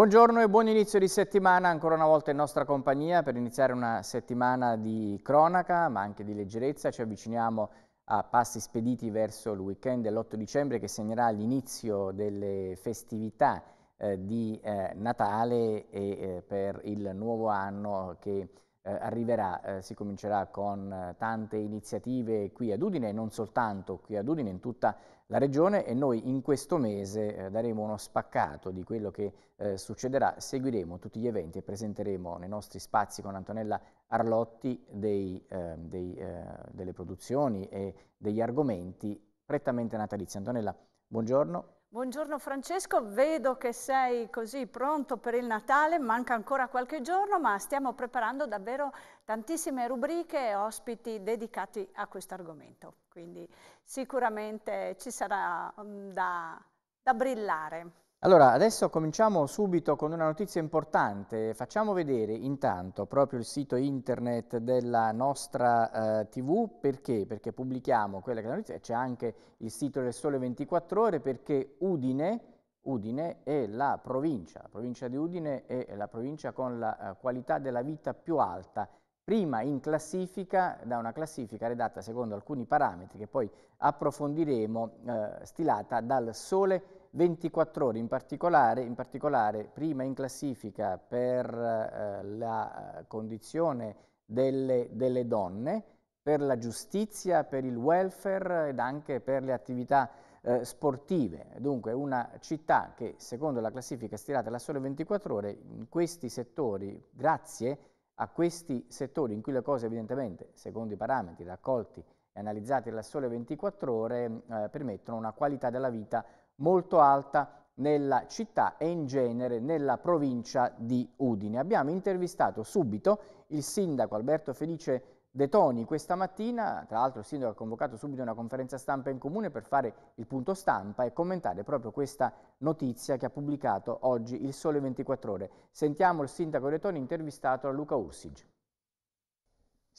Buongiorno e buon inizio di settimana, ancora una volta in nostra compagnia per iniziare una settimana di cronaca ma anche di leggerezza. Ci avviciniamo a passi spediti verso il weekend dell'8 dicembre che segnerà l'inizio delle festività eh, di eh, Natale e eh, per il nuovo anno che eh, arriverà. Eh, si comincerà con eh, tante iniziative qui ad Udine e non soltanto qui ad Udine, in tutta la Regione e noi in questo mese eh, daremo uno spaccato di quello che eh, succederà, seguiremo tutti gli eventi e presenteremo nei nostri spazi con Antonella Arlotti dei, ehm, dei, eh, delle produzioni e degli argomenti prettamente natalizi. Antonella, buongiorno. Buongiorno Francesco, vedo che sei così pronto per il Natale, manca ancora qualche giorno, ma stiamo preparando davvero tantissime rubriche e ospiti dedicati a questo argomento, quindi sicuramente ci sarà mm, da, da brillare. Allora, adesso cominciamo subito con una notizia importante. Facciamo vedere intanto proprio il sito internet della nostra eh, TV, perché? Perché pubblichiamo quella che è la notizia, c'è anche il sito del Sole 24 Ore, perché Udine, Udine è la provincia, la provincia di Udine è la provincia con la eh, qualità della vita più alta prima in classifica, da una classifica redatta secondo alcuni parametri che poi approfondiremo, eh, stilata dal Sole 24 Ore. 24 ore in particolare, in particolare prima in classifica per eh, la condizione delle, delle donne, per la giustizia, per il welfare ed anche per le attività eh, sportive. Dunque una città che secondo la classifica stirata da sole 24 ore in questi settori, grazie a questi settori in cui le cose evidentemente, secondo i parametri raccolti e analizzati da sole 24 ore, eh, permettono una qualità della vita molto alta nella città e in genere nella provincia di Udine. Abbiamo intervistato subito il sindaco Alberto Felice De Toni questa mattina, tra l'altro il sindaco ha convocato subito una conferenza stampa in comune per fare il punto stampa e commentare proprio questa notizia che ha pubblicato oggi il Sole 24 Ore. Sentiamo il sindaco De Toni intervistato da Luca Ursigi.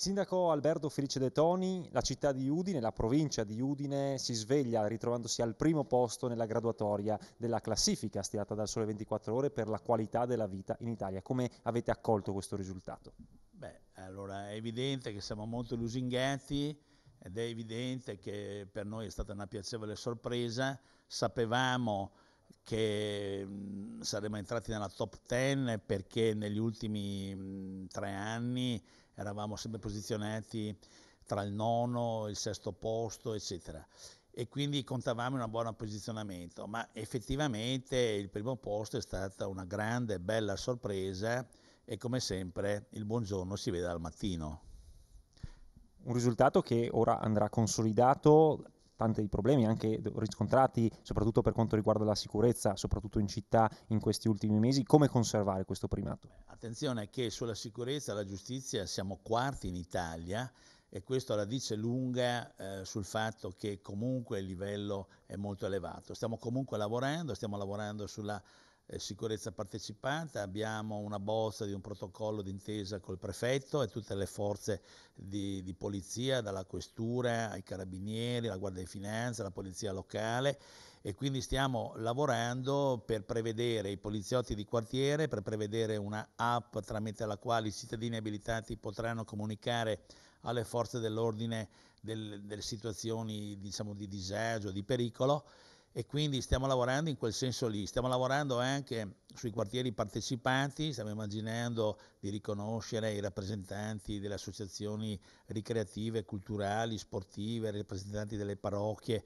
Sindaco Alberto Felice De Toni, la città di Udine, la provincia di Udine, si sveglia ritrovandosi al primo posto nella graduatoria della classifica stilata dal Sole 24 Ore per la qualità della vita in Italia. Come avete accolto questo risultato? Beh, allora è evidente che siamo molto lusingati ed è evidente che per noi è stata una piacevole sorpresa. Sapevamo che mm, saremmo entrati nella top 10 perché negli ultimi mm, tre anni eravamo sempre posizionati tra il nono il sesto posto, eccetera. E quindi contavamo in un buon posizionamento, ma effettivamente il primo posto è stata una grande e bella sorpresa e come sempre il buongiorno si vede al mattino. Un risultato che ora andrà consolidato tanti problemi anche riscontrati soprattutto per quanto riguarda la sicurezza, soprattutto in città in questi ultimi mesi, come conservare questo primato? Attenzione che sulla sicurezza e la giustizia siamo quarti in Italia e questo la dice lunga eh, sul fatto che comunque il livello è molto elevato. Stiamo comunque lavorando, stiamo lavorando sulla eh, sicurezza partecipata, abbiamo una bozza di un protocollo d'intesa col prefetto e tutte le forze di, di polizia, dalla questura ai carabinieri, la Guardia di Finanza, la polizia locale e quindi stiamo lavorando per prevedere i poliziotti di quartiere, per prevedere una app tramite la quale i cittadini abilitati potranno comunicare alle forze dell'ordine delle, delle situazioni diciamo, di disagio, di pericolo e quindi stiamo lavorando in quel senso lì, stiamo lavorando anche sui quartieri partecipanti, stiamo immaginando di riconoscere i rappresentanti delle associazioni ricreative, culturali, sportive, rappresentanti delle parrocchie,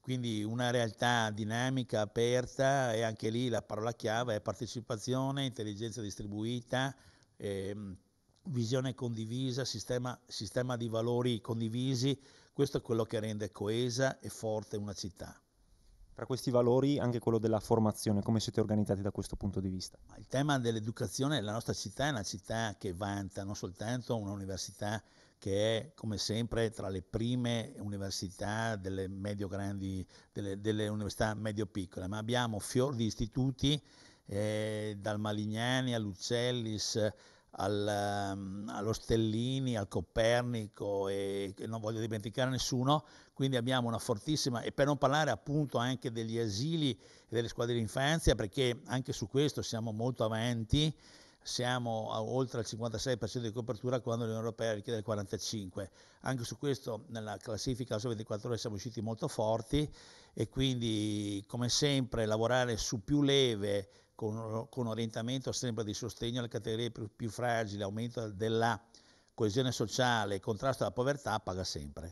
quindi una realtà dinamica, aperta e anche lì la parola chiave è partecipazione, intelligenza distribuita, ehm, visione condivisa, sistema, sistema di valori condivisi, questo è quello che rende coesa e forte una città tra questi valori anche quello della formazione, come siete organizzati da questo punto di vista? Il tema dell'educazione, la nostra città è una città che vanta non soltanto un'università che è come sempre tra le prime università delle medio grandi, delle, delle università medio piccole, ma abbiamo fior di istituti eh, dal Malignani all'Uccellis, al, um, allo Stellini, al Copernico e, e non voglio dimenticare nessuno, quindi abbiamo una fortissima, e per non parlare appunto anche degli asili e delle squadre di infanzia, perché anche su questo siamo molto avanti, siamo a oltre il 56% di copertura quando l'Unione Europea richiede il 45%. Anche su questo nella classifica su 24 ore siamo usciti molto forti e quindi come sempre lavorare su più leve, con, con orientamento sempre di sostegno alle categorie più, più fragili, aumento della coesione sociale e contrasto alla povertà, paga sempre.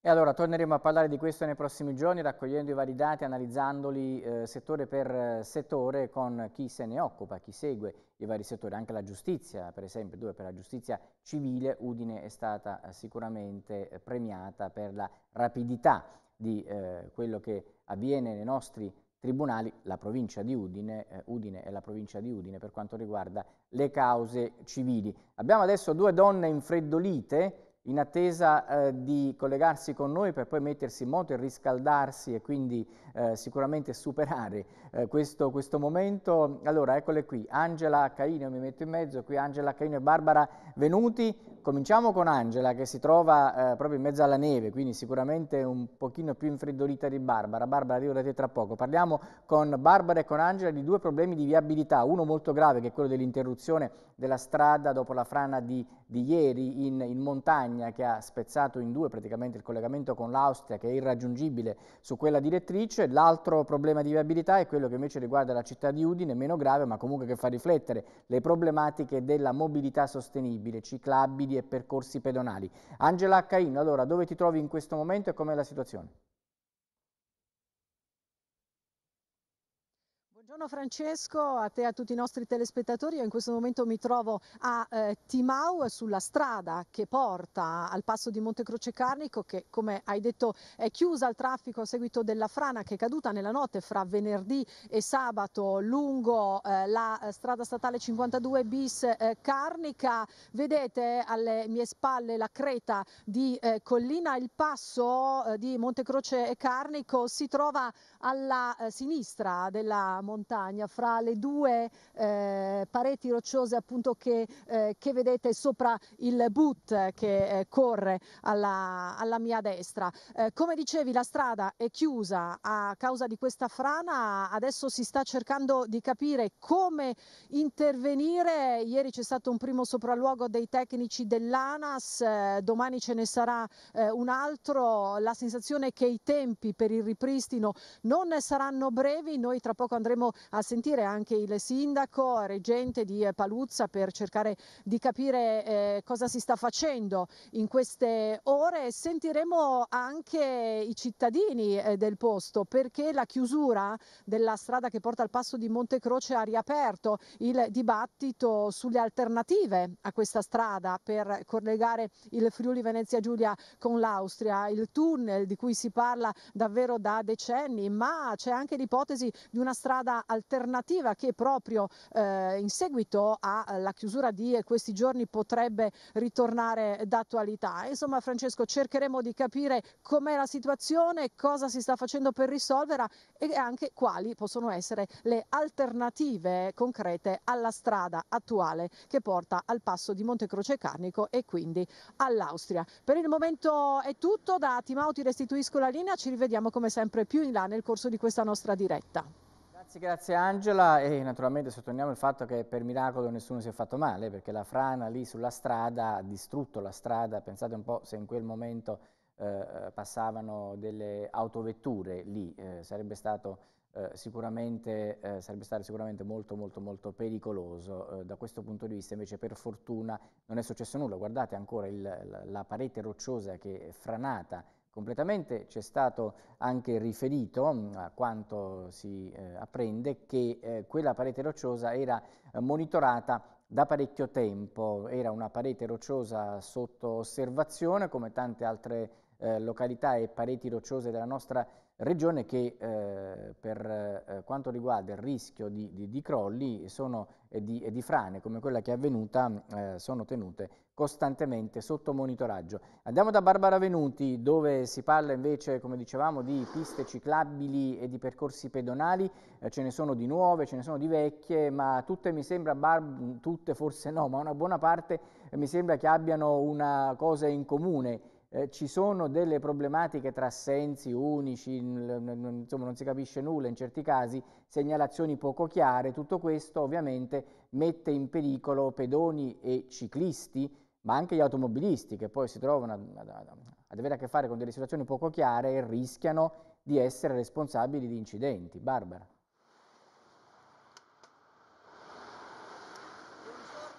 E allora torneremo a parlare di questo nei prossimi giorni, raccogliendo i vari dati, analizzandoli eh, settore per settore con chi se ne occupa, chi segue i vari settori, anche la giustizia per esempio, dove per la giustizia civile Udine è stata eh, sicuramente eh, premiata per la rapidità di eh, quello che avviene nei nostri tribunali la provincia di Udine, eh, Udine e la provincia di Udine per quanto riguarda le cause civili. Abbiamo adesso due donne infreddolite in attesa eh, di collegarsi con noi per poi mettersi in moto e riscaldarsi e quindi eh, sicuramente superare eh, questo, questo, momento. Allora, eccole qui, Angela Caino, mi metto in mezzo, qui Angela Caino e Barbara Venuti. Cominciamo con Angela che si trova eh, proprio in mezzo alla neve, quindi sicuramente un pochino più infreddolita di Barbara. Barbara, arrivo da te tra poco. Parliamo con Barbara e con Angela di due problemi di viabilità, uno molto grave che è quello dell'interruzione della strada dopo la frana di, di ieri in, in montagna Spagna che ha spezzato in due praticamente il collegamento con l'Austria che è irraggiungibile su quella direttrice, l'altro problema di viabilità è quello che invece riguarda la città di Udine, meno grave ma comunque che fa riflettere le problematiche della mobilità sostenibile, ciclabili e percorsi pedonali. Angela Accaino, allora dove ti trovi in questo momento e com'è la situazione? Buongiorno Francesco, a te e a tutti i nostri telespettatori. Io in questo momento mi trovo a eh, Timau sulla strada che porta al passo di Montecroce Carnico che come hai detto è chiusa al traffico a seguito della frana che è caduta nella notte fra venerdì e sabato lungo eh, la eh, strada statale 52 bis eh, Carnica. Vedete alle mie spalle la creta di eh, Collina, il passo eh, di Montecroce Carnico si trova alla sinistra della montagna montagna, fra le due eh, pareti rocciose appunto che, eh, che, vedete sopra il boot che eh, corre alla, alla, mia destra. Eh, come dicevi la strada è chiusa a causa di questa frana, adesso si sta cercando di capire come intervenire, ieri c'è stato un primo sopralluogo dei tecnici dell'ANAS, eh, domani ce ne sarà eh, un altro, la sensazione è che i tempi per il ripristino non saranno brevi, noi tra poco andremo a sentire anche il sindaco reggente di Paluzza per cercare di capire eh, cosa si sta facendo in queste ore. Sentiremo anche i cittadini eh, del posto perché la chiusura della strada che porta al passo di Montecroce ha riaperto il dibattito sulle alternative a questa strada per collegare il Friuli Venezia Giulia con l'Austria, il tunnel di cui si parla davvero da decenni, ma c'è anche l'ipotesi di una strada alternativa che proprio eh, in seguito alla eh, chiusura di eh, questi giorni potrebbe ritornare eh, d'attualità. Insomma Francesco cercheremo di capire com'è la situazione, cosa si sta facendo per risolverla e anche quali possono essere le alternative concrete alla strada attuale che porta al passo di Montecroce Carnico e quindi all'Austria. Per il momento è tutto, da Timao ti restituisco la linea, ci rivediamo come sempre più in là nel corso di questa nostra diretta. Grazie, grazie Angela e naturalmente sottolineiamo il fatto che per miracolo nessuno si è fatto male perché la frana lì sulla strada ha distrutto la strada, pensate un po' se in quel momento eh, passavano delle autovetture lì, eh, sarebbe, stato, eh, sicuramente, eh, sarebbe stato sicuramente molto molto molto pericoloso, eh, da questo punto di vista invece per fortuna non è successo nulla, guardate ancora il, la parete rocciosa che è franata completamente. ci è stato anche riferito, mm, a quanto si eh, apprende, che eh, quella parete rocciosa era eh, monitorata da parecchio tempo, era una parete rocciosa sotto osservazione come tante altre eh, località e pareti rocciose della nostra città regione che eh, per eh, quanto riguarda il rischio di, di, di crolli sono, e, di, e, di, frane come quella che è avvenuta eh, sono tenute costantemente sotto monitoraggio. Andiamo da Barbara Venuti dove si parla invece come dicevamo di piste ciclabili e di percorsi pedonali, eh, ce ne sono di nuove, ce ne sono di vecchie ma tutte mi sembra, Barb, tutte forse no, ma una buona parte eh, mi sembra che abbiano una cosa in comune eh, ci sono delle problematiche tra sensi unici, insomma non si capisce nulla in certi casi, segnalazioni poco chiare, tutto questo ovviamente mette in pericolo pedoni e ciclisti, ma anche gli automobilisti che poi si trovano ad avere a che fare con delle situazioni poco chiare e rischiano di essere responsabili di incidenti. Barbara.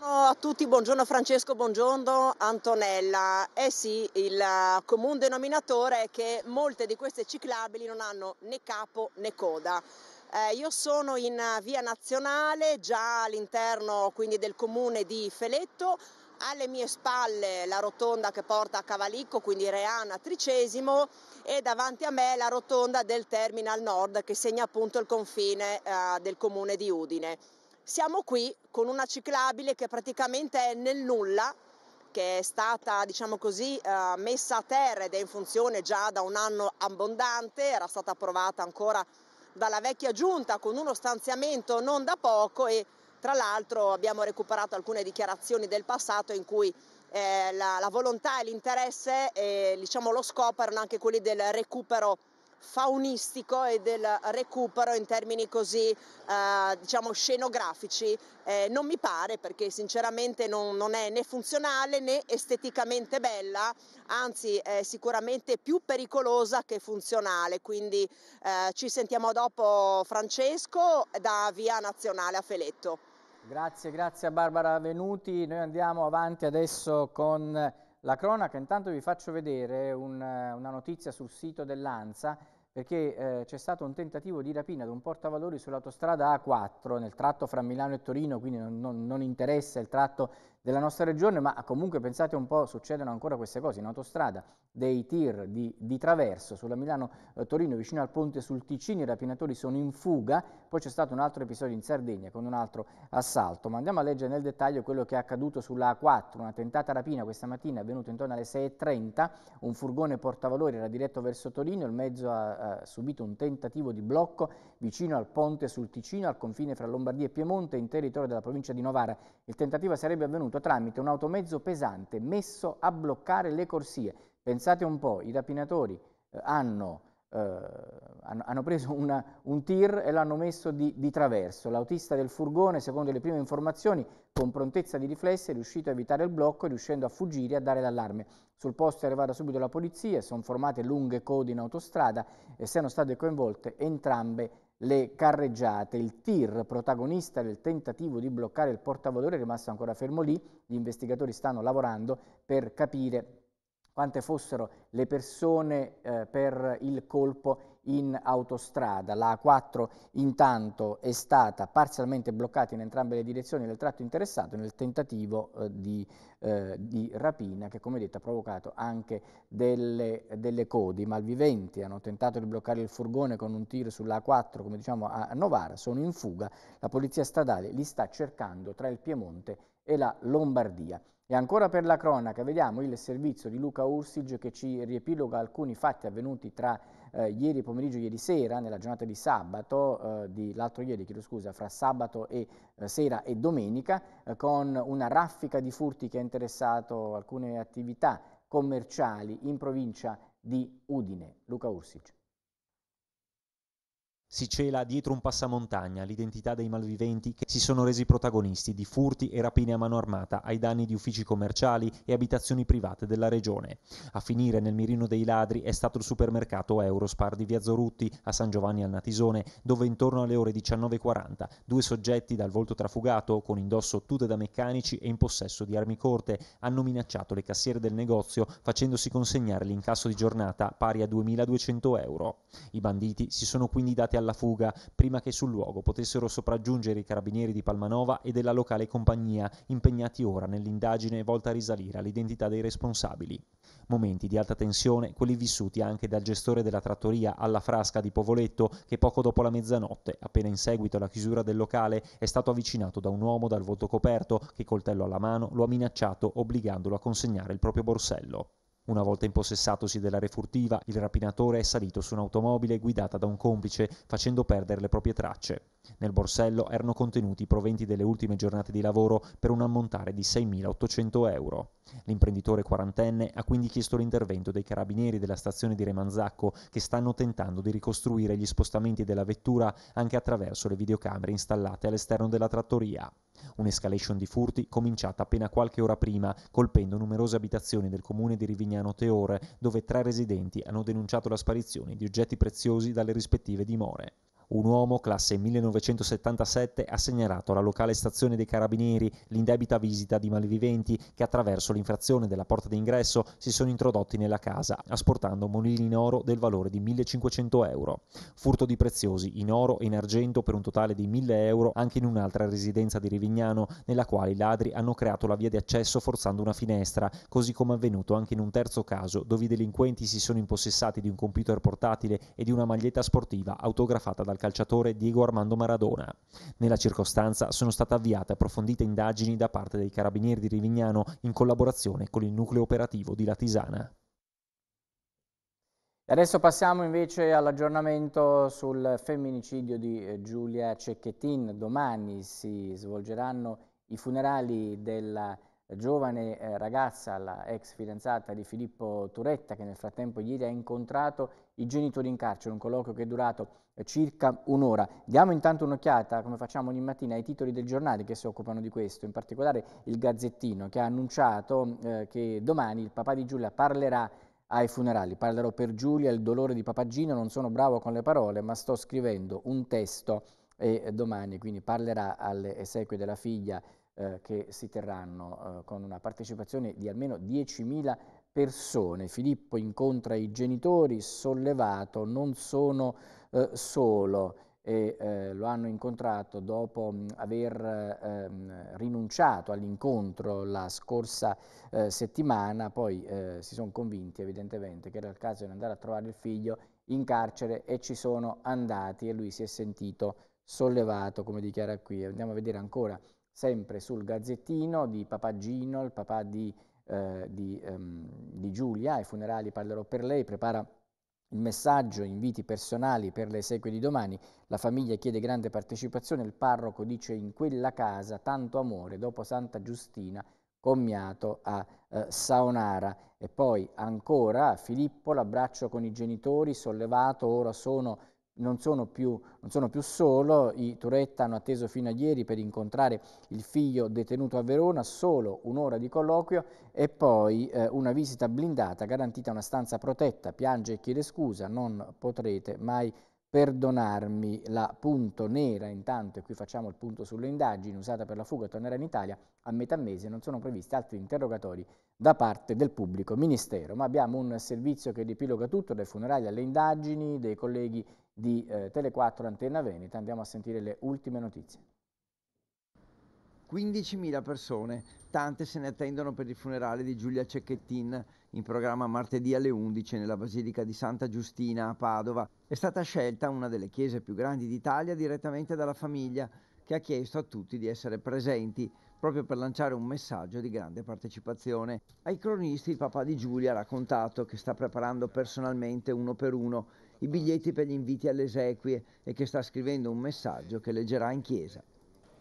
Buongiorno a tutti, buongiorno Francesco, buongiorno Antonella. Eh sì, il comune denominatore è che molte di queste ciclabili non hanno né capo né coda. Eh, io sono in via nazionale, già all'interno quindi del comune di Feletto, alle mie spalle la rotonda che porta a Cavalicco, quindi Reana Tricesimo, e davanti a me la rotonda del Terminal Nord che segna appunto il confine eh, del comune di Udine. Siamo qui con una ciclabile che praticamente è nel nulla, che è stata diciamo così, eh, messa a terra ed è in funzione già da un anno abbondante, era stata approvata ancora dalla vecchia giunta con uno stanziamento non da poco e tra l'altro abbiamo recuperato alcune dichiarazioni del passato in cui eh, la, la, volontà e l'interesse e diciamo, lo scopo erano anche quelli del recupero faunistico e del recupero in termini così eh, diciamo scenografici eh, non mi pare perché sinceramente non, non, è né funzionale né esteticamente bella anzi è sicuramente più pericolosa che funzionale quindi eh, ci sentiamo dopo Francesco da via nazionale a Feletto Grazie, grazie a Barbara Venuti. Noi andiamo avanti adesso con la cronaca, intanto vi faccio vedere un, una notizia sul sito dell'ANSA perché eh, c'è stato un tentativo di rapina ad un portavalori sull'autostrada A4 nel tratto fra Milano e Torino, quindi non, non, non interessa il tratto della nostra regione, ma comunque pensate un po', succedono ancora queste cose, in autostrada dei tir di, di traverso sulla Milano-Torino eh, vicino al ponte sul Ticino, i rapinatori sono in fuga, poi c'è stato un altro episodio in Sardegna con un altro assalto, ma andiamo a leggere nel dettaglio quello che è accaduto sulla A4, una tentata rapina questa mattina è avvenuta intorno alle 6.30, un furgone portavalori era diretto verso Torino, il mezzo ha, ha subito un tentativo di blocco vicino al ponte sul Ticino, al confine fra Lombardia e Piemonte, in territorio della provincia di Novara. Il tentativo sarebbe avvenuto tramite un automezzo pesante messo a bloccare le corsie. Pensate un po', i rapinatori eh, hanno, eh, hanno preso una, un tir e l'hanno messo di, di traverso. L'autista del furgone, secondo le prime informazioni, con prontezza di riflessi è riuscito a evitare il blocco riuscendo a fuggire e a dare l'allarme. Sul posto è arrivata subito la polizia, sono formate lunghe code in autostrada e siano state coinvolte entrambe le le carreggiate. Il tir protagonista del tentativo di bloccare il portavolore è rimasto ancora fermo lì, gli investigatori stanno lavorando per capire quante fossero le persone eh, per il colpo in autostrada. La A4 intanto è stata parzialmente bloccata in entrambe le direzioni del tratto interessato nel tentativo eh, di, eh, di, rapina che come detto ha provocato anche delle, delle code. I malviventi hanno tentato di bloccare il furgone con un tiro sulla A4 come diciamo a Novara, sono in fuga, la polizia stradale li sta cercando tra il Piemonte e la Lombardia. E ancora per la cronaca vediamo il servizio di Luca Ursig che ci riepiloga alcuni fatti avvenuti tra eh, ieri pomeriggio, ieri sera, nella giornata di sabato, eh, di l'altro ieri, chiedo scusa, fra sabato e eh, sera e domenica, eh, con una raffica di furti che ha interessato alcune attività commerciali in provincia di Udine. Luca Ursic. Si cela dietro un passamontagna l'identità dei malviventi che si sono resi protagonisti di furti e rapine a mano armata ai danni di uffici commerciali e abitazioni private della regione. A finire nel mirino dei ladri è stato il supermercato Eurospar di Via Zorutti a San Giovanni al Natisone, dove intorno alle ore 19.40 due soggetti dal volto trafugato, con indosso tute da meccanici e in possesso di armi corte, hanno minacciato le cassiere del negozio facendosi consegnare l'incasso di giornata pari a 2.200 euro. I banditi si sono quindi dati a alla fuga prima che sul luogo potessero sopraggiungere i carabinieri di Palmanova e della locale compagnia impegnati ora nell'indagine volta a risalire all'identità dei responsabili. Momenti di alta tensione, quelli vissuti anche dal gestore della trattoria alla frasca di Povoletto che poco dopo la mezzanotte, appena in seguito alla chiusura del locale, è stato avvicinato da un uomo dal volto coperto che coltello alla mano lo ha minacciato obbligandolo a consegnare il proprio borsello. Una volta impossessatosi della refurtiva, il rapinatore è salito su un'automobile guidata da un complice, facendo perdere le proprie tracce. Nel borsello erano contenuti i proventi delle ultime giornate di lavoro per un ammontare di 6.800 euro. L'imprenditore quarantenne ha quindi chiesto l'intervento dei carabinieri della stazione di Remanzacco che stanno tentando di ricostruire gli spostamenti della vettura anche attraverso le videocamere installate all'esterno della trattoria. Un'escalation di furti cominciata appena qualche ora prima, colpendo numerose abitazioni del comune di Rivignano Teore, dove tre residenti hanno denunciato la sparizione di oggetti preziosi dalle rispettive dimore. Un uomo, classe 1977, ha segnalato alla locale stazione dei Carabinieri l'indebita visita di malviventi che attraverso l'infrazione della porta d'ingresso si sono introdotti nella casa, asportando monili in oro del valore di 1500 euro. Furto di preziosi in oro e in argento per un totale di 1000 euro anche in un'altra residenza di Rivignano, nella quale i ladri hanno creato la via di accesso forzando una finestra, così come avvenuto anche in un terzo caso dove i delinquenti si sono impossessati di un computer portatile e di una maglietta sportiva autografata dal calciatore Diego Armando Maradona. Nella circostanza sono state avviate approfondite indagini da parte dei carabinieri di Rivignano in collaborazione con il nucleo operativo di Latisana. Adesso passiamo invece all'aggiornamento sul femminicidio di eh, Giulia Cecchettin. Domani si svolgeranno i funerali della giovane eh, ragazza, la ex fidanzata di Filippo Turetta, che nel frattempo ieri ha incontrato i genitori in carcere, un colloquio che è durato eh, circa un'ora. Diamo intanto un'occhiata, come facciamo ogni mattina, ai titoli dei giornali che si occupano di questo, in particolare il Gazzettino, che ha annunciato eh, che domani il papà di Giulia parlerà ai funerali. Parlerò per Giulia, il dolore di Papagino, non sono bravo con le parole, ma sto scrivendo un testo e domani quindi parlerà alle esequie della figlia eh, che si terranno eh, con una partecipazione di almeno 10.000 persone. Filippo incontra i genitori, sollevato, non sono eh, solo e eh, lo hanno incontrato dopo mh, mm, aver ehm, rinunciato all'incontro la scorsa eh, settimana, poi eh, si sono convinti evidentemente che era il caso di andare a trovare il figlio in carcere e ci sono andati e lui si è sentito sollevato, come dichiara qui. Andiamo a vedere ancora sempre sul gazzettino di papà Gino, il papà di, eh, di, ehm, di Giulia, ai funerali parlerò per lei, prepara il messaggio, inviti personali per le esequie di domani, la famiglia chiede grande partecipazione, il parroco dice in quella casa tanto amore, dopo Santa Giustina, commiato a eh, Saonara e poi ancora a Filippo l'abbraccio con i genitori, sollevato, ora sono non sono, più, non sono più solo, i Turetta hanno atteso fino a ieri per incontrare il figlio detenuto a Verona, solo un'ora di colloquio e poi eh, una visita blindata, garantita una stanza protetta, piange e chiede scusa, non potrete mai perdonarmi la punto nera, intanto, e qui facciamo il punto sulle indagini, usata per la fuga e tornare in Italia, a metà mese non sono previsti altri interrogatori da parte del pubblico ministero, ma abbiamo un servizio che riepiloga tutto, dai funerali alle indagini, dei colleghi di eh, Telequattro Antenna Veneta, andiamo a sentire le ultime notizie. 15.000 persone, tante se ne attendono per il funerale di Giulia Cecchettin in programma martedì alle 11 nella Basilica di Santa Giustina a Padova. È stata scelta una delle chiese più grandi d'Italia direttamente dalla famiglia che ha chiesto a tutti di essere presenti proprio per lanciare un messaggio di grande partecipazione. Ai cronisti il papà di Giulia ha raccontato che sta preparando personalmente uno per uno i biglietti per gli inviti alle esequie e che sta scrivendo un messaggio che leggerà in chiesa.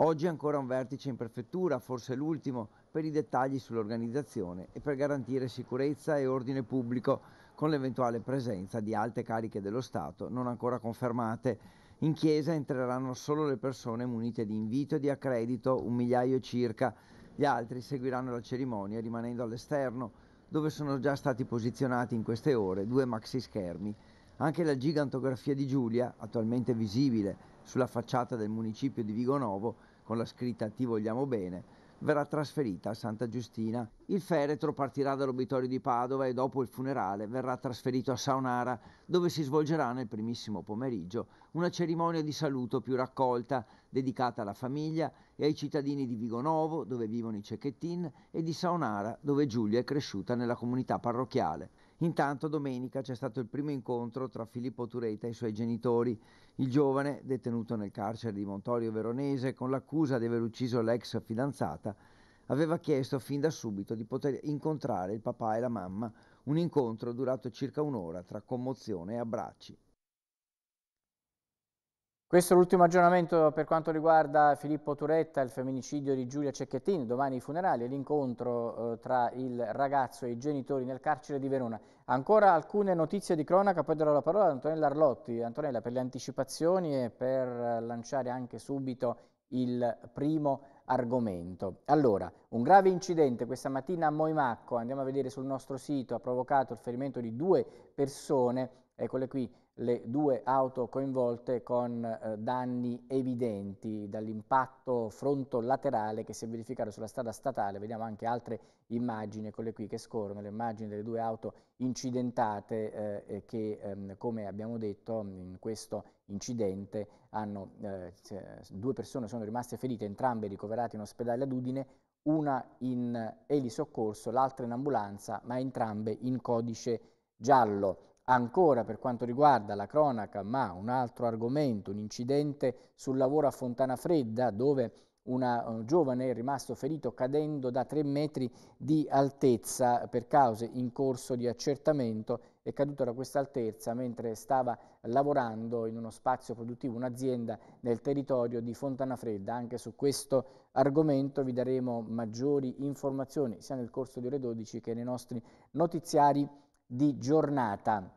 Oggi ancora un vertice in prefettura, forse l'ultimo, per i dettagli sull'organizzazione e per garantire sicurezza e ordine pubblico con l'eventuale presenza di alte cariche dello Stato non ancora confermate. In chiesa entreranno solo le persone munite di invito e di accredito, un migliaio circa. Gli altri seguiranno la cerimonia rimanendo all'esterno, dove sono già stati posizionati in queste ore due maxi schermi. Anche la gigantografia di Giulia, attualmente visibile sulla facciata del municipio di Vigonovo, con la scritta Ti vogliamo bene, verrà trasferita a Santa Giustina. Il feretro partirà dall'obitorio di Padova e dopo il funerale verrà trasferito a Saonara, dove si svolgerà nel primissimo pomeriggio una cerimonia di saluto più raccolta, dedicata alla famiglia e ai cittadini di Vigonovo, dove vivono i Cecchettin, e di Saonara, dove Giulia è cresciuta nella comunità parrocchiale. Intanto domenica c'è stato il primo incontro tra Filippo Tureta e i suoi genitori, il giovane detenuto nel carcere di Montorio Veronese con l'accusa di aver ucciso l'ex fidanzata aveva chiesto fin da subito di poter incontrare il papà e la mamma, un incontro durato circa un'ora tra commozione e abbracci. Questo è l'ultimo aggiornamento per quanto riguarda Filippo Turetta, il femminicidio di Giulia Cecchettin, domani i funerali e l'incontro eh, tra il ragazzo e i genitori nel carcere di Verona. Ancora alcune notizie di cronaca, poi darò la parola ad Antonella Arlotti. Antonella, per le anticipazioni e per lanciare anche subito il primo argomento. Allora, un grave incidente questa mattina a Moimacco, andiamo a vedere sul nostro sito, ha provocato il ferimento di due persone, eccole qui, le due auto coinvolte con eh, danni evidenti dall'impatto frontolaterale che si è verificato sulla strada statale. Vediamo anche altre immagini, quelle qui che scorrono, le immagini delle due auto incidentate eh, che, ehm, come abbiamo detto, in questo incidente hanno, eh, due persone sono rimaste ferite, entrambe ricoverate in ospedale ad Udine, una in elisoccorso, l'altra in ambulanza, ma entrambe in codice giallo. Ancora per quanto riguarda la cronaca, ma un altro argomento, un incidente sul lavoro a Fontana Fredda dove una, eh, un giovane è rimasto ferito cadendo da 3 metri di altezza per cause in corso di accertamento, è caduto da questa altezza mentre stava lavorando in uno spazio produttivo, un'azienda nel territorio di Fontana Fredda. Anche su questo argomento vi daremo maggiori informazioni sia nel corso di ore 12 che nei nostri notiziari di giornata.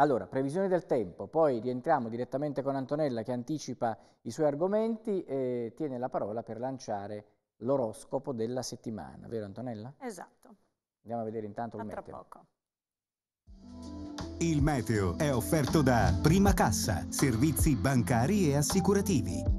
Allora, previsione del tempo, poi rientriamo direttamente con Antonella che anticipa i suoi argomenti e tiene la parola per lanciare l'oroscopo della settimana, vero Antonella? Esatto. Andiamo a vedere intanto il a meteo. Tra poco. Il meteo è offerto da Prima Cassa, servizi bancari e assicurativi.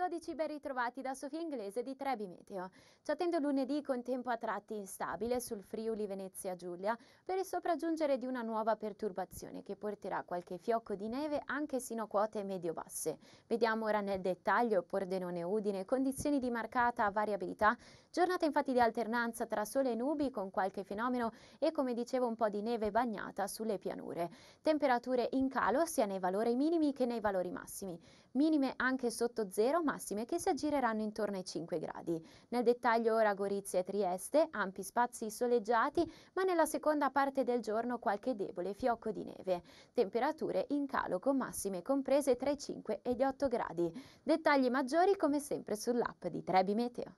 12, ben ritrovati da Sofia Inglese di Trebi Meteo. Ci attende lunedì con tempo a tratti instabile sul Friuli Venezia Giulia per il sopraggiungere di una nuova perturbazione che porterà qualche fiocco di neve anche sino a quote medio-basse. Vediamo ora nel dettaglio Pordenone Udine, condizioni di marcata variabilità, giornata infatti di alternanza tra sole e nubi con qualche fenomeno e come dicevo un po' di neve bagnata sulle pianure. Temperature in calo sia nei valori minimi che nei valori massimi minime anche sotto zero, massime che si aggireranno intorno ai 5 gradi. Nel dettaglio ora Gorizia e Trieste, ampi spazi soleggiati, ma nella seconda parte del giorno qualche debole fiocco di neve. Temperature in calo con massime comprese tra i 5 e gli 8 gradi. Dettagli maggiori come sempre sull'app di Trebi Meteo.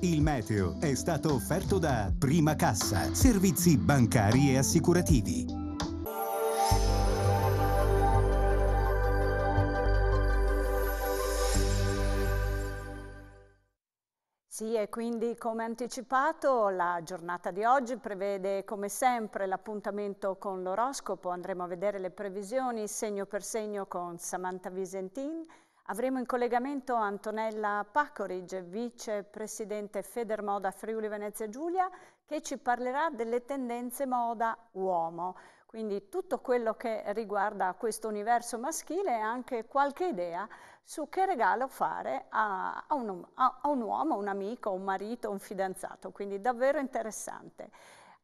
Il meteo è stato offerto da Prima Cassa, servizi bancari e assicurativi. Sì, e quindi come anticipato la giornata di oggi prevede come sempre l'appuntamento con l'oroscopo, andremo a vedere le previsioni segno per segno con Samantha Visentin, avremo in collegamento Antonella Pacorige, vicepresidente Federmoda Friuli Venezia Giulia, che ci parlerà delle tendenze moda uomo. Quindi tutto quello che riguarda questo universo maschile e anche qualche idea su che regalo fare a, a, un, a, un uomo, un amico, un marito, un fidanzato. Quindi davvero interessante.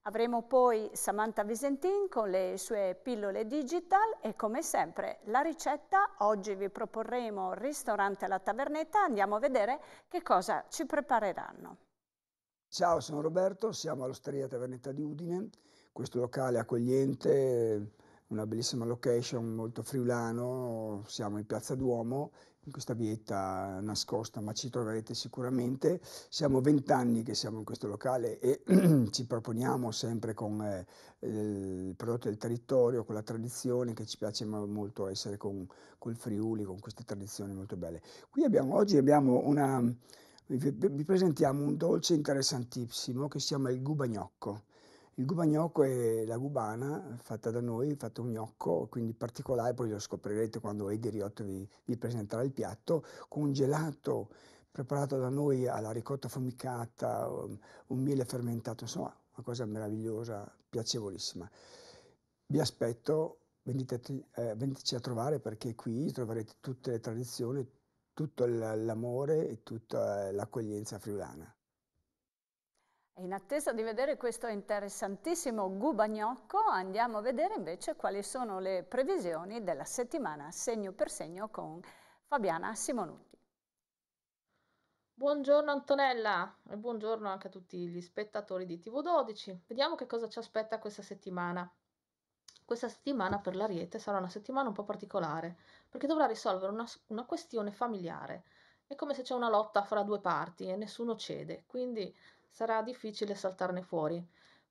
Avremo poi Samantha Visentin con le sue pillole digital e come sempre la ricetta, oggi vi proporremo il ristorante alla tavernetta, andiamo a vedere che cosa ci prepareranno. Ciao, sono Roberto, siamo all'Osteria Tavernetta di Udine questo locale accogliente, una bellissima location molto friulano, siamo in Piazza Duomo, in questa vietta nascosta, ma ci troverete sicuramente. Siamo vent'anni che siamo in questo locale e ci proponiamo sempre con eh, il prodotto del territorio, con la tradizione che ci piace molto essere con col Friuli, con queste tradizioni molto belle. Qui abbiamo, oggi abbiamo una, vi presentiamo un dolce interessantissimo che si chiama il gubagnocco. Il gubagnocco è la gubana fatta da noi, fatto un gnocco, quindi particolare, poi lo scoprirete quando Edi Riotto vi, vi presenterà il piatto, con un gelato preparato da noi alla ricotta affumicata, un miele fermentato, insomma, una cosa meravigliosa, piacevolissima. Vi aspetto, veniteci, eh, veniteci a trovare perché qui troverete tutte le tradizioni, tutto l'amore e tutta eh, l'accoglienza friulana. In attesa di vedere questo interessantissimo gubagnocco, andiamo a vedere invece quali sono le previsioni della settimana segno per segno con Fabiana Simonutti. Buongiorno Antonella e buongiorno anche a tutti gli spettatori di TV12. Vediamo che cosa ci aspetta questa settimana. Questa settimana per l'Ariete sarà una settimana un po' particolare perché dovrà risolvere una, una questione familiare. È come se c'è una lotta fra due parti e nessuno cede, quindi sarà difficile saltarne fuori.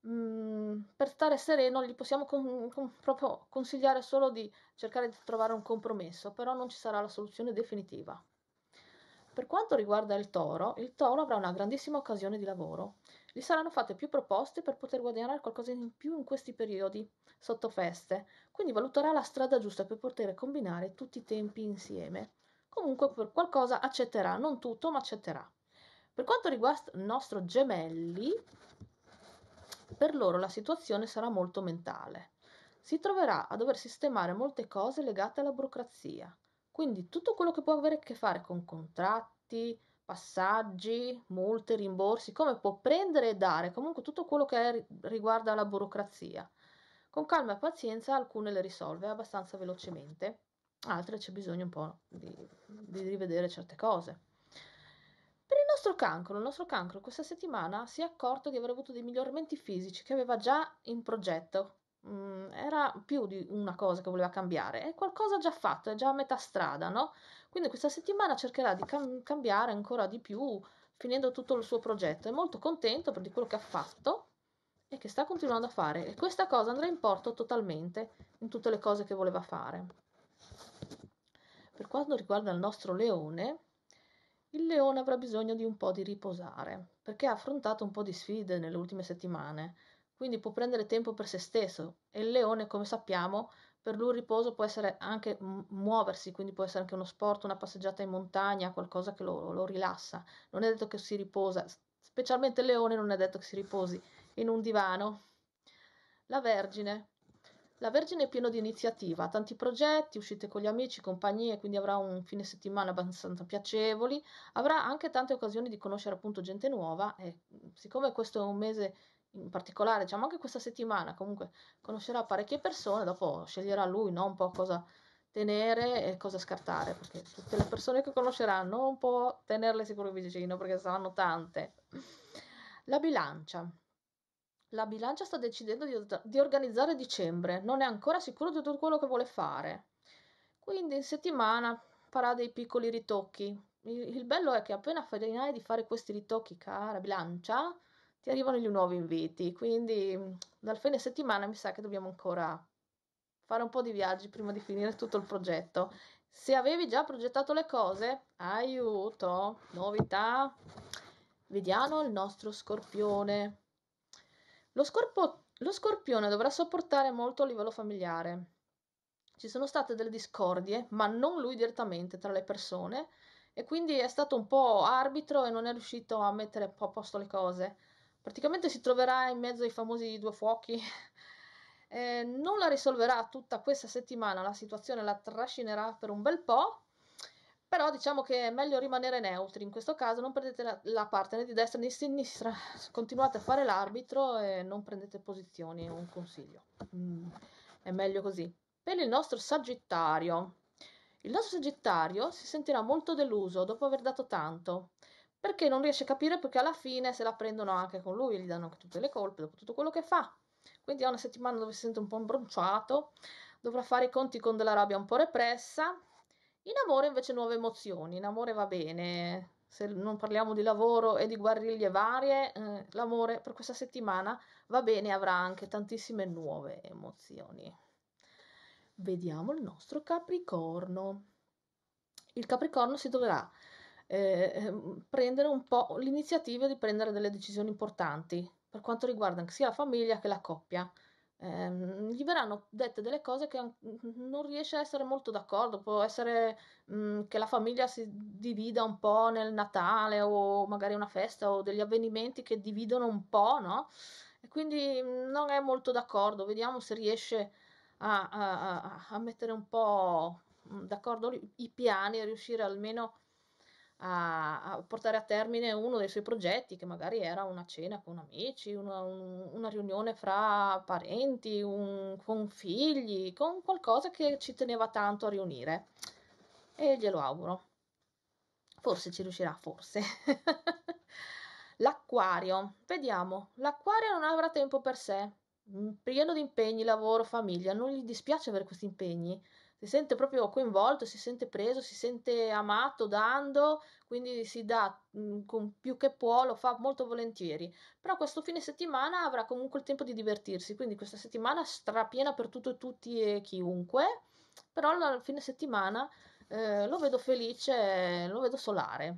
Mm, per stare sereno gli possiamo con, con, proprio consigliare solo di cercare di trovare un compromesso, però non ci sarà la soluzione definitiva. Per quanto riguarda il toro, il toro avrà una grandissima occasione di lavoro. Gli saranno fatte più proposte per poter guadagnare qualcosa in più in questi periodi sotto feste, quindi valuterà la strada giusta per poter combinare tutti i tempi insieme. Comunque per qualcosa accetterà, non tutto, ma accetterà. Per quanto riguarda il nostro gemelli, per loro la situazione sarà molto mentale. Si troverà a dover sistemare molte cose legate alla burocrazia, quindi tutto quello che può avere a che fare con contratti, passaggi, multe, rimborsi, come può prendere e dare, comunque tutto quello che riguarda la burocrazia. Con calma e pazienza alcune le risolve abbastanza velocemente, altre c'è bisogno un po' di, di rivedere certe cose nostro cancro, il nostro cancro questa settimana si è accorto di aver avuto dei miglioramenti fisici che aveva già in progetto. Mm, era più di una cosa che voleva cambiare, è qualcosa già fatto, è già a metà strada, no? Quindi questa settimana cercherà di cam- cambiare ancora di più, finendo tutto il suo progetto. È molto contento per di quello che ha fatto e che sta continuando a fare e questa cosa andrà in porto totalmente in tutte le cose che voleva fare. Per quanto riguarda il nostro leone, il leone avrà bisogno di un po' di riposare, perché ha affrontato un po' di sfide nelle ultime settimane, quindi può prendere tempo per se stesso e il leone, come sappiamo, per lui il riposo può essere anche muoversi, quindi può essere anche uno sport, una passeggiata in montagna, qualcosa che lo, lo rilassa. Non è detto che si riposa, specialmente il leone non è detto che si riposi in un divano. La Vergine la Vergine è piena di iniziativa, ha tanti progetti, uscite con gli amici, compagnie, quindi avrà un fine settimana abbastanza piacevoli, avrà anche tante occasioni di conoscere appunto gente nuova e siccome questo è un mese in particolare, diciamo anche questa settimana, comunque conoscerà parecchie persone, dopo sceglierà lui no, un po' cosa tenere e cosa scartare, perché tutte le persone che conoscerà non può tenerle sicuro vicino perché saranno tante. La bilancia. La bilancia sta decidendo di, di organizzare dicembre, non è ancora sicuro di tutto quello che vuole fare. Quindi in settimana farà dei piccoli ritocchi. Il, il bello è che appena finirai di fare questi ritocchi, cara bilancia, ti arrivano gli nuovi inviti. Quindi dal fine settimana mi sa che dobbiamo ancora fare un po' di viaggi prima di finire tutto il progetto. Se avevi già progettato le cose, aiuto, novità. Vediamo il nostro scorpione. Lo, scorpo- lo scorpione dovrà sopportare molto a livello familiare. Ci sono state delle discordie, ma non lui direttamente, tra le persone, e quindi è stato un po' arbitro e non è riuscito a mettere a posto le cose. Praticamente si troverà in mezzo ai famosi due fuochi. eh, non la risolverà tutta questa settimana, la situazione la trascinerà per un bel po', però diciamo che è meglio rimanere neutri, in questo caso non prendete la, la parte né di destra né di sinistra, continuate a fare l'arbitro e non prendete posizioni, è un consiglio. Mm, è meglio così. Per il nostro Sagittario, il nostro Sagittario si sentirà molto deluso dopo aver dato tanto, perché non riesce a capire perché alla fine se la prendono anche con lui, gli danno anche tutte le colpe dopo tutto quello che fa. Quindi ha una settimana dove si sente un po' imbronciato, dovrà fare i conti con della rabbia un po' repressa, in amore invece nuove emozioni, in amore va bene, se non parliamo di lavoro e di guerriglie varie, eh, l'amore per questa settimana va bene, avrà anche tantissime nuove emozioni. Vediamo il nostro Capricorno. Il Capricorno si dovrà eh, ehm, prendere un po' l'iniziativa di prendere delle decisioni importanti per quanto riguarda sia la famiglia che la coppia ehm, gli verranno dette delle cose che non riesce a essere molto d'accordo, può essere mh, mhmm, che la famiglia si divida un po' nel Natale o magari una festa o degli avvenimenti che dividono un po', no? E quindi mhmm, non è molto d'accordo, vediamo se riesce a, a, a mettere un po' mhmm, d'accordo i piani e riuscire almeno a a, a, portare a termine uno dei suoi progetti, che magari era una cena con amici, una, un, una riunione fra parenti, un, con figli, con qualcosa che ci teneva tanto a riunire. E glielo auguro. Forse ci riuscirà, forse. L'acquario, vediamo, l'acquario non avrà tempo per sé, mm, pieno di impegni, lavoro, famiglia, non gli dispiace avere questi impegni, si sente proprio coinvolto, si sente preso, si sente amato dando, quindi si dà mhmm, con più che può, lo fa molto volentieri. Però questo fine settimana avrà comunque il tempo di divertirsi, quindi questa settimana strapiena per tutto e tutti e chiunque, però al fine settimana eh, lo vedo felice, lo vedo solare.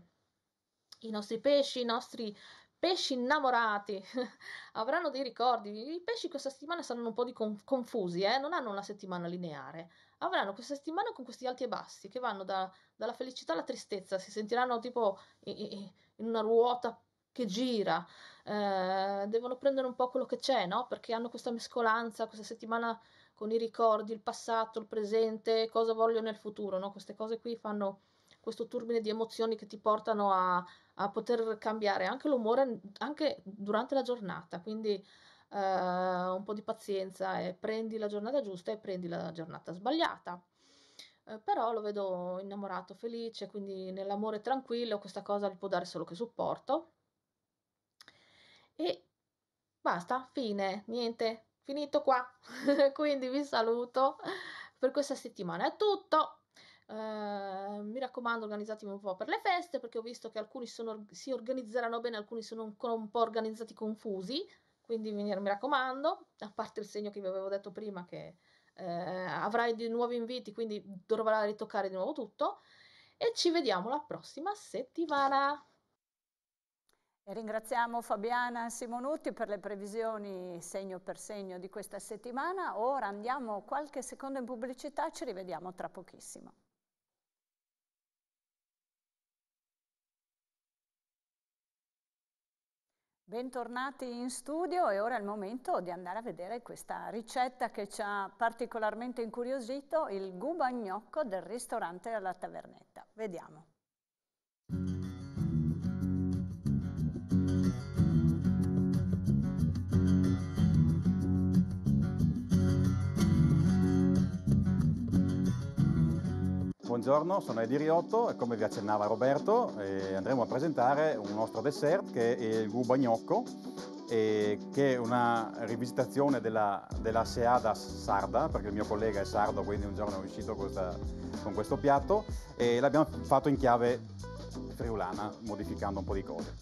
I nostri pesci, i nostri pesci innamorati avranno dei ricordi. I pesci questa settimana saranno un po' di confusi, eh? non hanno una settimana lineare, avranno questa settimana con questi alti e bassi che vanno da, dalla felicità alla tristezza, si sentiranno tipo in, una ruota che gira, eh, devono prendere un po' quello che c'è, no? Perché hanno questa mescolanza, questa settimana con i ricordi, il passato, il presente, cosa voglio nel futuro, no? Queste cose qui fanno questo turbine di emozioni che ti portano a, a poter cambiare anche l'umore anche durante la giornata, quindi eh, un po' di pazienza e prendi la giornata giusta e prendi la giornata sbagliata. Eh, però lo vedo innamorato, felice, quindi nell'amore tranquillo questa cosa gli può dare solo che supporto. E basta, fine, niente, finito qua. quindi vi saluto. Per questa settimana è tutto. Uh, mi raccomando, organizzatemi un po' per le feste perché ho visto che alcuni sono, si organizzeranno bene, alcuni sono un po' organizzati confusi. Quindi mi raccomando, a parte il segno che vi avevo detto prima che eh, avrai di nuovi inviti, quindi dovrai ritoccare di nuovo tutto e ci vediamo la prossima settimana. Ringraziamo Fabiana Simonutti per le previsioni segno per segno di questa settimana. Ora andiamo qualche secondo in pubblicità, ci rivediamo tra pochissimo. Bentornati in studio e ora è il momento di andare a vedere questa ricetta che ci ha particolarmente incuriosito, il gubagnocco del ristorante alla tavernetta. Vediamo. Buongiorno, sono Edi Riotto e come vi accennava Roberto eh, andremo a presentare un nostro dessert che è il gubagnocco eh, che è una rivisitazione della, della, Seadas sarda perché il mio collega è sardo quindi un giorno è uscito questa, con questo piatto e l'abbiamo fatto in chiave friulana modificando un po' di cose.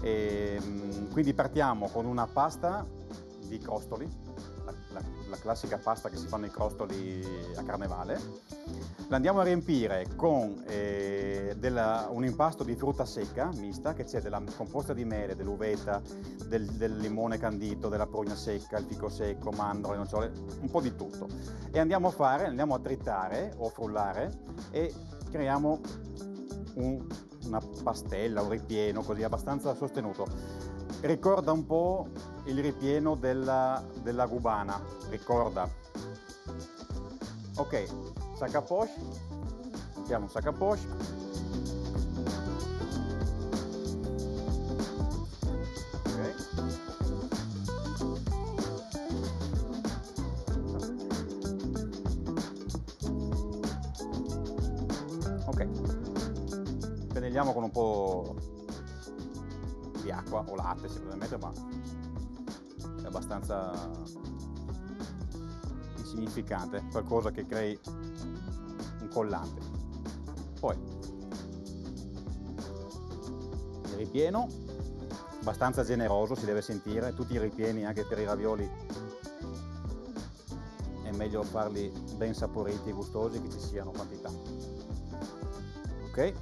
E, ehm, quindi partiamo con una pasta di costoli la, la classica pasta che si fanno i crostoli a carnevale. La andiamo a riempire con eh, della, un impasto di frutta secca mista che c'è della composta di mele, dell'uveta, del, del, limone candito, della prugna secca, il fico secco, mandorle, nocciole, un po' di tutto. E andiamo a fare, andiamo a tritare o frullare e creiamo un, una pastella, un ripieno così abbastanza sostenuto ricorda un po' il ripieno della, della cubana, ricorda. Ok, sac à poche, mettiamo un sac à poche. Okay. ok, pennelliamo con un po' acqua o latte sicuramente, ma è abbastanza insignificante, qualcosa che crei un collante. Poi il ripieno, abbastanza generoso, si deve sentire, tutti i ripieni anche per i ravioli è meglio farli ben saporiti e gustosi che ci siano quantità. Ok?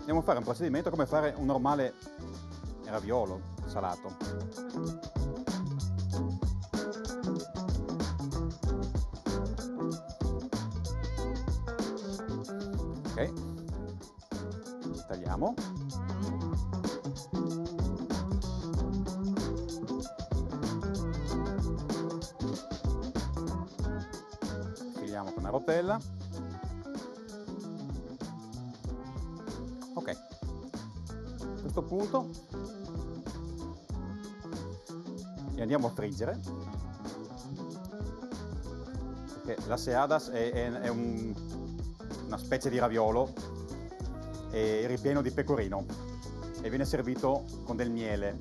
Andiamo a fare un procedimento come fare un normale raviolo salato ok tagliamo filiamo con una rotella ok a questo punto li andiamo a friggere perché la seadas è, è, è un, una specie di raviolo e ripieno di pecorino e viene servito con del miele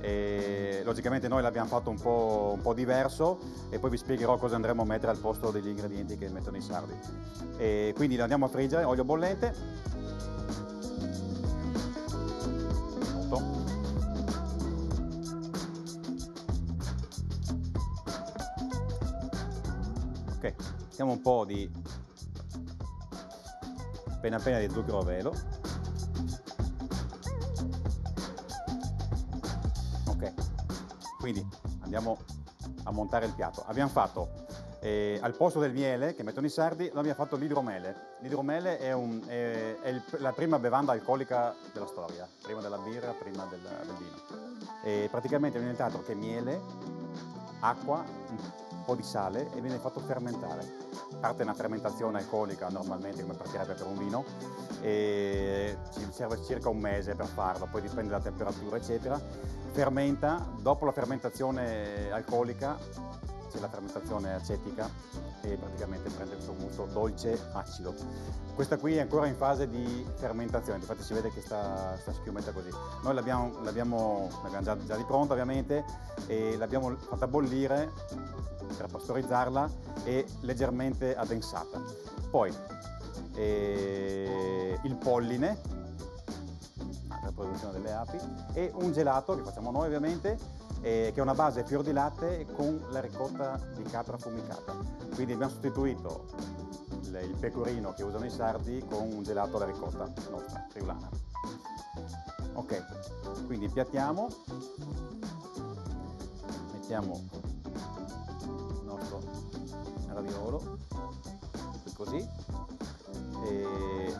e logicamente noi l'abbiamo fatto un po', un po', diverso e poi vi spiegherò cosa andremo a mettere al posto degli ingredienti che mettono i sardi e quindi lo andiamo a friggere olio bollente mettiamo un po' di appena appena di zucchero a velo ok quindi andiamo a montare il piatto abbiamo fatto eh, al posto del miele che mettono i sardi noi abbiamo fatto l'idromele l'idromele è, un, è, è il, la prima bevanda alcolica della storia prima della birra prima del, del vino e praticamente è un nient'altro che miele acqua un po' di sale e viene fatto fermentare. Parte una fermentazione alcolica normalmente come partirebbe per un vino e ci serve circa un mese per farlo, poi dipende dalla temperatura eccetera. Fermenta, dopo la fermentazione alcolica c'è la fermentazione acetica e praticamente prende questo gusto dolce acido. Questa qui è ancora in fase di fermentazione, infatti si vede che sta, sta schiumetta così. Noi l'abbiamo, l'abbiamo, l'abbiamo già, già, di ovviamente e l'abbiamo fatta bollire per pastorizzarla e leggermente addensata. Poi eh, il polline per produzione delle api e un gelato che facciamo noi ovviamente eh, che è una base fior di latte con la ricotta di capra affumicata. Quindi abbiamo sostituito il, il pecorino che usano i sardi con un gelato alla ricotta nostra, friulana. Ok, quindi piattiamo, mettiamo il nostro raviolo, così, e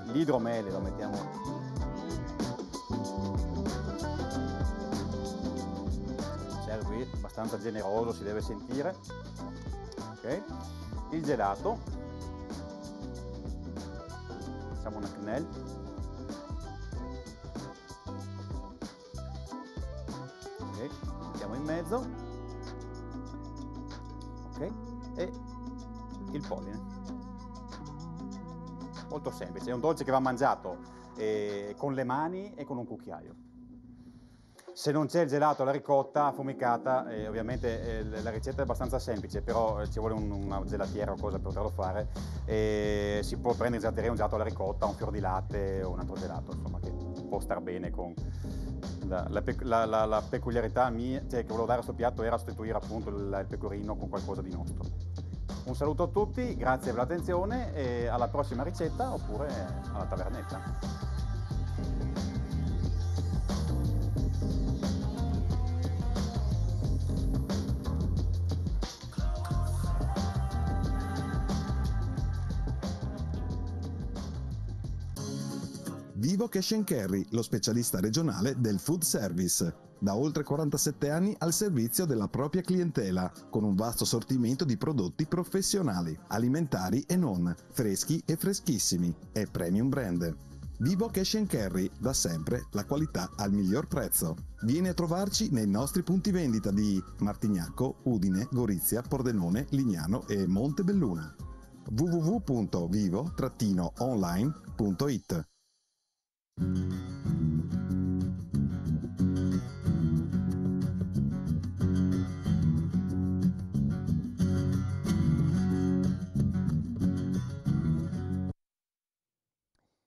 l'idromele lo mettiamo così abbastanza generoso si deve sentire okay. il gelato facciamo una cannella ok mettiamo in mezzo ok e il polline molto semplice è un dolce che va mangiato eh, con le mani e con un cucchiaio se non c'è il gelato, la ricotta affumicata, eh, ovviamente eh, la ricetta è abbastanza semplice, però eh, ci vuole un, una gelatiera o cosa per poterlo fare. E si può prendere in gelateria un gelato alla ricotta, un fior di latte o un altro gelato, insomma, che può star bene con... La, la, la, la peculiarità mia, cioè, che volevo dare a questo piatto era sostituire appunto il, il pecorino con qualcosa di nostro. Un saluto a tutti, grazie per l'attenzione e alla prossima ricetta oppure alla tavernetta. Vivo Cash and Carry, lo specialista regionale del food service. Da oltre 47 anni al servizio della propria clientela, con un vasto assortimento di prodotti professionali, alimentari e non, freschi e freschissimi, e premium brand. Vivo Cash and Carry, da sempre la qualità al miglior prezzo. Vieni a trovarci nei nostri punti vendita di Martignacco, Udine, Gorizia, Pordenone, Lignano e Montebelluna. www.vivo-online.it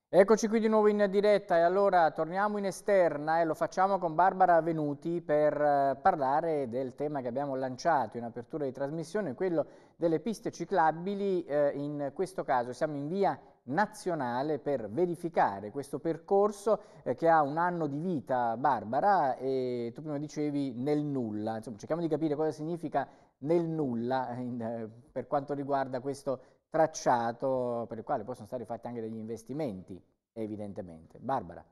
Eccoci qui di nuovo in diretta e allora torniamo in esterna e lo facciamo con Barbara Venuti per eh, parlare del tema che abbiamo lanciato in apertura di trasmissione, quello delle piste ciclabili, eh, in questo caso siamo in via nazionale per verificare questo percorso eh, che ha un anno di vita, Barbara, e tu prima dicevi nel nulla, insomma cerchiamo di capire cosa significa nel nulla eh, in, eh, per quanto riguarda questo tracciato per il quale possono stare fatti anche degli investimenti evidentemente. Barbara.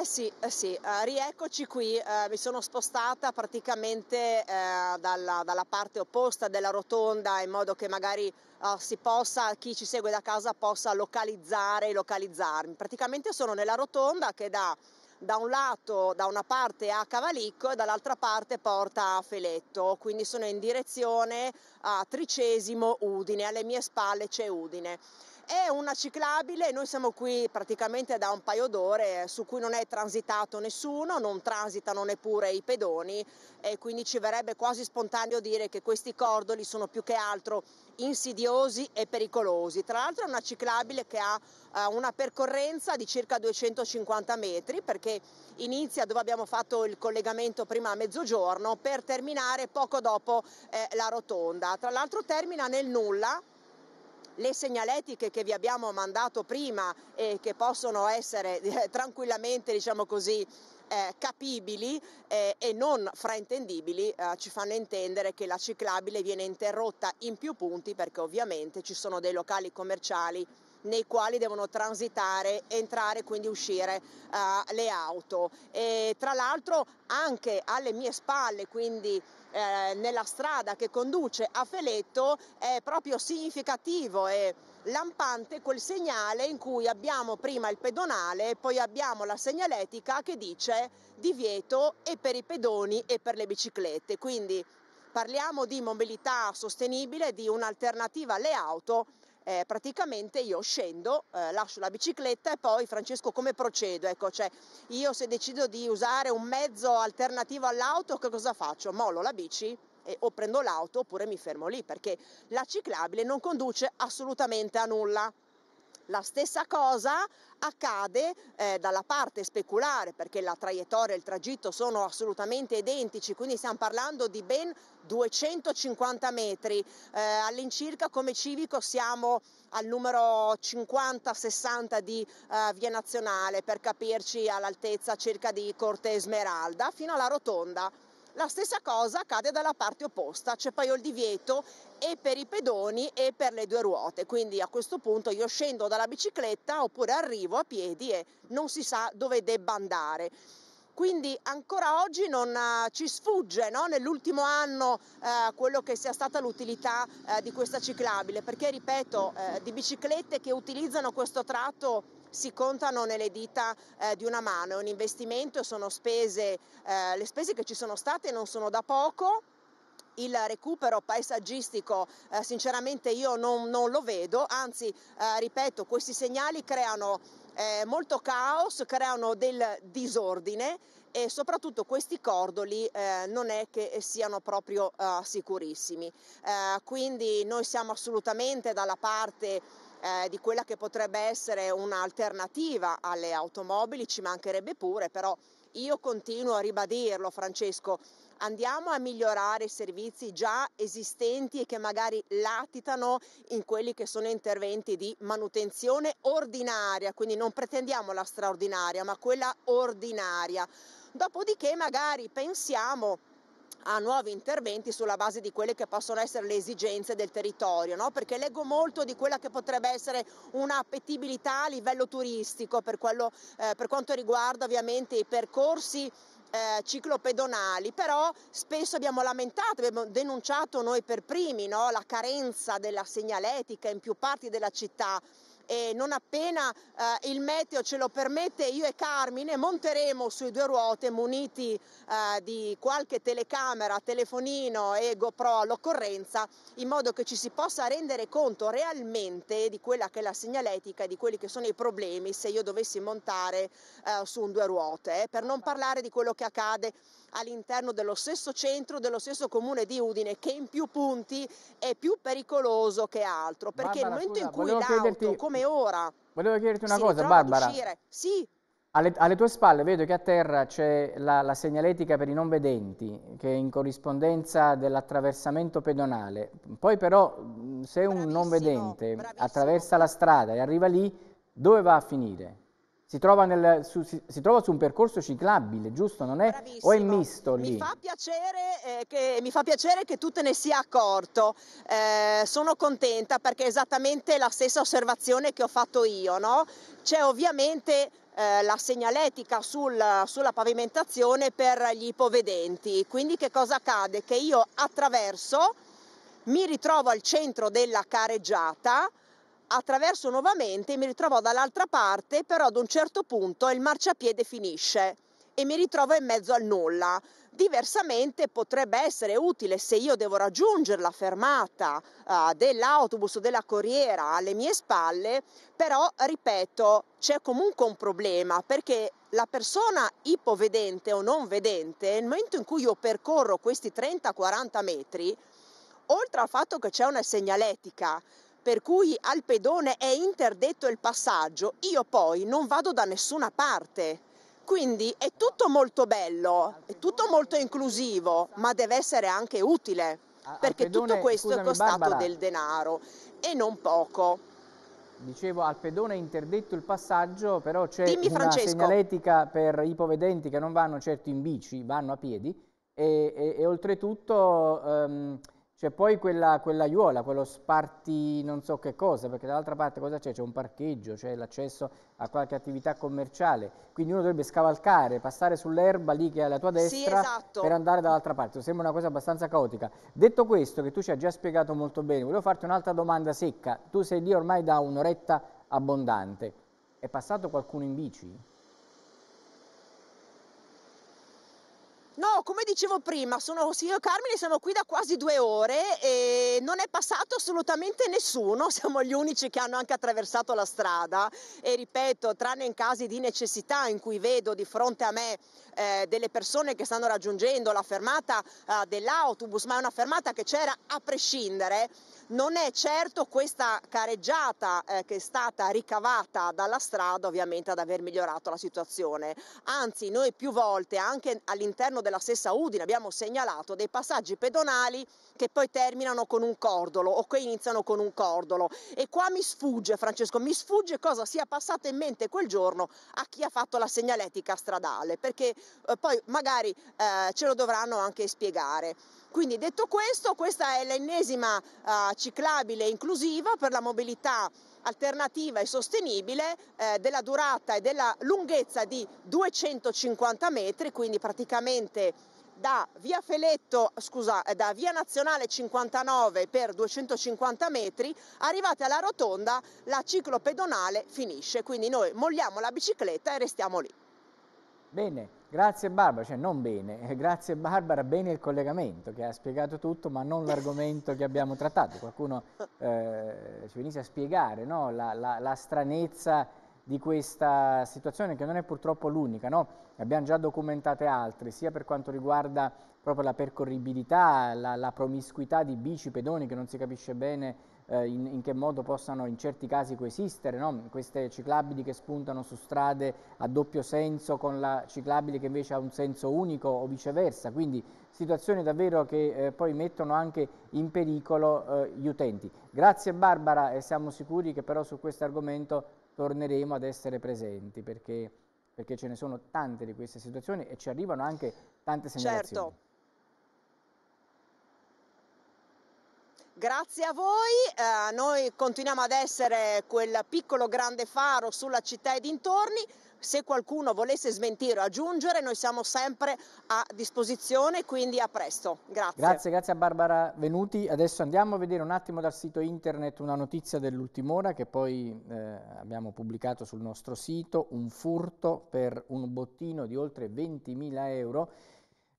Eh sì, eh sì, eh, rieccoci qui, eh, mi sono spostata praticamente eh, dalla, dalla, parte opposta della rotonda in modo che magari eh, si possa, chi ci segue da casa possa localizzare e localizzarmi. Praticamente sono nella rotonda che da, da un lato, da una parte a Cavalicco e dall'altra parte porta a Feletto, quindi sono in direzione a Tricesimo Udine, alle mie spalle c'è Udine. È una ciclabile, noi siamo qui praticamente da un paio d'ore eh, su cui non è transitato nessuno, non transitano neppure i pedoni e quindi ci verrebbe quasi spontaneo dire che questi cordoli sono più che altro insidiosi e pericolosi. Tra l'altro è una ciclabile che ha uh, una percorrenza di circa 250 metri perché inizia dove abbiamo fatto il collegamento prima a mezzogiorno per terminare poco dopo eh, la rotonda. Tra l'altro termina nel nulla le segnaletiche che vi abbiamo mandato prima e che possono essere eh, tranquillamente, diciamo così, eh, capibili eh, e non fraintendibili eh, ci fanno intendere che la ciclabile viene interrotta in più punti perché ovviamente ci sono dei locali commerciali nei quali devono transitare, entrare e quindi uscire uh, le auto. E, tra l'altro anche alle mie spalle, quindi eh, nella strada che conduce a Feletto, è proprio significativo e lampante quel segnale in cui abbiamo prima il pedonale e poi abbiamo la segnaletica che dice divieto e per i pedoni e per le biciclette. Quindi parliamo di mobilità sostenibile, di un'alternativa alle auto eh, praticamente io scendo, eh, lascio la bicicletta e poi Francesco come procedo? Ecco, cioè io se decido di usare un mezzo alternativo all'auto, che cosa faccio? Mollo la bici? E, o prendo l'auto oppure mi fermo lì perché la ciclabile non conduce assolutamente a nulla. La stessa cosa accade eh, dalla parte speculare perché la traiettoria e il tragitto sono assolutamente identici, quindi stiamo parlando di ben 250 metri. Eh, all'incirca come civico siamo al numero 50-60 di eh, Via Nazionale, per capirci all'altezza circa di Corte Esmeralda, fino alla rotonda. La stessa cosa accade dalla parte opposta, c'è poi il divieto e per i pedoni e per le due ruote, quindi a questo punto io scendo dalla bicicletta oppure arrivo a piedi e non si sa dove debba andare. Quindi ancora oggi non eh, ci sfugge no? nell'ultimo anno eh, quello che sia stata l'utilità eh, di questa ciclabile, perché ripeto, eh, di biciclette che utilizzano questo tratto si contano nelle dita eh, di una mano. È un investimento, sono spese, eh, le spese che ci sono state non sono da poco il recupero paesaggistico eh, sinceramente io non, non, lo vedo, anzi eh, ripeto questi segnali creano eh, molto caos, creano del disordine e soprattutto questi cordoli eh, non è che siano proprio eh, sicurissimi. Eh, quindi noi siamo assolutamente dalla parte eh, di quella che potrebbe essere un'alternativa alle automobili, ci mancherebbe pure, però io continuo a ribadirlo Francesco, andiamo a migliorare i servizi già esistenti e che magari latitano in quelli che sono interventi di manutenzione ordinaria, quindi non pretendiamo la straordinaria, ma quella ordinaria. Dopodiché magari pensiamo a nuovi interventi sulla base di quelle che possono essere le esigenze del territorio, no? perché leggo molto di quella che potrebbe essere un'appetibilità a livello turistico per, quello, eh, per quanto riguarda ovviamente i percorsi eh, ciclopedonali, però spesso abbiamo lamentato, abbiamo denunciato noi per primi no? la carenza della segnaletica in più parti della città e non appena eh, il meteo ce lo permette io e Carmine monteremo sui due ruote muniti eh, di qualche telecamera, telefonino e GoPro all'occorrenza in modo che ci si possa rendere conto realmente di quella che è la segnaletica e di quelli che sono i problemi se io dovessi montare eh, su un due ruote, eh, per non parlare di quello che accade all'interno dello stesso centro, dello stesso comune di Udine, che in più punti è più pericoloso che altro, perché Barbara, nel momento scusa, in cui l'auto, chiederti, come ora, volevo chiederti una cosa, Barbara. Uscire, sì. Alle, alle, tue spalle vedo che a terra c'è la, la segnaletica per i non vedenti, che è in corrispondenza dell'attraversamento pedonale. Poi però se un bravissimo, non vedente bravissimo. attraversa la strada e arriva lì, dove va a finire? Si trova, nel, su, si, si trova, su, un percorso ciclabile, giusto? Non è, o è misto lì? Mi fa piacere, eh, che, mi fa piacere che tu te ne sia accorto. Eh, sono contenta perché è esattamente la stessa osservazione che ho fatto io. No? C'è ovviamente eh, la segnaletica sul, sulla pavimentazione per gli ipovedenti. Quindi che cosa accade? Che io attraverso, mi ritrovo al centro della careggiata attraverso nuovamente, mi ritrovo dall'altra parte, però ad un certo punto il marciapiede finisce e mi ritrovo in mezzo al nulla. Diversamente potrebbe essere utile se io devo raggiungere la fermata uh, dell'autobus o della corriera alle mie spalle, però ripeto, c'è comunque un problema perché la persona ipovedente o non vedente, nel momento in cui io percorro questi 30-40 metri, oltre al fatto che c'è una segnaletica, per cui al pedone è interdetto il passaggio, io poi non vado da nessuna parte. Quindi è tutto molto bello, è tutto molto inclusivo, ma deve essere anche utile, perché tutto questo è costato del denaro e non poco. Dicevo, al pedone è interdetto il passaggio, però c'è Dimmi, una Francesco. segnaletica per ipovedenti che non vanno certo in bici, vanno a piedi e, e, e oltretutto... Um, c'è poi quella, aiuola, quello sparti non so che cosa, perché dall'altra parte cosa c'è? C'è un parcheggio, c'è l'accesso a qualche attività commerciale, quindi uno dovrebbe scavalcare, passare sull'erba lì che è alla tua destra sì, esatto. per andare dall'altra parte, sembra una cosa abbastanza caotica. Detto questo, che tu ci hai già spiegato molto bene, volevo farti un'altra domanda secca, tu sei lì ormai da un'oretta abbondante, è passato qualcuno in bici? No, come dicevo prima, sono io e Carmine, siamo qui da quasi due ore e non è passato assolutamente nessuno, siamo gli unici che hanno anche attraversato la strada e ripeto, tranne in casi di necessità in cui vedo di fronte a me eh, delle persone che stanno raggiungendo la fermata eh, dell'autobus, ma è una fermata che c'era a prescindere, non è certo questa careggiata eh, che è stata ricavata dalla strada ovviamente ad aver migliorato la situazione. Anzi, noi più volte anche all'interno della della stessa Udine abbiamo segnalato dei passaggi pedonali che poi terminano con un cordolo o che iniziano con un cordolo e qua mi sfugge Francesco, mi sfugge cosa sia passato in mente quel giorno a chi ha fatto la segnaletica stradale perché eh, poi magari eh, ce lo dovranno anche spiegare. Quindi detto questo, questa è l'ennesima uh, ciclabile inclusiva per la mobilità alternativa e sostenibile eh, della durata e della lunghezza di 250 metri, quindi praticamente da via, Feletto, scusa, eh, da via Nazionale 59 per 250 metri, arrivate alla rotonda la ciclopedonale finisce, quindi noi molliamo la bicicletta e restiamo lì. Bene, grazie Barbara, cioè non bene, grazie Barbara, bene il collegamento che ha spiegato tutto ma non l'argomento che abbiamo trattato. Qualcuno eh, ci venisse a spiegare no? la, la, la, stranezza di questa situazione che non è purtroppo l'unica, no? abbiamo già documentate altre, sia per quanto riguarda proprio la percorribilità, la, la promiscuità di bici, pedoni che non si capisce bene eh, in, in, che modo possano in certi casi coesistere, no? queste ciclabili che spuntano su strade a doppio senso con la ciclabile che invece ha un senso unico o viceversa, quindi situazioni davvero che eh, poi mettono anche in pericolo eh, gli utenti. Grazie Barbara e siamo sicuri che però su questo argomento torneremo ad essere presenti perché, perché ce ne sono tante di queste situazioni e ci arrivano anche tante certo. segnalazioni. Certo. Grazie a voi, eh, noi continuiamo ad essere quel piccolo grande faro sulla città e dintorni. Se qualcuno volesse smentire o aggiungere, noi siamo sempre a disposizione, quindi a presto. Grazie. Grazie, grazie a Barbara Venuti. Adesso andiamo a vedere un attimo dal sito internet una notizia dell'ultima ora che poi eh, abbiamo pubblicato sul nostro sito, un furto per un bottino di oltre 20.000 euro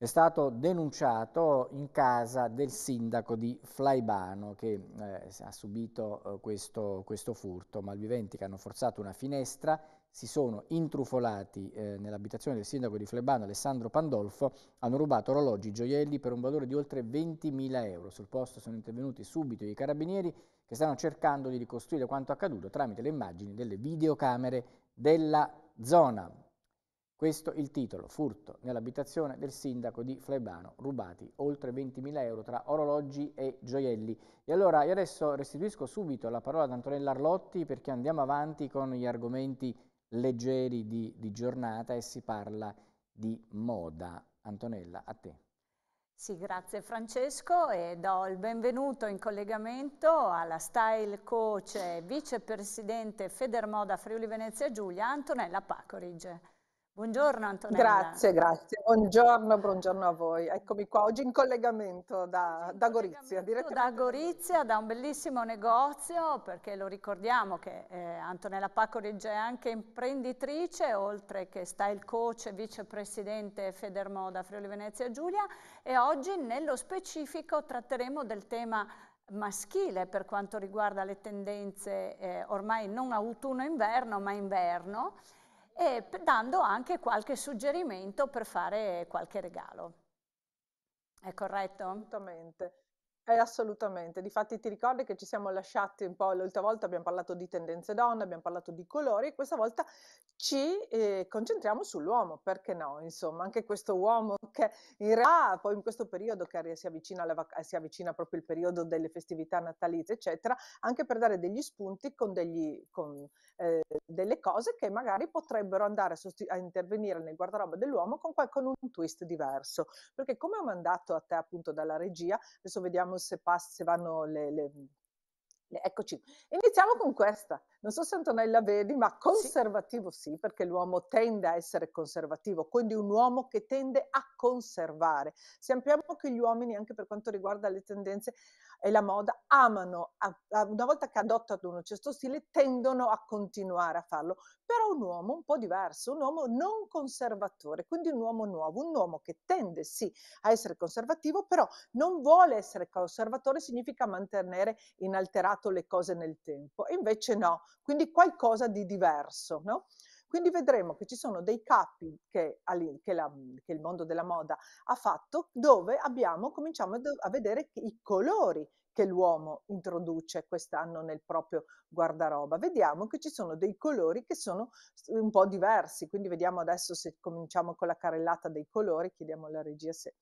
è stato denunciato in casa del sindaco di Flaibano che eh, ha subito eh, questo, questo, furto. Malviventi che hanno forzato una finestra si sono intrufolati eh, nell'abitazione del sindaco di Flaibano Alessandro Pandolfo, hanno rubato orologi, gioielli per un valore di oltre 20.000 euro. Sul posto sono intervenuti subito i carabinieri che stanno cercando di ricostruire quanto accaduto tramite le immagini delle videocamere della zona. Questo il titolo, furto nell'abitazione del sindaco di Flaibano, rubati oltre 20.000 euro tra orologi e gioielli. E allora io adesso restituisco subito la parola ad Antonella Arlotti perché andiamo avanti con gli argomenti leggeri di, di giornata e si parla di moda. Antonella, a te. Sì, grazie Francesco e do il benvenuto in collegamento alla style coach e vicepresidente Federmoda Friuli Venezia Giulia, Antonella Pacorige. Buongiorno Antonella. Grazie, grazie. Buongiorno, buongiorno a voi. Eccomi qua oggi in collegamento da, da Gorizia. Direttamente... Da Gorizia, da un bellissimo negozio, perché lo ricordiamo che eh, Antonella Pacorigi è anche imprenditrice, oltre che style coach e vicepresidente Federmoda Friuli Venezia Giulia. E oggi nello specifico tratteremo del tema maschile per quanto riguarda le tendenze eh, ormai non autunno-inverno, ma inverno e dando anche qualche suggerimento per fare qualche regalo. È corretto? Assolutamente. Eh, assolutamente, difatti ti ricordi che ci siamo lasciati un po' l'ultima volta abbiamo parlato di tendenze donne, abbiamo parlato di colori, questa volta ci eh, concentriamo sull'uomo, perché no? Insomma, anche questo uomo che in realtà ah, poi in questo periodo che si avvicina, vac- si avvicina proprio il periodo delle festività natalizie, eccetera, anche per dare degli spunti con, degli, con eh, delle cose che magari potrebbero andare a, sosti- a intervenire nel guardaroba dell'uomo con, qual- con un twist diverso. Perché come ho mandato a te appunto dalla regia, adesso vediamo vediamo se, pass- se vanno le, le, le... Eccoci, iniziamo con questa non so se Antonella vedi, ma conservativo sì. sì. perché l'uomo tende a essere conservativo, quindi un uomo che tende a conservare. Sappiamo che gli uomini, anche per quanto riguarda le tendenze e la moda, amano, una volta che adottano un certo stile, tendono a continuare a farlo. Però un uomo un po' diverso, un uomo non conservatore, quindi un uomo nuovo, un uomo che tende sì a essere conservativo, però non vuole essere conservatore, significa mantenere inalterato le cose nel tempo. Invece no, quindi qualcosa di diverso. No? Quindi vedremo che ci sono dei capi che, che, la, che, il mondo della moda ha fatto dove abbiamo, cominciamo a vedere i colori che l'uomo introduce quest'anno nel proprio guardaroba. Vediamo che ci sono dei colori che sono un po' diversi, quindi vediamo adesso se cominciamo con la carrellata dei colori, chiediamo alla regia se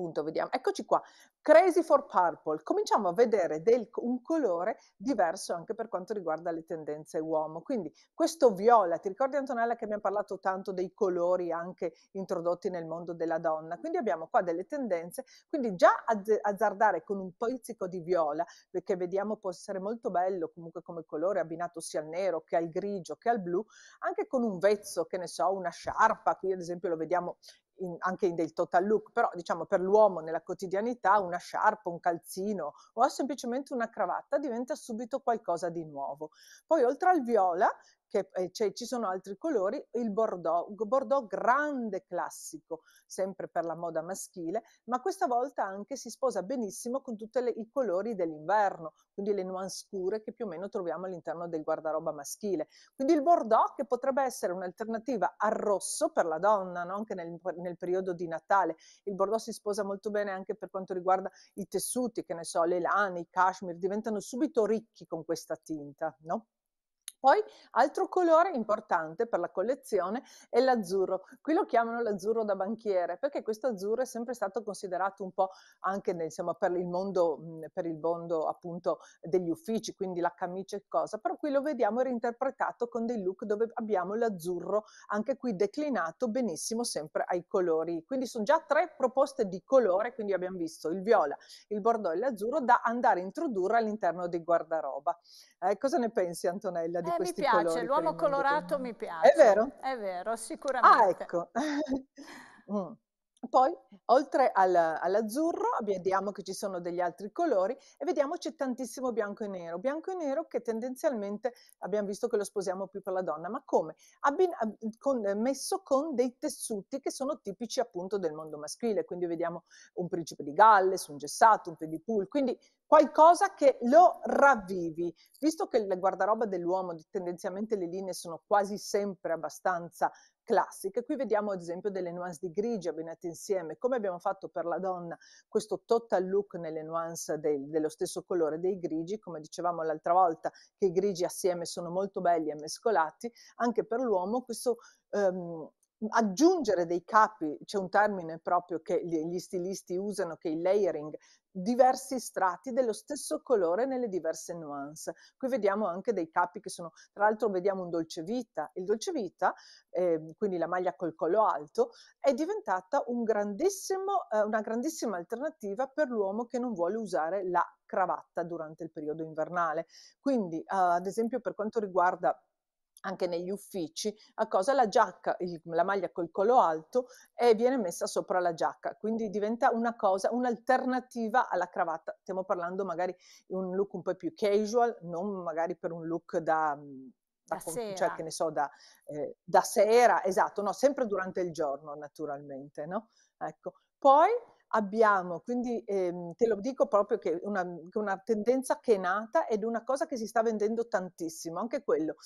appunto, vediamo, eccoci qua, Crazy for Purple, cominciamo a vedere del, un colore diverso anche per quanto riguarda le tendenze uomo, quindi questo viola, ti ricordi Antonella che abbiamo parlato tanto dei colori anche introdotti nel mondo della donna, quindi abbiamo qua delle tendenze, quindi già azzardare con un pizzico di viola, perché vediamo può essere molto bello comunque come colore abbinato sia al nero che al grigio che al blu, anche con un vezzo, che ne so, una sciarpa, qui ad esempio lo vediamo in, anche in del total look, però diciamo per l'uomo nella quotidianità una sciarpa, un calzino o semplicemente una cravatta diventa subito qualcosa di nuovo. Poi oltre al viola che, eh, cioè, ci sono altri colori, il Bordeaux, Bordeaux grande classico, sempre per la moda maschile, ma questa volta anche si sposa benissimo con tutti i colori dell'inverno, quindi le nuance scure che più o meno troviamo all'interno del guardaroba maschile. Quindi il Bordeaux che potrebbe essere un'alternativa al rosso per la donna, no? anche nel, nel periodo di Natale. Il Bordeaux si sposa molto bene anche per quanto riguarda i tessuti, che ne so, le lane, i cashmere, diventano subito ricchi con questa tinta, no? Poi, altro colore importante per la collezione è l'azzurro. Qui lo chiamano l'azzurro da banchiere, perché questo azzurro è sempre stato considerato un po' anche nel, insomma, per il mondo, mhmm, per il mondo appunto degli uffici, quindi la camicia e cosa, però qui lo vediamo reinterpretato con dei look dove abbiamo l'azzurro, anche qui declinato benissimo sempre ai colori. Quindi sono già tre proposte di colore, quindi abbiamo visto il viola, il bordeaux e l'azzurro da andare a introdurre all'interno dei guardaroba. Eh, cosa ne pensi Antonella? Di eh, mi piace, l'uomo colorato mi piace. È vero? È vero, ah, sicuramente. Ah, ecco. mm. Poi, oltre al, all'azzurro, vediamo che ci sono degli altri colori e vediamo c'è tantissimo bianco e nero. Bianco e nero che tendenzialmente abbiamo visto che lo sposiamo più per la donna, ma come? Abbin- con, messo con dei tessuti che sono tipici appunto del mondo maschile, quindi vediamo un principe di Galles, un gessato, un pedipul, quindi qualcosa che lo ravvivi. Visto che il guardaroba dell'uomo, tendenzialmente le linee sono quasi sempre abbastanza classiche, qui vediamo ad esempio delle nuance di grigio abbinate insieme, come abbiamo fatto per la donna questo total look nelle nuance del, dello stesso colore dei grigi, come dicevamo l'altra volta che i grigi assieme sono molto belli e mescolati, anche per l'uomo questo... Um, aggiungere dei capi, c'è un termine proprio che gli stilisti usano, che è il layering, diversi strati dello stesso colore nelle diverse nuance. Qui vediamo anche dei capi che sono, tra l'altro vediamo un vita, il dolcevita, eh, quindi la maglia col collo alto, è diventata un eh, una grandissima alternativa per l'uomo che non vuole usare la cravatta durante il periodo invernale. Quindi, eh, ad esempio, per quanto riguarda anche negli uffici, a cosa la giacca, il, la maglia col collo alto e viene messa sopra la giacca, quindi diventa una cosa, un'alternativa alla cravatta. Stiamo parlando magari di un look un po' più casual, non magari per un look da, mm, da, da con, Cioè, che ne so, da, eh, da sera, esatto, no, sempre durante il giorno naturalmente, no? Ecco. Poi abbiamo, quindi ehm, te lo dico proprio che una, una tendenza che è nata ed una cosa che si sta vendendo tantissimo, anche quello.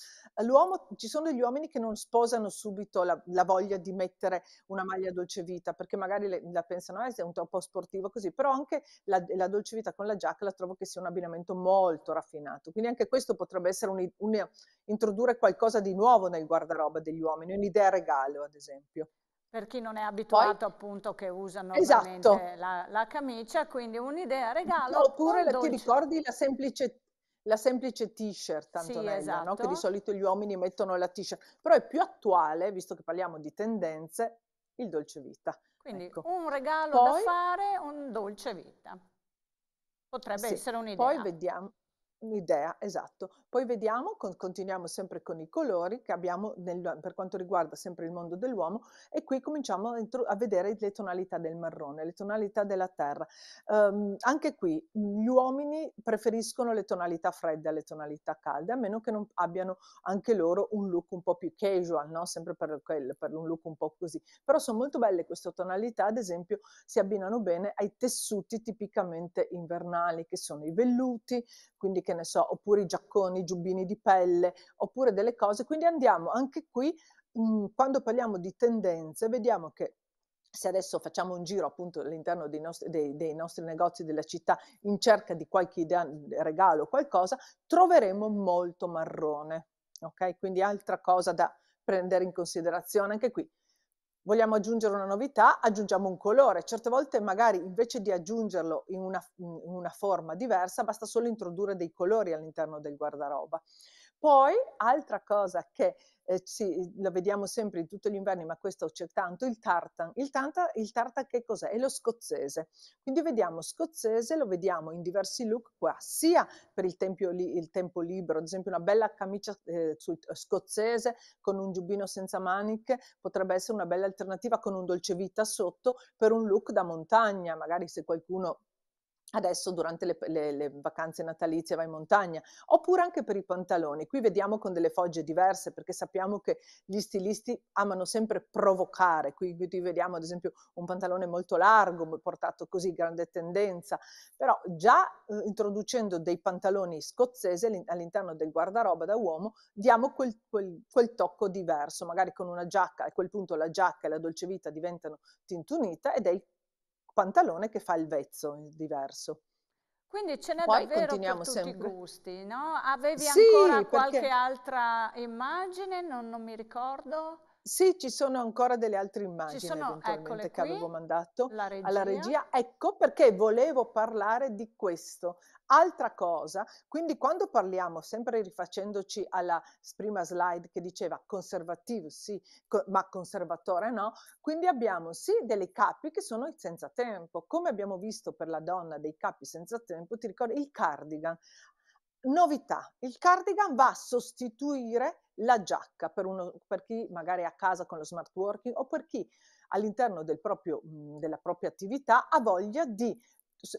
L'uomo, ci sono degli uomini che non sposano subito la, la voglia di mettere una maglia dolce vita, perché magari le, la pensano, eh, è un troppo sportivo così, però anche la, la, dolce vita con la giacca la trovo che sia un abbinamento molto raffinato, quindi anche questo potrebbe essere un, un introdurre qualcosa di nuovo nel guardaroba degli uomini, un'idea regalo ad esempio per chi non è abituato Poi, appunto che usano esatto. la, la, camicia, quindi un'idea regalo. Oppure ti ricordi la semplice, la semplice t-shirt, Antonella, sì, esatto. no? che di esatto. solito gli uomini mettono la t-shirt, però è più attuale, visto che parliamo di tendenze, il dolce vita. Quindi ecco. un regalo Poi, da fare, un dolce vita. Potrebbe sì. essere un'idea. Poi vediamo, Un'idea, esatto. Poi vediamo, con, continuiamo sempre con i colori che abbiamo nel, per quanto riguarda sempre il mondo dell'uomo e qui cominciamo a, a vedere le tonalità del marrone, le tonalità della terra. Um, anche qui gli uomini preferiscono le tonalità fredde alle tonalità calde, a meno che non abbiano anche loro un look un po' più casual, no? sempre per, quel, per un look un po' così. Però sono molto belle queste tonalità, ad esempio si abbinano bene ai tessuti tipicamente invernali che sono i velluti, quindi che ne so, oppure i giacconi, i giubbini di pelle, oppure delle cose. Quindi andiamo anche qui, mh, mm, quando parliamo di tendenze, vediamo che se adesso facciamo un giro appunto all'interno dei nostri, dei, dei nostri, negozi della città in cerca di qualche idea, regalo o qualcosa, troveremo molto marrone. Ok? Quindi altra cosa da prendere in considerazione anche qui vogliamo aggiungere una novità, aggiungiamo un colore. Certe volte magari invece di aggiungerlo in una, in una forma diversa, basta solo introdurre dei colori all'interno del guardaroba. Poi, altra cosa che eh, sì, la vediamo sempre in tutti gli inverni, ma questo c'è tanto, il tartan. Il tartan, il tartan che cos'è? È lo scozzese. Quindi vediamo scozzese, lo vediamo in diversi look qua, sia per il, tempio, il tempo libero, ad esempio una bella camicia eh, eh, scozzese con un giubbino senza maniche, potrebbe essere una bella alternativa con un dolce vita sotto per un look da montagna, magari se qualcuno adesso durante le, le, le, vacanze natalizie va in montagna, oppure anche per i pantaloni. Qui vediamo con delle fogge diverse perché sappiamo che gli stilisti amano sempre provocare, qui qui vediamo ad esempio un pantalone molto largo, portato così, grande tendenza, però già eh, introducendo dei pantaloni scozzesi all'interno del guardaroba da uomo diamo quel, quel, quel tocco diverso, magari con una giacca, a quel punto la giacca e la dolce vita diventano tintunita ed è il pantalone che fa il vezzo diverso. Quindi ce n'è Poi davvero per tutti sempre. i gusti, no? Avevi sì, ancora qualche perché... altra immagine? Non, non, mi ricordo. Sì, ci sono ancora delle altre immagini sono, eventualmente qui, che avevo mandato regia. alla regia. Ecco perché volevo parlare di questo, Altra cosa, quindi quando parliamo, sempre rifacendoci alla prima slide che diceva conservativo sì, co ma conservatore no, quindi abbiamo sì delle capi che sono il senza tempo, come abbiamo visto per la donna dei capi senza tempo, ti ricordi il cardigan. Novità, il cardigan va a sostituire la giacca per, uno, per chi magari è a casa con lo smart working o per chi all'interno del mhmm, della propria attività ha voglia di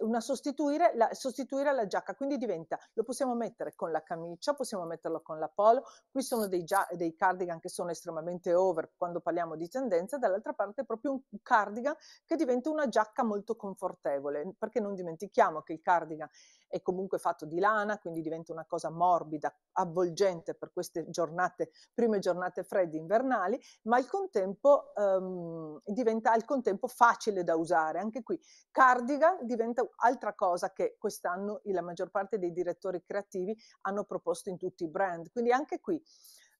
una sostituire, la, sostituire la giacca, quindi diventa, lo possiamo mettere con la camicia, possiamo metterlo con la polo, qui sono dei, gia, dei cardigan che sono estremamente over quando parliamo di tendenza, dall'altra parte è proprio un cardigan che diventa una giacca molto confortevole, perché non dimentichiamo che il cardigan è comunque fatto di lana, quindi diventa una cosa morbida, avvolgente per queste giornate, prime giornate fredde invernali, ma al contempo ehm, diventa al contempo facile da usare, anche qui cardigan diventa diventa altra cosa che quest'anno la maggior parte dei direttori creativi hanno proposto in tutti i brand. Quindi anche qui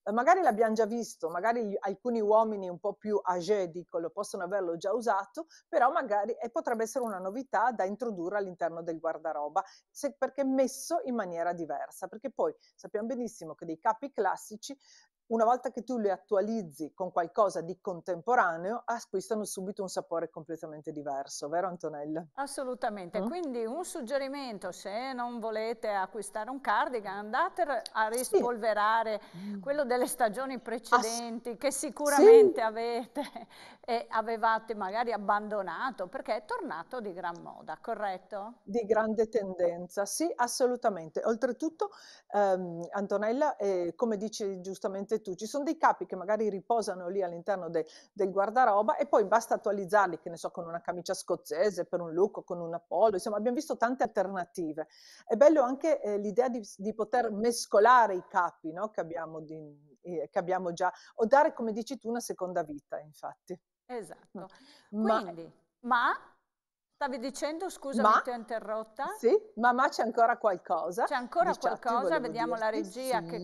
eh, magari l'abbiamo già visto, magari gli, alcuni uomini un po' più age dicono possono averlo già usato, però magari eh, potrebbe essere una novità da introdurre all'interno del guardaroba, se, perché messo in maniera diversa, perché poi sappiamo benissimo che dei capi classici una volta che tu le attualizzi con qualcosa di contemporaneo, acquistano subito un sapore completamente diverso, vero Antonella? Assolutamente, mm? quindi un suggerimento, se non volete acquistare un cardigan, andate a rispolverare sì. Mm. quello delle stagioni precedenti Ass che sicuramente sì. avete e avevate magari abbandonato perché è tornato di gran moda, corretto? Di grande tendenza, sì, assolutamente. Oltretutto, ehm, Antonella, eh, come dice giustamente scelte tu. Ci sono dei capi che magari riposano lì all'interno de, del guardaroba e poi basta attualizzarli, che ne so, con una camicia scozzese, per un look, con un Apollo, insomma abbiamo visto tante alternative. È bello anche eh, l'idea di, di, poter mescolare i capi no? che, abbiamo di, eh, che abbiamo già, o dare, come dici tu, una seconda vita, infatti. Esatto. Mm. Quindi, ma Stavi dicendo, scusa, ti ho interrotta. Sì, ma, ma c'è ancora qualcosa. C'è ancora Diciati, qualcosa, vediamo dirti. la regia sì. che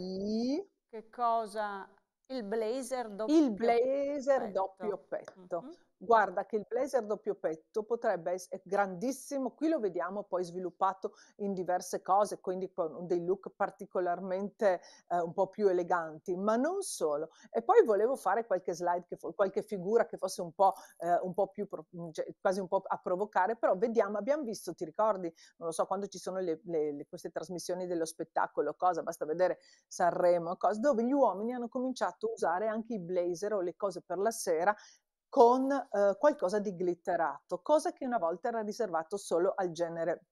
che cosa? Il blazer doppio Il blazer petto. doppio petto. Mm -hmm. Guarda che il blazer doppio petto potrebbe essere grandissimo, qui lo vediamo poi sviluppato in diverse cose, quindi con dei look particolarmente eh, un po' più eleganti, ma non solo. E poi volevo fare qualche slide, che, qualche figura che fosse un po', eh, un po più, cioè, quasi un po' a provocare, però vediamo, abbiamo visto, ti ricordi, non lo so, quando ci sono le, le, le, queste trasmissioni dello spettacolo, cosa, basta vedere Sanremo, cosa, dove gli uomini hanno cominciato a usare anche i blazer o le cose per la sera con eh, qualcosa di glitterato, cosa che una volta era riservato solo al genere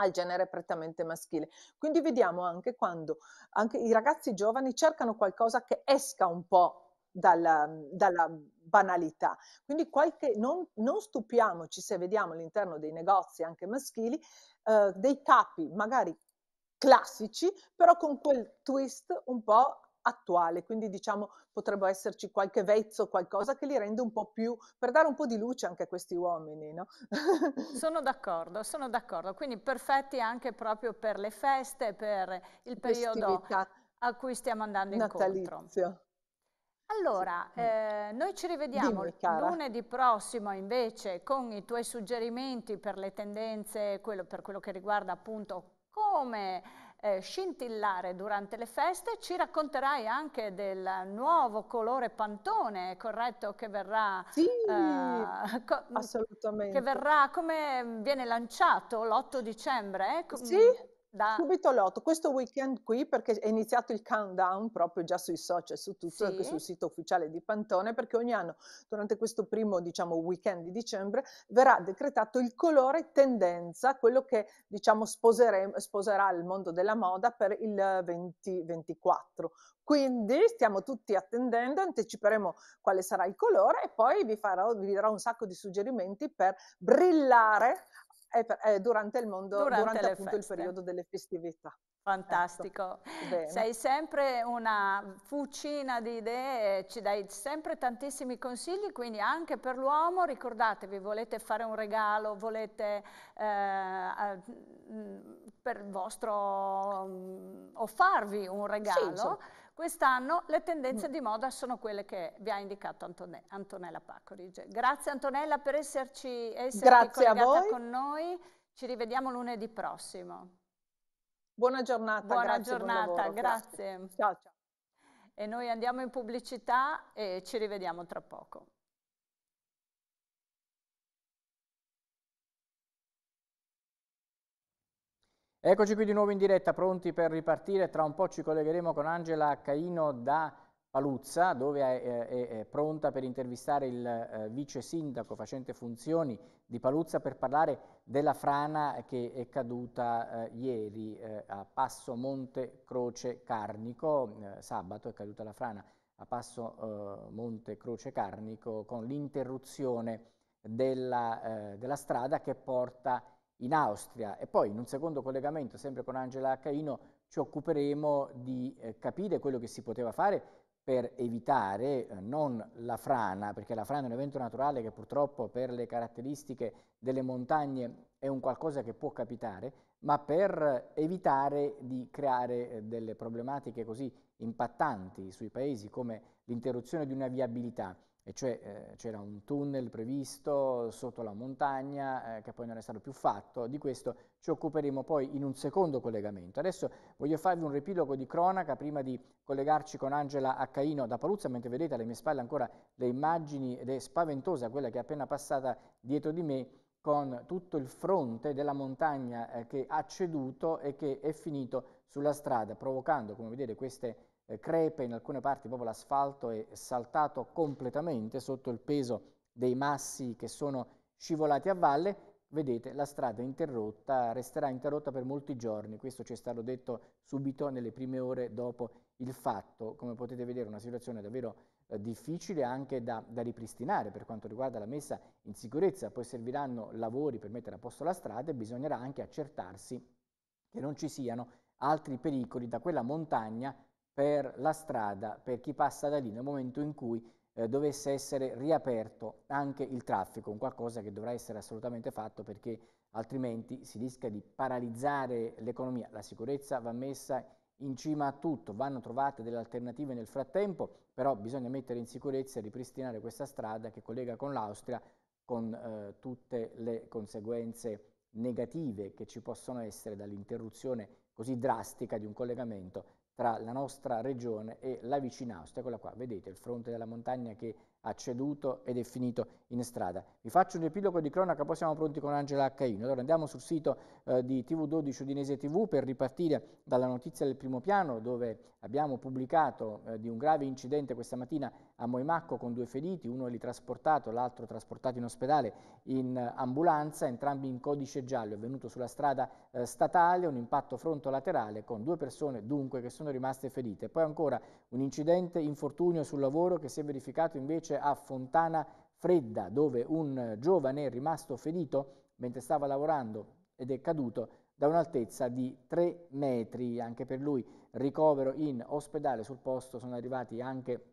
al genere prettamente maschile. Quindi vediamo anche quando anche i ragazzi giovani cercano qualcosa che esca un po' Dalla, dalla, banalità. Quindi qualche, non, non, stupiamoci se vediamo all'interno dei negozi, anche maschili, eh, dei capi magari classici, però con quel twist un po' attuale, quindi diciamo potrebbe esserci qualche vezzo, qualcosa che li rende un po' più, per dare un po' di luce anche a questi uomini. No? sono d'accordo, sono d'accordo, quindi perfetti anche proprio per le feste, per il periodo a cui stiamo andando natalizio. incontro. Allora, eh, noi ci rivediamo Dimmi, lunedì prossimo invece con i tuoi suggerimenti per le tendenze, quello, per quello che riguarda appunto come eh, scintillare durante le feste, ci racconterai anche del nuovo colore pantone, corretto, che verrà, sì, eh, assolutamente. Che verrà come viene lanciato l'8 dicembre. Eh? sì, da... Subito l'8, questo weekend qui perché è iniziato il countdown proprio già sui social, su tutto, sì. anche sul sito ufficiale di Pantone, perché ogni anno durante questo primo diciamo, weekend di dicembre verrà decretato il colore tendenza, quello che diciamo, sposerà il mondo della moda per il 2024. Quindi stiamo tutti attendendo, anticiperemo quale sarà il colore e poi vi, farò, vi darò un sacco di suggerimenti per brillare è, è durante il mondo, durante, durante appunto feste. il periodo delle festività. Fantastico, ecco. sei sempre una fucina di idee, ci dai sempre tantissimi consigli, quindi anche per l'uomo ricordatevi, volete fare un regalo, volete eh, mm, per vostro um, mm, offarvi un regalo, sì, Quest'anno le tendenze mm. di moda sono quelle che vi ha indicato Antone Antonella Pacorige. Grazie Antonella per esserci essere collegata con noi. Ci rivediamo lunedì prossimo. Buona giornata. Buona grazie, giornata, buon grazie. grazie. Ciao, ciao. E noi andiamo in pubblicità e ci rivediamo tra poco. Eccoci qui di nuovo in diretta, pronti per ripartire. Tra un po' ci collegheremo con Angela Caino da Paluzza, dove è, eh, è, è pronta per intervistare il eh, vice sindaco facente funzioni di Paluzza per parlare della frana che è caduta eh, ieri eh, a Passo Monte Croce Carnico. Eh, sabato è caduta la frana a Passo eh, Monte Croce Carnico con l'interruzione della, della strada che porta in in Austria e poi in un secondo collegamento sempre con Angela Accaino ci occuperemo di eh, capire quello che si poteva fare per evitare eh, non la frana, perché la frana è un evento naturale che purtroppo per le caratteristiche delle montagne è un qualcosa che può capitare, ma per evitare di creare eh, delle problematiche così impattanti sui paesi come l'interruzione di una viabilità e cioè eh, c'era un tunnel previsto sotto la montagna eh, che poi non è stato più fatto, di questo ci occuperemo poi in un secondo collegamento. Adesso voglio farvi un repilogo di cronaca prima di collegarci con Angela Accaino da Paluzza, mentre vedete alle mie spalle ancora le immagini ed è spaventosa quella che è appena passata dietro di me con tutto il fronte della montagna eh, che ha ceduto e che è finito sulla strada, provocando, come vedete, queste immagini eh, crepe, in alcune parti proprio l'asfalto è saltato completamente sotto il peso dei massi che sono scivolati a valle, vedete la strada interrotta, resterà interrotta per molti giorni, questo ci è stato detto subito nelle prime ore dopo il fatto, come potete vedere una situazione davvero eh, difficile anche da, da, ripristinare per quanto riguarda la messa in sicurezza, poi serviranno lavori per mettere a posto la strada e bisognerà anche accertarsi che non ci siano altri pericoli da quella montagna per la strada per chi passa da lì nel momento in cui eh, dovesse essere riaperto anche il traffico, un qualcosa che dovrà essere assolutamente fatto perché altrimenti si rischia di paralizzare l'economia. La sicurezza va messa in cima a tutto, vanno trovate delle alternative nel frattempo, però bisogna mettere in sicurezza e ripristinare questa strada che collega con l'Austria con eh, tutte le conseguenze negative che ci possono essere dall'interruzione così drastica di un collegamento tra la nostra regione e la vicina Austria. Eccola qua, vedete il fronte della montagna che ha ceduto ed è finito in strada. Vi faccio un epilogo di cronaca, poi siamo pronti con Angela Accaino. Allora andiamo sul sito eh, di TV12 Udinese TV per ripartire dalla notizia del primo piano dove Abbiamo pubblicato eh, di un grave incidente questa mattina a Moimacco con due feriti, uno è lì trasportato, l'altro trasportato in ospedale in ambulanza, entrambi in codice giallo, è avvenuto sulla strada eh, statale, un impatto frontolaterale con due persone dunque che sono rimaste ferite. Poi ancora un incidente infortunio sul lavoro che si è verificato invece a Fontana Fredda, dove un giovane è rimasto ferito mentre stava lavorando ed è caduto da un'altezza di 3 metri, anche per lui ricovero in ospedale sul posto sono, anche,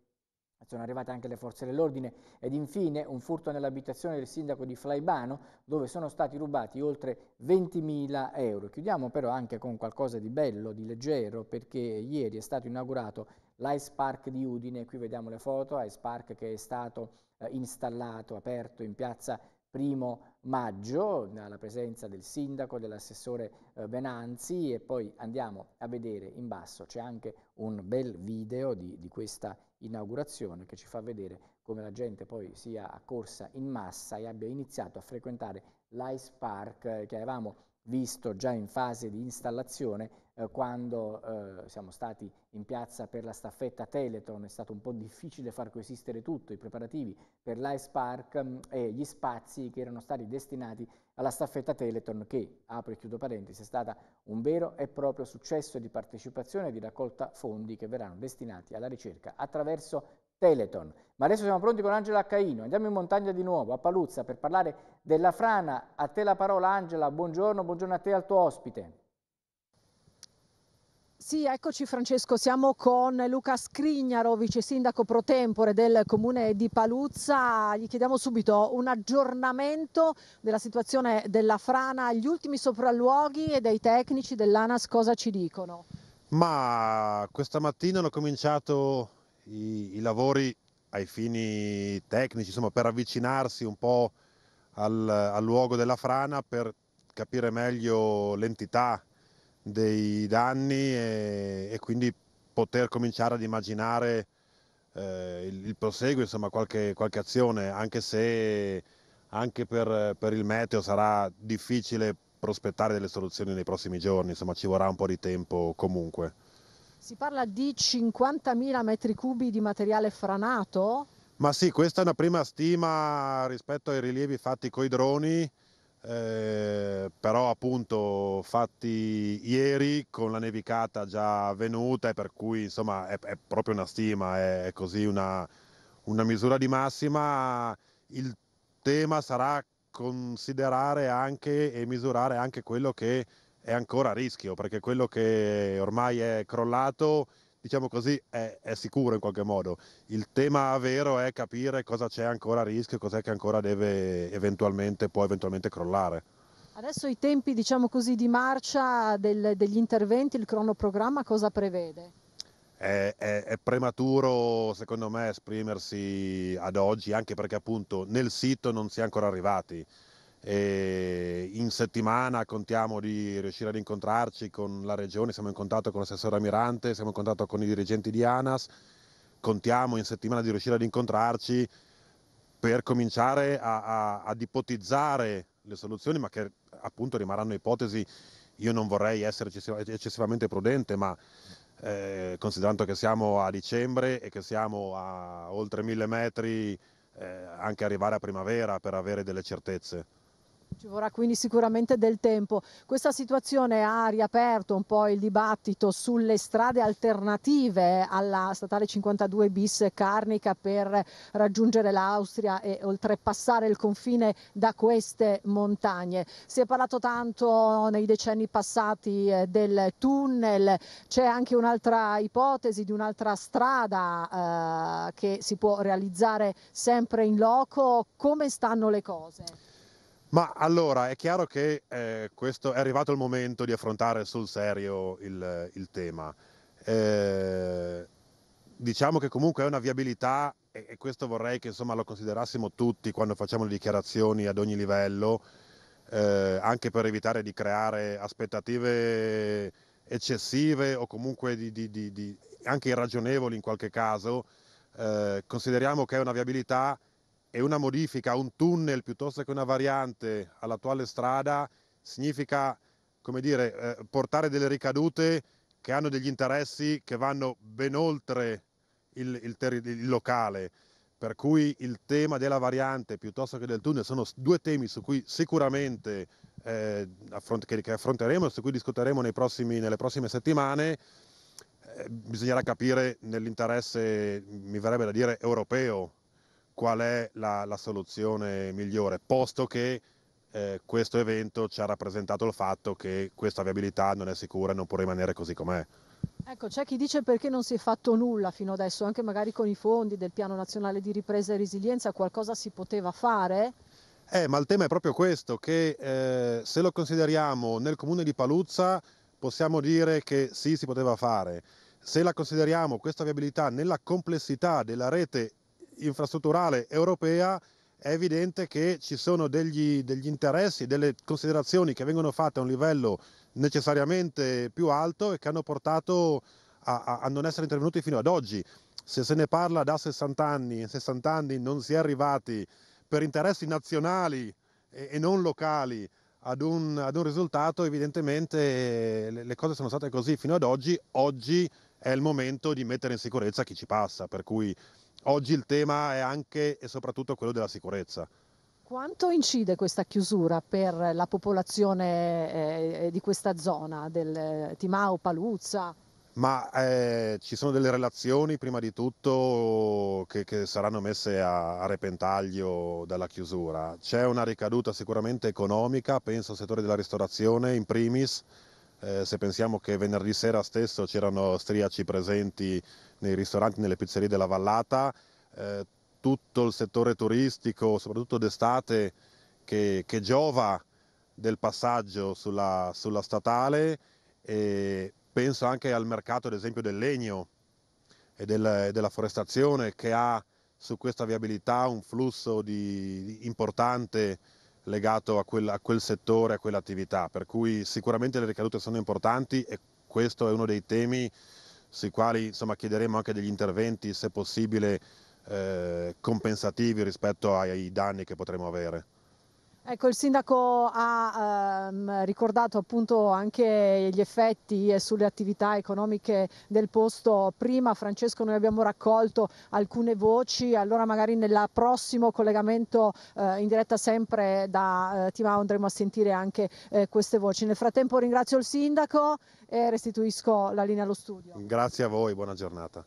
sono arrivate anche le forze dell'ordine ed infine un furto nell'abitazione del sindaco di Flaibano dove sono stati rubati oltre 20.000 euro. Chiudiamo però anche con qualcosa di bello, di leggero, perché ieri è stato inaugurato l'Ice Park di Udine, qui vediamo le foto, Ice Park che è stato eh, installato, aperto in piazza Udine primo maggio, alla presenza del sindaco, dell'assessore Benanzi eh, e poi andiamo a vedere in basso, c'è anche un bel video di, di questa inaugurazione che ci fa vedere come la gente poi sia accorsa in massa e abbia iniziato a frequentare l'Ice Park eh, che avevamo visto già in fase di installazione eh, quando eh, siamo stati in piazza per la staffetta Teleton, è stato un po' difficile far coesistere tutto, i preparativi per l'Ice Park mh, mm, e gli spazi che erano stati destinati alla staffetta Teleton che, apro e chiudo parentesi, è stata un vero e proprio successo di partecipazione e di raccolta fondi che verranno destinati alla ricerca attraverso Teleton. Ma adesso siamo pronti con Angela Caino, andiamo in montagna di nuovo, a Paluzza, per parlare della frana. A te la parola Angela, buongiorno, buongiorno a te e al tuo ospite. Sì, eccoci Francesco, siamo con Luca Scrignaro, vice sindaco pro tempore del comune di Paluzza. Gli chiediamo subito un aggiornamento della situazione della frana, gli ultimi sopralluoghi e dei tecnici dell'ANAS cosa ci dicono? Ma questa mattina hanno cominciato i, i lavori ai fini tecnici, insomma, per avvicinarsi un po' al, al, luogo della frana, per capire meglio l'entità dei danni e, e quindi poter cominciare ad immaginare eh, il, il, proseguo, insomma, qualche, qualche azione, anche se anche per, per, il meteo sarà difficile prospettare delle soluzioni nei prossimi giorni, insomma, ci vorrà un po' di tempo comunque. Si parla di 50.000 metri cubi di materiale franato? Ma sì, questa è una prima stima rispetto ai rilievi fatti coi droni, eh, però appunto fatti ieri con la nevicata già avvenuta e per cui insomma è, è proprio una stima, è così una, una misura di massima. Il tema sarà considerare anche e misurare anche quello che è ancora a rischio perché quello che ormai è crollato diciamo così, è, è, sicuro in qualche modo. Il tema vero è capire cosa c'è ancora a rischio, cos'è che ancora deve eventualmente, può eventualmente crollare. Adesso i tempi, diciamo così, di marcia del, degli interventi, il cronoprogramma cosa prevede? È, è, è prematuro secondo me esprimersi ad oggi, anche perché appunto nel sito non si è ancora arrivati. E in settimana contiamo di riuscire ad incontrarci con la regione, siamo in contatto con l'assessore Amirante, siamo in contatto con i dirigenti di ANAS, contiamo in settimana di riuscire ad incontrarci per cominciare a, a, ad ipotizzare le soluzioni, ma che appunto rimarranno ipotesi. Io non vorrei essere eccessivamente prudente, ma eh, considerando che siamo a dicembre e che siamo a oltre mille metri, eh, anche arrivare a primavera per avere delle certezze. Ci vorrà quindi sicuramente del tempo. Questa situazione ha riaperto un po' il dibattito sulle strade alternative alla statale 52 bis carnica per raggiungere l'Austria e oltrepassare il confine da queste montagne. Si è parlato tanto nei decenni passati eh, del tunnel, c'è anche un'altra ipotesi di un'altra strada eh, che si può realizzare sempre in loco. Come stanno le cose? Ma allora è chiaro che eh, questo è arrivato il momento di affrontare sul serio il, il tema. Eh, diciamo che comunque è una viabilità e, e questo vorrei che insomma, lo considerassimo tutti quando facciamo le dichiarazioni ad ogni livello, eh, anche per evitare di creare aspettative eccessive o comunque di, di, di, anche irragionevoli in qualche caso. Eh, consideriamo che è una viabilità e una modifica, un tunnel piuttosto che una variante all'attuale strada significa come dire, eh, portare delle ricadute che hanno degli interessi che vanno ben oltre il, il, il, locale. Per cui il tema della variante piuttosto che del tunnel sono due temi su cui sicuramente eh, affront che, che, affronteremo e su cui discuteremo prossimi, nelle prossime settimane. Eh, bisognerà capire nell'interesse, mi verrebbe da dire, europeo qual è la, la soluzione migliore, posto che eh, questo evento ci ha rappresentato il fatto che questa viabilità non è sicura e non può rimanere così com'è. Ecco, c'è chi dice perché non si è fatto nulla fino adesso, anche magari con i fondi del Piano Nazionale di Ripresa e Resilienza qualcosa si poteva fare? Eh, ma il tema è proprio questo, che eh, se lo consideriamo nel comune di Paluzza possiamo dire che sì, si poteva fare. Se la consideriamo questa viabilità nella complessità della rete infrastrutturale europea è evidente che ci sono degli, degli, interessi, delle considerazioni che vengono fatte a un livello necessariamente più alto e che hanno portato a, a non essere intervenuti fino ad oggi. Se se ne parla da 60 anni, in 60 anni non si è arrivati per interessi nazionali e, e non locali ad un, ad un risultato, evidentemente eh, le, le cose sono state così fino ad oggi. Oggi è il momento di mettere in sicurezza chi ci passa, per cui oggi il tema è anche e soprattutto quello della sicurezza. Quanto incide questa chiusura per la popolazione eh, eh di questa zona, del eh, Timau, Paluzza? Ma eh, ci sono delle relazioni prima di tutto che, che saranno messe a, a, repentaglio dalla chiusura. C'è una ricaduta sicuramente economica, penso al settore della ristorazione in primis, eh, se pensiamo che venerdì sera stesso c'erano striaci presenti nei ristoranti, nelle pizzerie della vallata, eh, tutto il settore turistico, soprattutto d'estate, che, che giova del passaggio sulla, sulla, statale e penso anche al mercato ad esempio del legno e, del, della forestazione che ha su questa viabilità un flusso di, di importante legato a quel, a quel settore, a quell'attività, per cui sicuramente le ricadute sono importanti e questo è uno dei temi sui quali insomma, chiederemo anche degli interventi, se possibile, eh, compensativi rispetto ai, ai danni che potremo avere. Ecco, il sindaco ha ehm, ricordato appunto anche gli effetti sulle attività economiche del posto. Prima, Francesco, noi abbiamo raccolto alcune voci, allora magari nel prossimo collegamento eh, in diretta sempre da eh, Timao andremo a sentire anche eh, queste voci. Nel frattempo ringrazio il sindaco e restituisco la linea allo studio. Grazie a voi, buona giornata.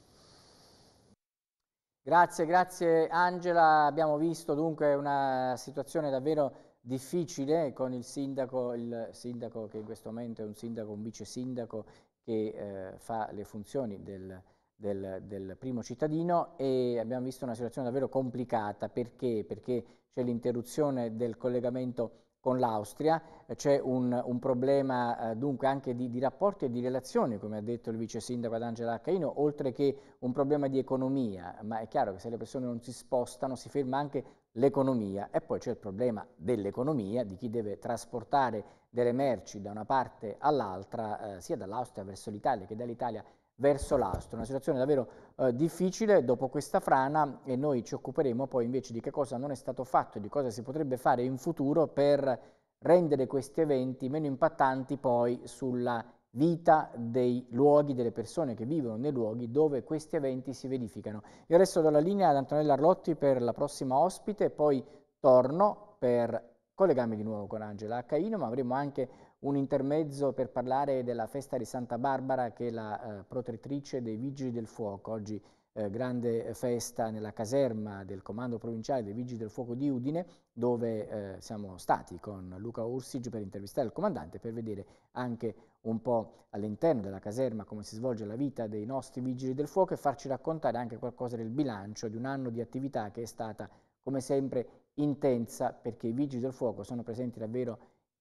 Grazie, grazie Angela. Abbiamo visto dunque una situazione davvero difficile con il sindaco, il sindaco che in questo momento è un sindaco, un vice sindaco che eh, fa le funzioni del, del, del, primo cittadino e abbiamo visto una situazione davvero complicata perché, perché c'è l'interruzione del collegamento con l'Austria, c'è un, un, problema eh, dunque anche di, di, rapporti e di relazioni, come ha detto il vice sindaco ad Angela Accaino, oltre che un problema di economia, ma è chiaro che se le persone non si spostano si ferma anche l'economia e poi c'è il problema dell'economia, di chi deve trasportare delle merci da una parte all'altra, eh, sia dall'Austria verso l'Italia che dall'Italia verso l'Austria. Una situazione davvero eh, difficile dopo questa frana e noi ci occuperemo poi invece di che cosa non è stato fatto e di cosa si potrebbe fare in futuro per rendere questi eventi meno impattanti poi sulla vita dei luoghi, delle persone che vivono nei luoghi dove questi eventi si verificano. Io adesso do la linea ad Antonella Arlotti per la prossima ospite poi torno per collegarmi di nuovo con Angela Accaino, ma avremo anche un intermezzo per parlare della festa di Santa Barbara che è la eh, protettrice dei Vigili del Fuoco. Oggi eh, grande festa nella caserma del Comando Provinciale dei Vigili del Fuoco di Udine, dove eh, siamo stati con Luca Ursig per intervistare il comandante, per vedere anche un po' all'interno della caserma come si svolge la vita dei nostri vigili del fuoco e farci raccontare anche qualcosa del bilancio di un anno di attività che è stata come sempre intensa perché i vigili del fuoco sono presenti davvero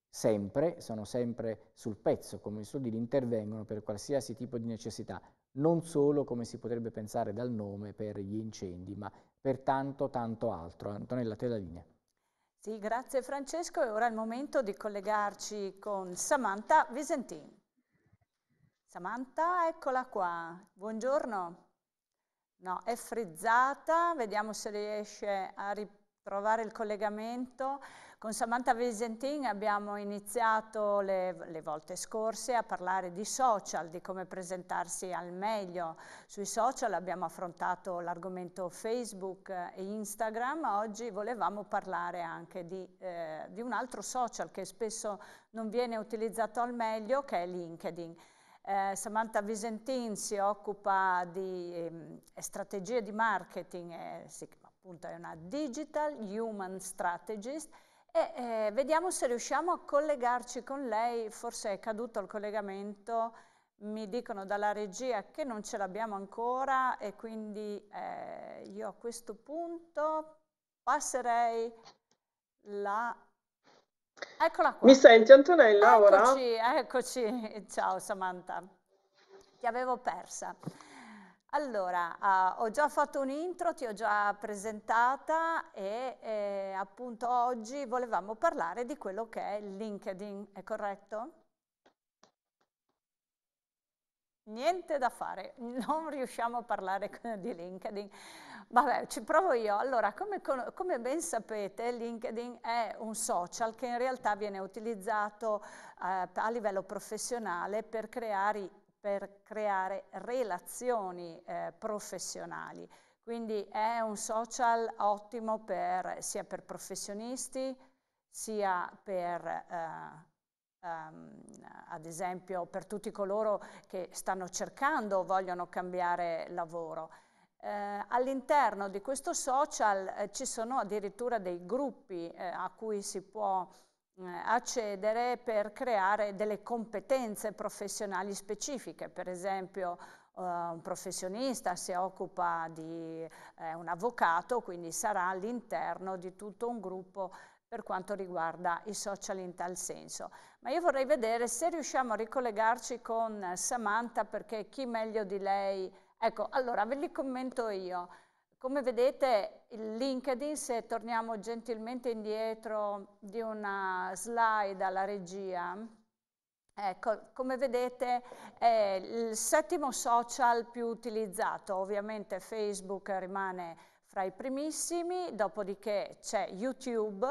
sempre, sono sempre sul pezzo, come so dire, intervengono per qualsiasi tipo di necessità, non solo come si potrebbe pensare dal nome per gli incendi, ma per tanto tanto altro. Antonella, te la linea. Sì, grazie Francesco e ora è il momento di collegarci con Samantha Visentin. Samantha, eccola qua, buongiorno. No, è frizzata, vediamo se riesce a ritrovare il collegamento. Con Samantha Visentin abbiamo iniziato le, le, volte scorse a parlare di social, di come presentarsi al meglio sui social, abbiamo affrontato l'argomento Facebook e Instagram, oggi volevamo parlare anche di, eh, di un altro social che spesso non viene utilizzato al meglio che è LinkedIn. Eh, Samantha Visentin si occupa di eh, strategie di marketing, eh, sì, appunto è una digital human strategist e eh, vediamo se riusciamo a collegarci con lei, forse è caduto il collegamento, mi dicono dalla regia che non ce l'abbiamo ancora e quindi eh, io a questo punto passerei la... Eccola qua. Mi senti Antonella eccoci, ora? Eccoci, eccoci. Ciao Samantha, ti avevo persa. Allora, uh, ho già fatto un intro, ti ho già presentata e eh, appunto oggi volevamo parlare di quello che è LinkedIn, è corretto? Niente da fare, non riusciamo a parlare di LinkedIn. Vabbè, ci provo io. Allora, come, come ben sapete, LinkedIn è un social che in realtà viene utilizzato eh, a livello professionale per creare per creare relazioni eh, professionali. Quindi è un social ottimo per, sia per professionisti, sia per, eh, um, ad esempio, per tutti coloro che stanno cercando o vogliono cambiare lavoro. Eh, All'interno di questo social eh, ci sono addirittura dei gruppi eh, a cui si può eh, accedere per creare delle competenze professionali specifiche, per esempio uh, un professionista si occupa di eh, un avvocato, quindi sarà all'interno di tutto un gruppo per quanto riguarda i social in tal senso. Ma io vorrei vedere se riusciamo a ricollegarci con Samantha perché chi meglio di lei... Ecco, allora ve li commento io. Come vedete il LinkedIn, se torniamo gentilmente indietro di una slide alla regia, Ecco, come vedete è il settimo social più utilizzato, ovviamente Facebook rimane fra i primissimi, dopodiché c'è YouTube,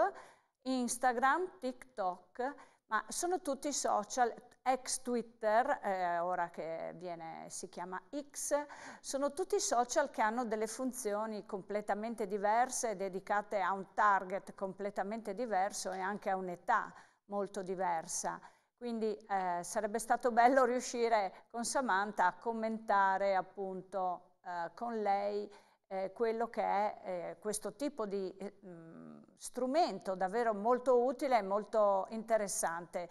Instagram, TikTok, ma sono tutti social, ex Twitter, eh, ora che viene, si chiama X, sono tutti social che hanno delle funzioni completamente diverse, dedicate a un target completamente diverso e anche a un'età molto diversa. Quindi eh, sarebbe stato bello riuscire con Samantha a commentare appunto eh, con lei eh, quello che è eh, questo tipo di eh, mh, strumento davvero molto utile e molto interessante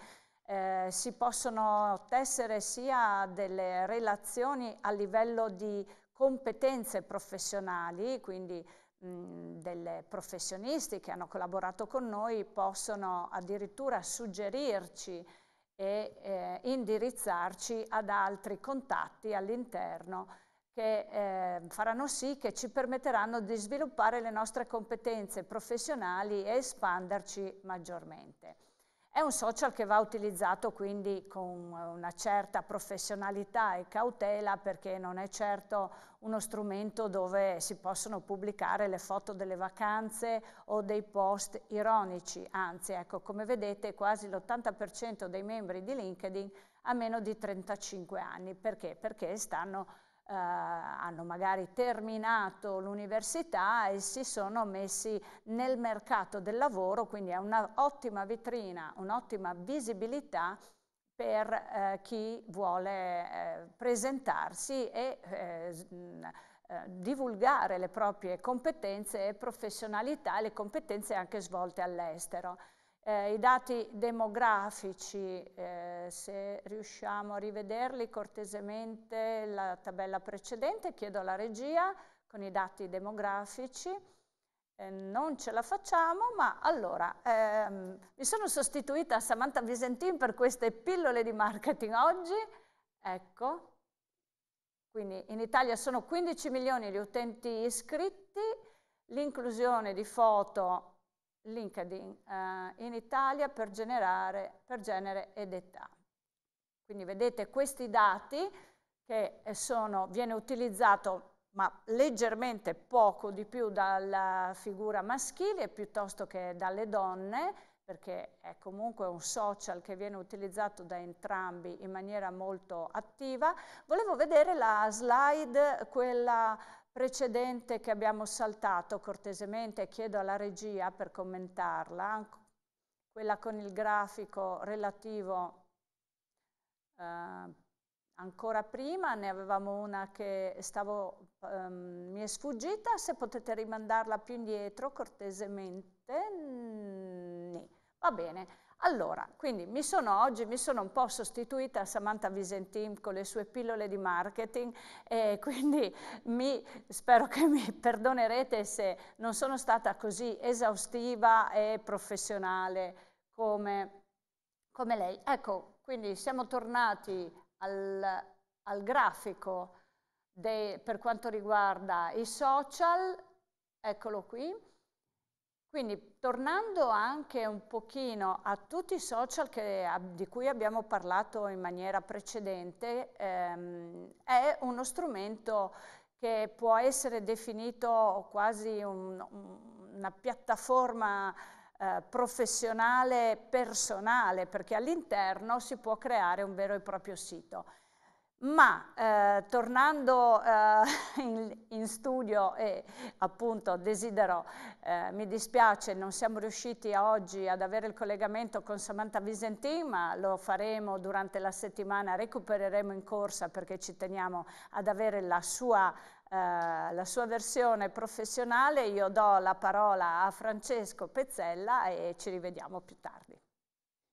eh, si possono tessere sia delle relazioni a livello di competenze professionali, quindi delle professionisti che hanno collaborato con noi possono addirittura suggerirci e eh, indirizzarci ad altri contatti all'interno che eh, faranno sì che ci permetteranno di sviluppare le nostre competenze professionali e espanderci maggiormente. È un social che va utilizzato quindi con eh, una certa professionalità e cautela perché non è certo uno strumento dove si possono pubblicare le foto delle vacanze o dei post ironici, anzi ecco come vedete quasi l'80% dei membri di LinkedIn ha meno di 35 anni, perché? Perché stanno eh, hanno magari terminato l'università e si sono messi nel mercato del lavoro, quindi è un'ottima vetrina, un'ottima visibilità per eh, chi vuole eh, presentarsi e eh, mm, eh, divulgare le proprie competenze e professionalità, le competenze anche svolte all'estero. Eh, I dati demografici, eh, se riusciamo a rivederli cortesemente, la tabella precedente, chiedo alla regia con i dati demografici, eh, non ce la facciamo, ma allora ehm, mi sono sostituita a Samantha Visentin per queste pillole di marketing oggi, ecco, quindi in Italia sono 15 milioni gli utenti iscritti, l'inclusione di foto LinkedIn eh, in Italia per, generare, per genere ed età. Quindi vedete questi dati che sono, viene utilizzato ma leggermente poco di più dalla figura maschile piuttosto che dalle donne, perché è comunque un social che viene utilizzato da entrambi in maniera molto attiva. Volevo vedere la slide, quella precedente che abbiamo saltato cortesemente, chiedo alla regia per commentarla, quella con il grafico relativo eh, ancora prima, ne avevamo una che stavo, ehm, mi è sfuggita, se potete rimandarla più indietro cortesemente, mm, va bene. Allora, quindi mi sono oggi, mi sono un po' sostituita a Samantha Visentin con le sue pillole di marketing e quindi mi, spero che mi perdonerete se non sono stata così esaustiva e professionale come, come lei. Ecco, quindi siamo tornati al, al grafico de, per quanto riguarda i social, eccolo qui. Quindi tornando anche un pochino a tutti i social che, a, di cui abbiamo parlato in maniera precedente, ehm, è uno strumento che può essere definito quasi un, una piattaforma eh, professionale personale, perché all'interno si può creare un vero e proprio sito. Ma eh, tornando eh, in, in, studio e appunto desidero, eh, mi dispiace non siamo riusciti oggi ad avere il collegamento con Samantha Visentin, ma lo faremo durante la settimana, recupereremo in corsa perché ci teniamo ad avere la sua, eh, la sua versione professionale. Io do la parola a Francesco Pezzella e ci rivediamo più tardi.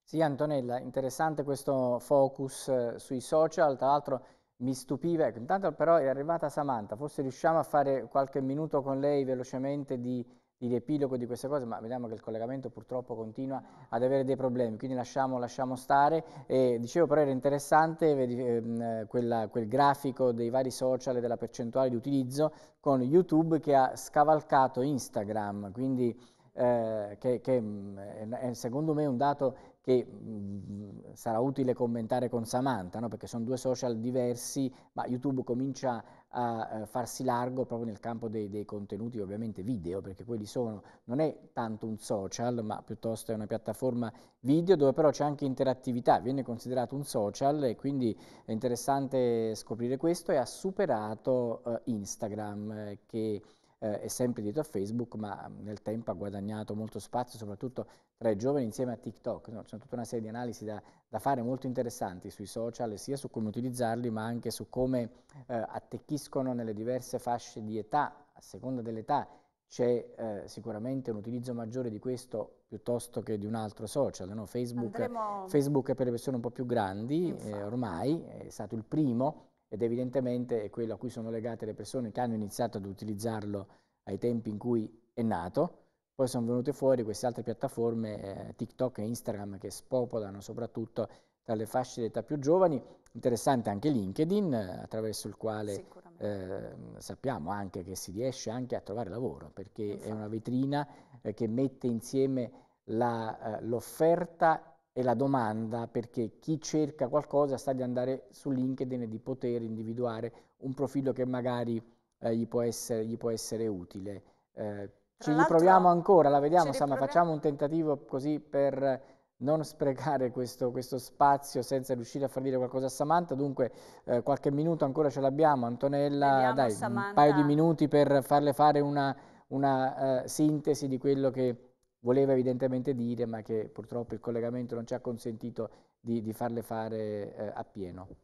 Sì Antonella, interessante questo focus eh, sui social, tra l'altro mi stupiva, ecco, intanto però è arrivata Samantha, forse riusciamo a fare qualche minuto con lei velocemente di, di riepilogo di queste cose, ma vediamo che il collegamento purtroppo continua ad avere dei problemi, quindi lasciamo, lasciamo stare. E dicevo però era interessante vedi, ehm, quella, quel grafico dei vari social e della percentuale di utilizzo con YouTube che ha scavalcato Instagram, quindi eh, che, che mm, è, è secondo me un dato che mm, sarà utile commentare con Samantha, no? perché sono due social diversi, ma YouTube comincia a eh, farsi largo proprio nel campo dei, dei, contenuti, ovviamente video, perché quelli sono, non è tanto un social, ma piuttosto è una piattaforma video dove però c'è anche interattività, viene considerato un social e quindi è interessante scoprire questo e ha superato eh, Instagram eh, che eh, è sempre dietro a Facebook, ma mm, nel tempo ha guadagnato molto spazio, soprattutto tra i giovani insieme a TikTok. No? C'è tutta una serie di analisi da, da, fare molto interessanti sui social, sia su come utilizzarli, ma anche su come eh, attecchiscono nelle diverse fasce di età, a seconda dell'età c'è eh, sicuramente un utilizzo maggiore di questo piuttosto che di un altro social. No? Facebook, Andremo... Facebook è per le persone un po' più grandi, eh, ormai è stato il primo, ed evidentemente è quello a cui sono legate le persone che hanno iniziato ad utilizzarlo ai tempi in cui è nato, poi sono venute fuori queste altre piattaforme, eh, TikTok e Instagram, che spopolano soprattutto tra le fasce d'età più giovani. Interessante anche LinkedIn, eh, attraverso il quale eh, sappiamo anche che si riesce anche a trovare lavoro, perché Infatti. è esatto. una vetrina eh, che mette insieme eh, l'offerta è la domanda perché chi cerca qualcosa sta di andare su LinkedIn e di poter individuare un profilo che magari eh, gli, può essere, gli, può essere, utile. Eh, ci riproviamo ancora, la vediamo, insomma, facciamo un tentativo così per non sprecare questo, questo, spazio senza riuscire a far dire qualcosa a Samantha, dunque eh, qualche minuto ancora ce l'abbiamo, Antonella, vediamo dai, Samantha. un paio di minuti per farle fare una, una uh, sintesi di quello che voleva evidentemente dire, ma che purtroppo il collegamento non ci ha consentito di, di farle fare eh, a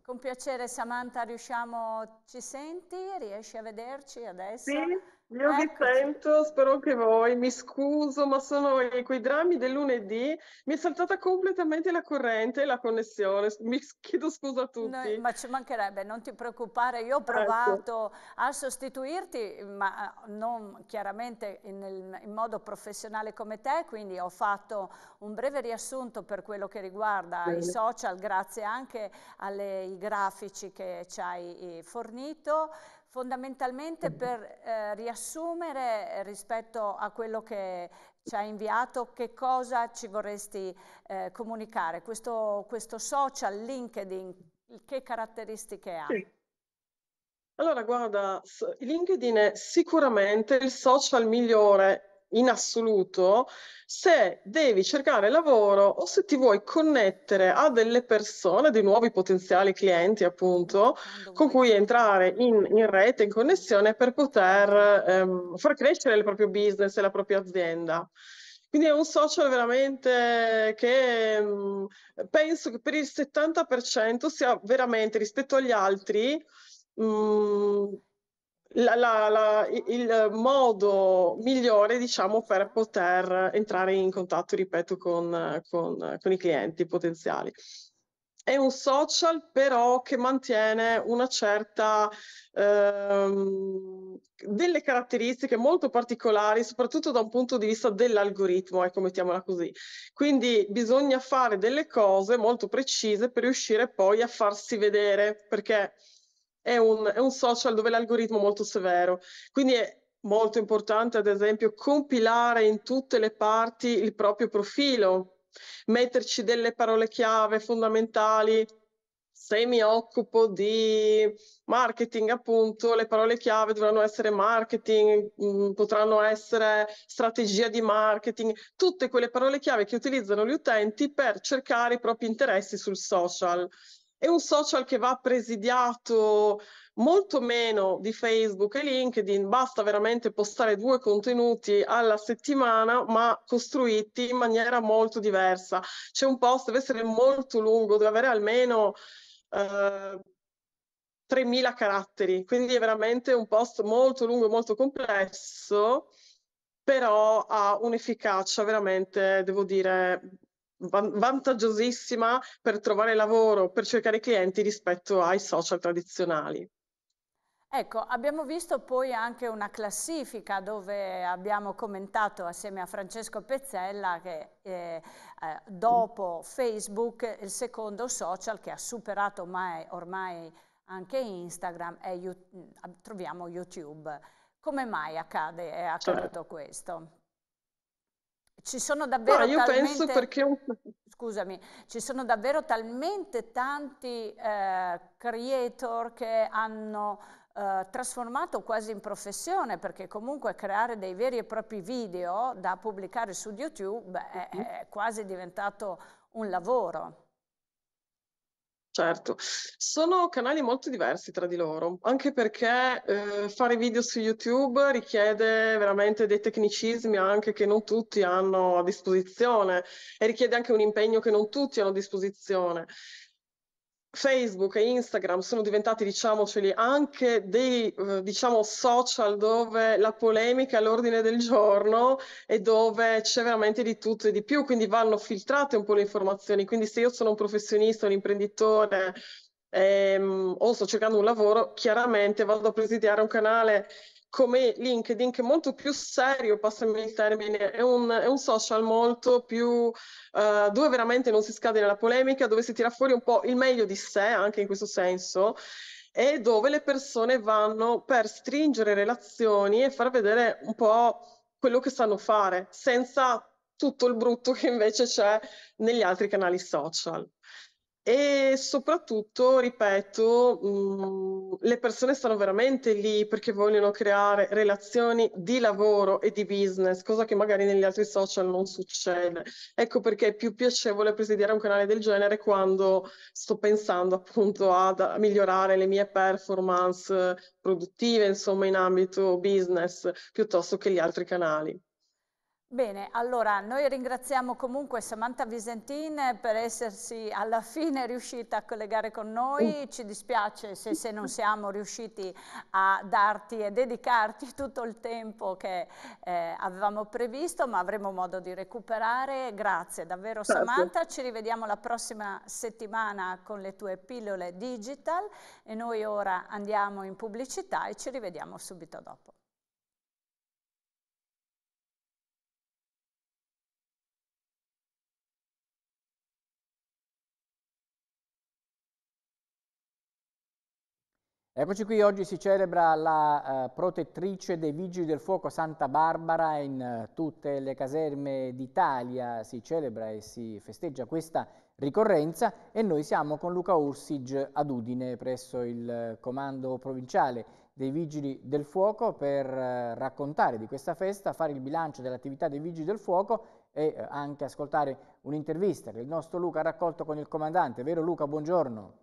Con piacere Samantha, riusciamo, ci senti? Riesci a vederci adesso? Sì. Io vi sento, spero che voi, mi scuso, ma sono quei drammi del lunedì, mi è saltata completamente la corrente e la connessione, mi chiedo scusa a tutti. No, ma ci mancherebbe, non ti preoccupare, io ho ecco. provato ecco. a sostituirti, ma eh, non chiaramente in, in modo professionale come te, quindi ho fatto un breve riassunto per quello che riguarda Bene. i social, grazie anche ai grafici che ci hai eh, fornito. Fondamentalmente per eh, riassumere rispetto a quello che ci ha inviato, che cosa ci vorresti eh, comunicare? Questo, questo, social, LinkedIn, che caratteristiche ha? Sì. Allora guarda, LinkedIn è sicuramente il social migliore in assoluto se devi cercare lavoro o se ti vuoi connettere a delle persone, dei nuovi potenziali clienti appunto, con cui entrare in, in rete, in connessione per poter ehm, far crescere il proprio business e la propria azienda. Quindi è un social veramente che mh, ehm, penso che per il 70% sia veramente rispetto agli altri mh, mhmm, la, la, la, il modo migliore diciamo, per poter entrare in contatto, ripeto, con, con, con i clienti potenziali è un social però che mantiene una certa ehm, delle caratteristiche molto particolari soprattutto da un punto di vista dell'algoritmo ecco mettiamola così quindi bisogna fare delle cose molto precise per riuscire poi a farsi vedere perché è un, è un social dove l'algoritmo è molto severo, quindi è, molto importante, ad esempio, compilare in tutte le parti il proprio profilo, metterci delle parole chiave fondamentali. Se mi occupo di marketing, appunto, le parole chiave dovranno essere marketing, mm, potranno essere strategia di marketing, tutte quelle parole chiave che utilizzano gli utenti per cercare i propri interessi sul social. È un social che va presidiato molto meno di Facebook e LinkedIn, basta veramente postare due contenuti alla settimana, ma costruiti in maniera molto diversa. C'è un post, deve essere molto lungo, deve avere almeno... Eh, 3.000 caratteri, quindi è veramente un post molto lungo e molto complesso, però ha un'efficacia veramente, devo dire, vantaggiosissima per trovare lavoro, per cercare clienti rispetto ai social tradizionali. Ecco, abbiamo visto poi anche una classifica dove abbiamo commentato assieme a Francesco Pezzella che eh, eh, dopo Facebook il secondo social che ha superato mai, ormai anche Instagram è, mm, troviamo YouTube. Come mai accade, è accaduto certo. questo? ci sono davvero no, talmente... Perché... Scusami, ci sono davvero talmente tanti eh, creator che hanno eh, trasformato quasi in professione, perché comunque creare dei veri e propri video da pubblicare su YouTube è, è quasi diventato un lavoro. Certo, sono canali molto diversi tra di loro, anche perché eh, fare video su YouTube richiede veramente dei tecnicismi anche che non tutti hanno a disposizione e richiede anche un impegno che non tutti hanno a disposizione. Facebook e Instagram sono diventati, diciamoceli, anche dei eh, diciamo, social dove la polemica è all'ordine del giorno e dove c'è veramente di tutto e di più, quindi vanno filtrate un po' le informazioni. Quindi se io sono un professionista, un imprenditore ehm, o sto cercando un lavoro, chiaramente vado a presidiare un canale come LinkedIn, che è molto più serio, passami il termine, è un, è un social molto più uh, dove veramente non si scade nella polemica, dove si tira fuori un po' il meglio di sé, anche in questo senso, e dove le persone vanno per stringere relazioni e far vedere un po' quello che sanno fare, senza tutto il brutto che invece c'è negli altri canali social. E soprattutto, ripeto, mh, mm, le persone stanno veramente lì perché vogliono creare relazioni di lavoro e di business, cosa che magari negli altri social non succede. Ecco perché è più piacevole presidiare un canale del genere quando sto pensando appunto ad, a migliorare le mie performance produttive, insomma, in ambito business, piuttosto che gli altri canali. Bene, allora noi ringraziamo comunque Samantha Visentin per essersi alla fine riuscita a collegare con noi, oh. ci dispiace se, se non siamo riusciti a darti e dedicarti tutto il tempo che eh, avevamo previsto, ma avremo modo di recuperare, grazie davvero grazie. Samantha, ci rivediamo la prossima settimana con le tue pillole digital e noi ora andiamo in pubblicità e ci rivediamo subito dopo. Eccoci qui, oggi si celebra la uh, protettrice dei Vigili del Fuoco Santa Barbara in uh, tutte le caserme d'Italia, si celebra e si festeggia questa ricorrenza e noi siamo con Luca Ursig ad Udine presso il eh, comando provinciale dei Vigili del Fuoco per raccontare di questa festa, fare il bilancio dell'attività dei Vigili del Fuoco e anche ascoltare un'intervista che il nostro Luca ha raccolto con il comandante. Vero Luca, buongiorno.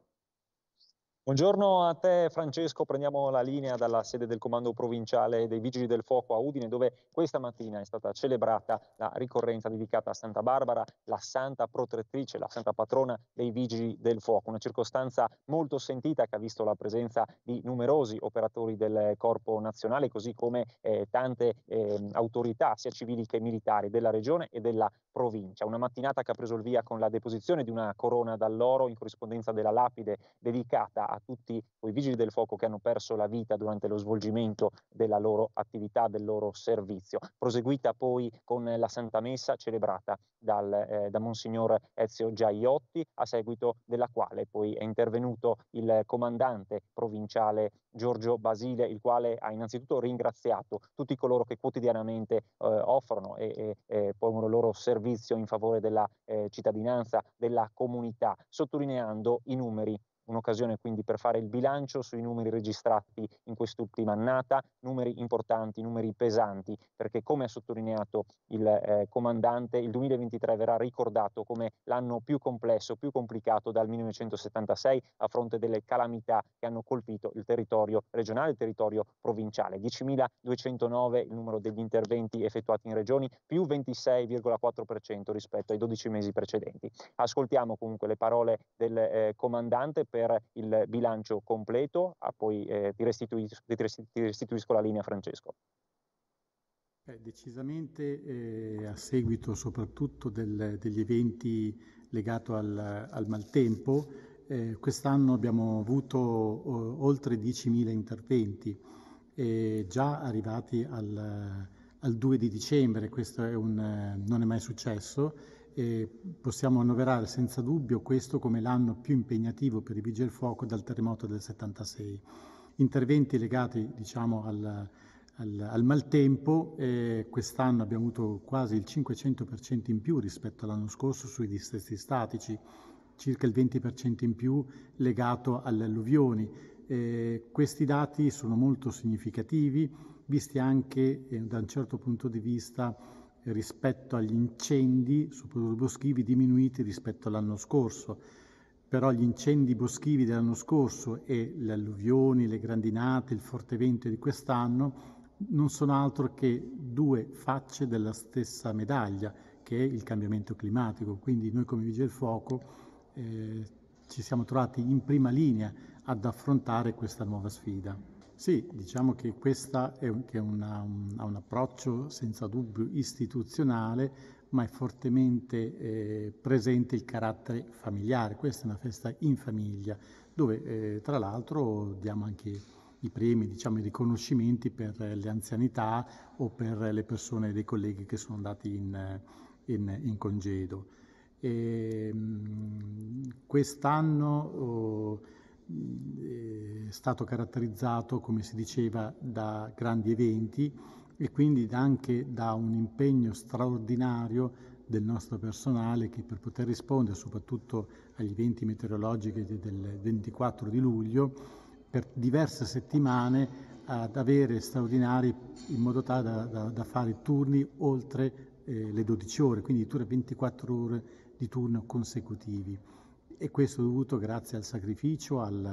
Buongiorno a te Francesco, prendiamo la linea dalla sede del comando provinciale dei Vigili del Fuoco a Udine dove questa mattina è stata celebrata la ricorrenza dedicata a Santa Barbara, la santa protettrice, la santa patrona dei Vigili del Fuoco, una circostanza molto sentita che ha visto la presenza di numerosi operatori del corpo nazionale così come eh, tante eh, autorità sia civili che militari della regione e della provincia. Una mattinata che ha preso il via con la deposizione di una corona d'alloro in corrispondenza della lapide dedicata a a tutti i vigili del fuoco che hanno perso la vita durante lo svolgimento della loro attività, del loro servizio, proseguita poi con la Santa Messa celebrata dal, eh, da Monsignor Ezio Giaiotti, a seguito della quale poi è intervenuto il comandante provinciale Giorgio Basile, il quale ha innanzitutto ringraziato tutti coloro che quotidianamente eh, offrono e, e, e pongono il loro servizio in favore della eh, cittadinanza, della comunità, sottolineando i numeri Un'occasione quindi per fare il bilancio sui numeri registrati in quest'ultima annata, numeri importanti, numeri pesanti, perché come ha sottolineato il eh, comandante, il 2023 verrà ricordato come l'anno più complesso, più complicato dal 1976 a fronte delle calamità che hanno colpito il territorio regionale, il territorio provinciale. 10.209 il numero degli interventi effettuati in regioni, più 26,4% rispetto ai 12 mesi precedenti. Ascoltiamo comunque le parole del eh, comandante per il bilancio completo, ah, poi eh, ti, restituis- ti, restituisco, la linea Francesco. Eh, decisamente eh, a seguito soprattutto del, degli eventi legati al, al, maltempo, eh, quest'anno abbiamo avuto oh, oltre 10.000 interventi, eh, già arrivati al, al, 2 di dicembre, questo è un, non è mai successo, e possiamo annoverare senza dubbio questo come l'anno più impegnativo per i Vigili del Fuoco dal terremoto del 76. Interventi legati diciamo, al, al, al, maltempo, eh, quest'anno abbiamo avuto quasi il 500% in più rispetto all'anno scorso sui distretti statici, circa il 20% in più legato alle alluvioni. Eh, questi dati sono molto significativi, visti anche eh, da un certo punto di vista rispetto agli incendi soprattutto boschivi diminuiti rispetto all'anno scorso, però gli incendi boschivi dell'anno scorso e le alluvioni, le grandinate, il forte vento di quest'anno non sono altro che due facce della stessa medaglia, che è il cambiamento climatico. Quindi noi come Vigile del Fuoco eh, ci siamo trovati in prima linea ad affrontare questa nuova sfida. Sì, diciamo che questo è, un, che è una, un, un, approccio senza dubbio istituzionale, ma è fortemente eh, presente il carattere familiare. Questa è una festa in famiglia, dove eh, tra l'altro diamo anche i premi, diciamo, i riconoscimenti per le anzianità o per le persone dei colleghi che sono andati in, in, in congedo. E, ehm, quest'anno... Oh, Mm, è stato caratterizzato, come si diceva, da grandi eventi e quindi anche da un impegno straordinario del nostro personale che per poter rispondere soprattutto agli eventi meteorologici del 24 di luglio per diverse settimane ad avere straordinari in modo tale da, da, da fare turni oltre eh, le 12 ore, quindi addirittura 24 ore di turno consecutivi e questo è dovuto grazie al sacrificio, al,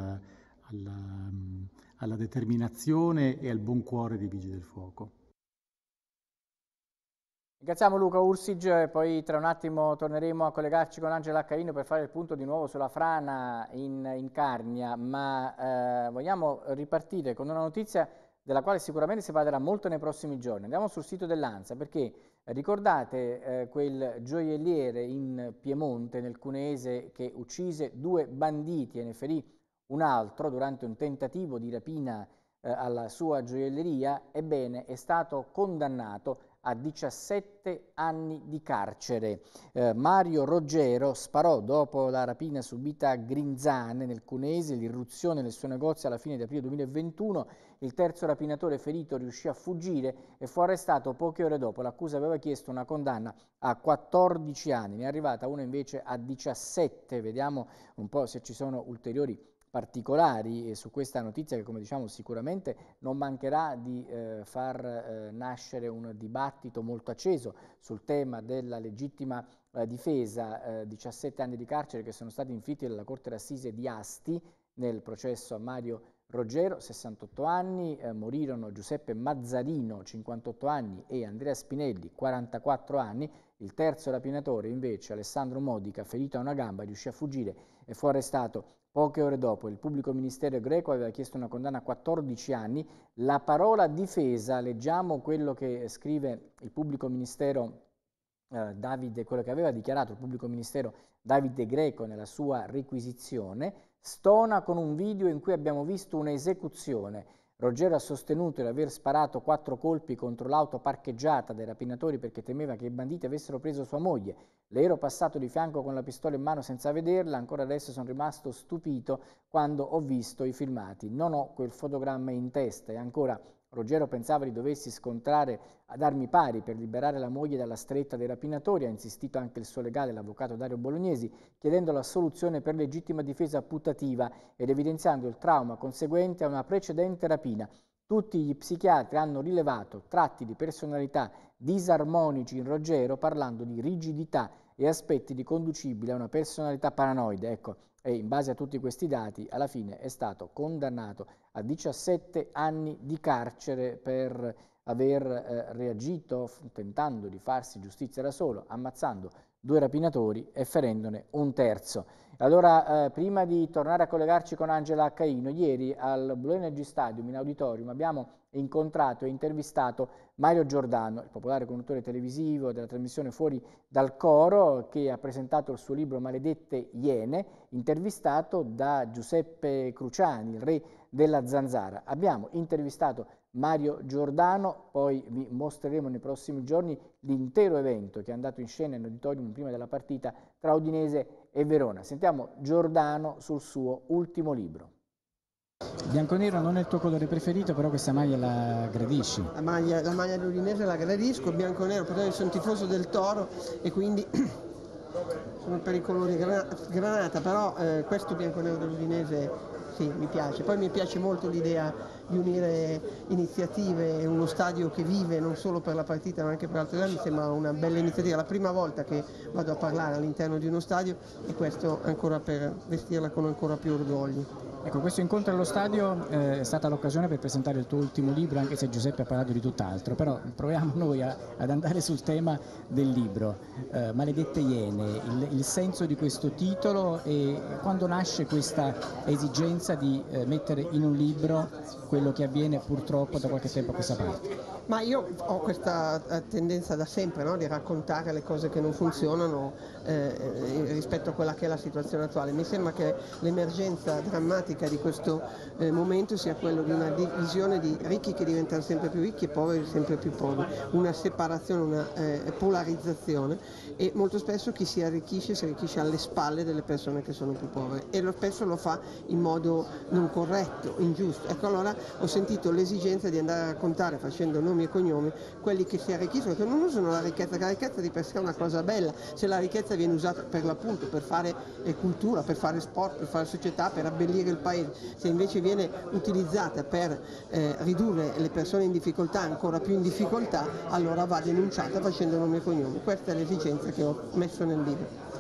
alla, mm, alla determinazione e al buon cuore dei Vigili del Fuoco. Ringraziamo Luca Ursig poi tra un attimo torneremo a collegarci con Angela Caino per fare il punto di nuovo sulla frana in, in Carnia, ma eh, vogliamo ripartire con una notizia della quale sicuramente si parlerà molto nei prossimi giorni. Andiamo sul sito dell'ANSA perché Ricordate eh, quel gioielliere in Piemonte, nel Cunese, che uccise due banditi e ne ferì un altro durante un tentativo di rapina eh, alla sua gioielleria? Ebbene, è stato condannato a 17 anni di carcere. Eh, Mario Roggero sparò dopo la rapina subita a Grinzane nel Cunese, l'irruzione nel suo negozio alla fine di aprile 2021 il terzo rapinatore ferito riuscì a fuggire e fu arrestato poche ore dopo. L'accusa aveva chiesto una condanna a 14 anni, ne è arrivata una invece a 17. Vediamo un po' se ci sono ulteriori particolari eh, su questa notizia che come diciamo sicuramente non mancherà di eh, far eh, nascere un dibattito molto acceso sul tema della legittima eh, difesa, 17 eh, anni di carcere che sono stati inflitti dalla Corte d'Assise di Asti nel processo a Mario Rogero, 68 anni, eh, morirono Giuseppe Mazzarino, 58 anni, e Andrea Spinelli, 44 anni. Il terzo rapinatore, invece, Alessandro Modica, ferito a una gamba, riuscì a fuggire e fu arrestato poche ore dopo. Il pubblico ministero greco aveva chiesto una condanna a 14 anni. La parola difesa, leggiamo quello che scrive il pubblico ministero eh, Davide, quello che aveva dichiarato il pubblico ministero Davide Greco nella sua requisizione, Stona con un video in cui abbiamo visto un'esecuzione. Rogero ha sostenuto di aver sparato quattro colpi contro l'auto parcheggiata dai rapinatori perché temeva che i banditi avessero preso sua moglie. L'ero passato di fianco con la pistola in mano senza vederla, ancora adesso sono rimasto stupito quando ho visto i filmati. Non ho quel fotogramma in testa e ancora Ruggero pensava di dovessi scontrare ad armi pari per liberare la moglie dalla stretta dei rapinatori, ha insistito anche il suo legale, l'avvocato Dario Bolognesi, chiedendo la soluzione per legittima difesa putativa ed evidenziando il trauma conseguente a una precedente rapina. Tutti gli psichiatri hanno rilevato tratti di personalità disarmonici in Ruggero parlando di rigidità e aspetti riconducibili a una personalità paranoide. Ecco, e in base a tutti questi dati alla fine è stato condannato a 17 anni di carcere per aver eh, reagito tentando di farsi giustizia da solo, ammazzando due rapinatori e ferendone un terzo. Allora, eh, prima di tornare a collegarci con Angela Accaino, ieri al Blue Energy Stadium in auditorium abbiamo incontrato e intervistato Mario Giordano, il popolare conduttore televisivo della trasmissione Fuori dal Coro, che ha presentato il suo libro Maledette Iene, intervistato da Giuseppe Cruciani, il re della Zanzara. Abbiamo intervistato Mario Giordano, poi vi mostreremo nei prossimi giorni l'intero evento che è andato in scena in auditorium prima della partita tra Udinese e Verona. Sentiamo Giordano sul suo ultimo libro. Bianconero non è il tuo colore preferito, però questa maglia la gradisci. La maglia, la maglia dell'Udinese la gradisco, bianconero, perché sono tifoso del toro e quindi sono per i colori granata, però eh, questo bianconero dell'Udinese sì, mi piace. Poi mi piace molto l'idea di unire iniziative, uno stadio che vive non solo per la partita ma anche per altre mi sembra una bella iniziativa, la prima volta che vado a parlare all'interno di uno stadio e questo ancora per vestirla con ancora più orgoglio. Ecco, questo incontro allo stadio eh, è stata l'occasione per presentare il tuo ultimo libro, anche se Giuseppe ha parlato di tutt'altro, però proviamo noi a, ad andare sul tema del libro, eh, Maledette Iene, il, il, senso di questo titolo e quando nasce questa esigenza di eh, mettere in un libro quello che avviene purtroppo da qualche tempo a questa parte. Ma io ho questa eh, tendenza da sempre no? di raccontare le cose che non funzionano eh, eh, rispetto a quella che è la situazione attuale. Mi sembra che l'emergenza drammatica di questo eh, momento sia quella di una divisione di ricchi che diventano sempre più ricchi e poveri sempre più poveri, una separazione, una eh, polarizzazione e molto spesso chi si arricchisce si arricchisce alle spalle delle persone che sono più povere e lo spesso lo fa in modo non corretto, ingiusto. Ecco allora ho sentito l'esigenza di andare a raccontare facendo non nomi e cognomi quelli che si arricchiscono, che non usano la ricchezza, che la ricchezza di per sé è una cosa bella, se la ricchezza viene usata per l'appunto, per fare eh, cultura, per fare sport, per fare società, per abbellire il paese, se invece viene utilizzata per eh, ridurre le persone in difficoltà ancora più in difficoltà, allora va denunciata facendo nomi e cognomi. Questa è l'esigenza che ho messo nel libro.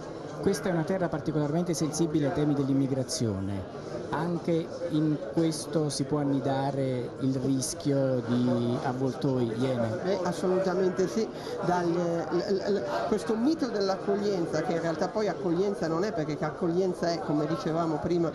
Questa è una terra particolarmente sensibile ai temi dell'immigrazione. Anche in questo si può annidare il rischio di avvoltoi Yemen? Eh, assolutamente sì. Dal, l, l, questo mito dell'accoglienza, che in realtà poi accoglienza non è, perché accoglienza è, come dicevamo prima,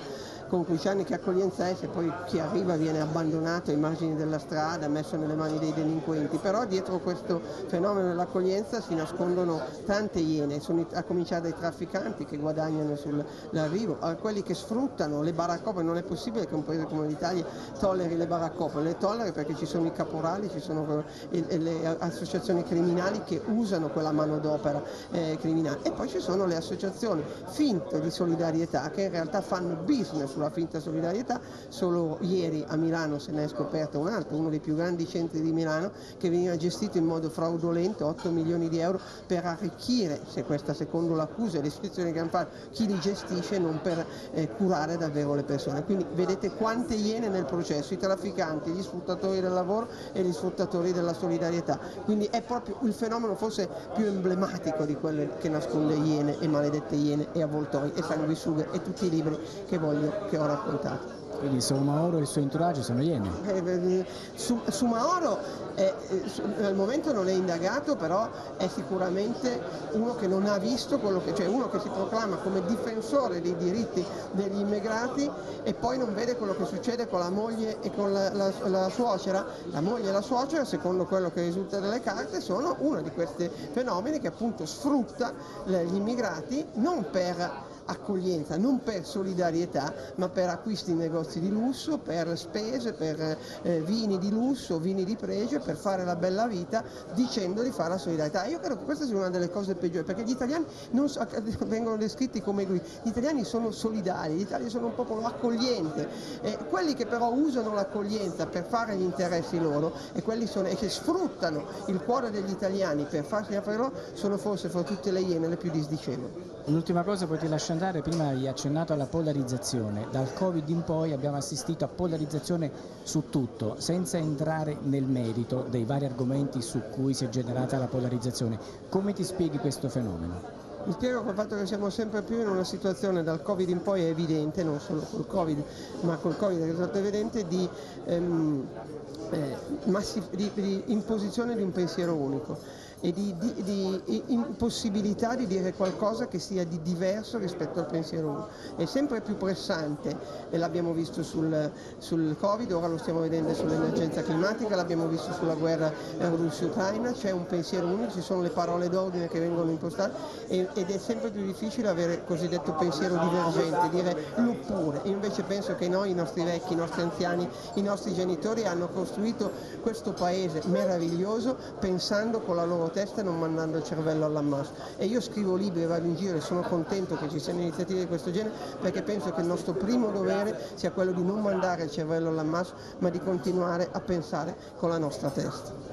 con 15 anni che accoglienza è se poi chi arriva viene abbandonato ai margini della strada, messo nelle mani dei delinquenti, però dietro questo fenomeno dell'accoglienza si nascondono tante iene, a cominciare dai trafficanti che guadagnano sull'arrivo, a quelli che sfruttano le baraccopole, non è possibile che un paese come l'Italia tolleri le baraccopole, le tolleri perché ci sono i caporali, ci sono eh, le associazioni criminali che usano quella manodopera eh, criminale e poi ci sono le associazioni finte di solidarietà che in realtà fanno business sulla finta solidarietà, solo ieri a Milano se ne è scoperto un altro, uno dei più grandi centri di Milano che veniva gestito in modo fraudolento, 8 milioni di euro per arricchire, se questa secondo l'accusa e l'iscrizione che hanno fatto, chi li gestisce non per eh, curare davvero le persone. Quindi vedete quante iene nel processo, i trafficanti, gli sfruttatori del lavoro e gli sfruttatori della solidarietà. Quindi è proprio il fenomeno forse più emblematico di quello che nasconde iene e maledette iene e avvoltoi e sanguisughe e tutti i libri che voglio che ho raccontato. Quindi Somaoro e il suo entourage sono iene? Eh, su, Maoro è, eh, su, al momento non è indagato, però è sicuramente uno che non ha visto quello che, cioè uno che si proclama come difensore dei diritti degli immigrati e poi non vede quello che succede con la moglie e con la, la, la suocera. La moglie e la suocera, secondo quello che risulta dalle carte, sono uno di questi fenomeni che appunto sfrutta eh, gli immigrati non per accoglienza, non per solidarietà, ma per acquisti in negozi di lusso, per spese, per eh, vini di lusso, vini di pregio, per fare la bella vita dicendo di fare la solidarietà. Io credo che questa sia una delle cose peggiori, perché gli italiani non so, vengono descritti come lui, gli italiani sono solidari, gli italiani sono un popolo accogliente, eh, quelli che però usano l'accoglienza per fare gli interessi loro e quelli sono, e che sfruttano il cuore degli italiani per farsi affari loro sono forse fra tutte le iene le più disdicevoli. L'ultima cosa poi ti lascio andare, prima hai accennato alla polarizzazione, dal Covid in poi abbiamo assistito a polarizzazione su tutto, senza entrare nel merito dei vari argomenti su cui si è generata la polarizzazione. Come ti spieghi questo fenomeno? Mi spiego col fatto che siamo sempre più in una situazione dal Covid in poi è evidente, non solo col Covid, ma col Covid è stato evidente, di, ehm, eh, di, di imposizione di un pensiero unico e di, di, di impossibilità di dire qualcosa che sia di diverso rispetto al pensiero unico. È sempre più pressante e l'abbiamo visto sul, sul Covid, ora lo stiamo vedendo sull'emergenza climatica, l'abbiamo visto sulla guerra eh, Russia-Ucraina, c'è un pensiero unico, ci sono le parole d'ordine che vengono impostate ed è sempre più difficile avere il cosiddetto pensiero divergente, dire l'oppure. invece penso che noi, i nostri vecchi, i nostri anziani, i nostri genitori hanno costruito questo paese meraviglioso pensando con la loro testa e non mandando il cervello all'ammasso. E io scrivo libri e vado in giro e sono contento che ci siano iniziative di questo genere perché penso che il nostro primo dovere sia quello di non mandare il cervello all'ammasso ma di continuare a pensare con la nostra testa.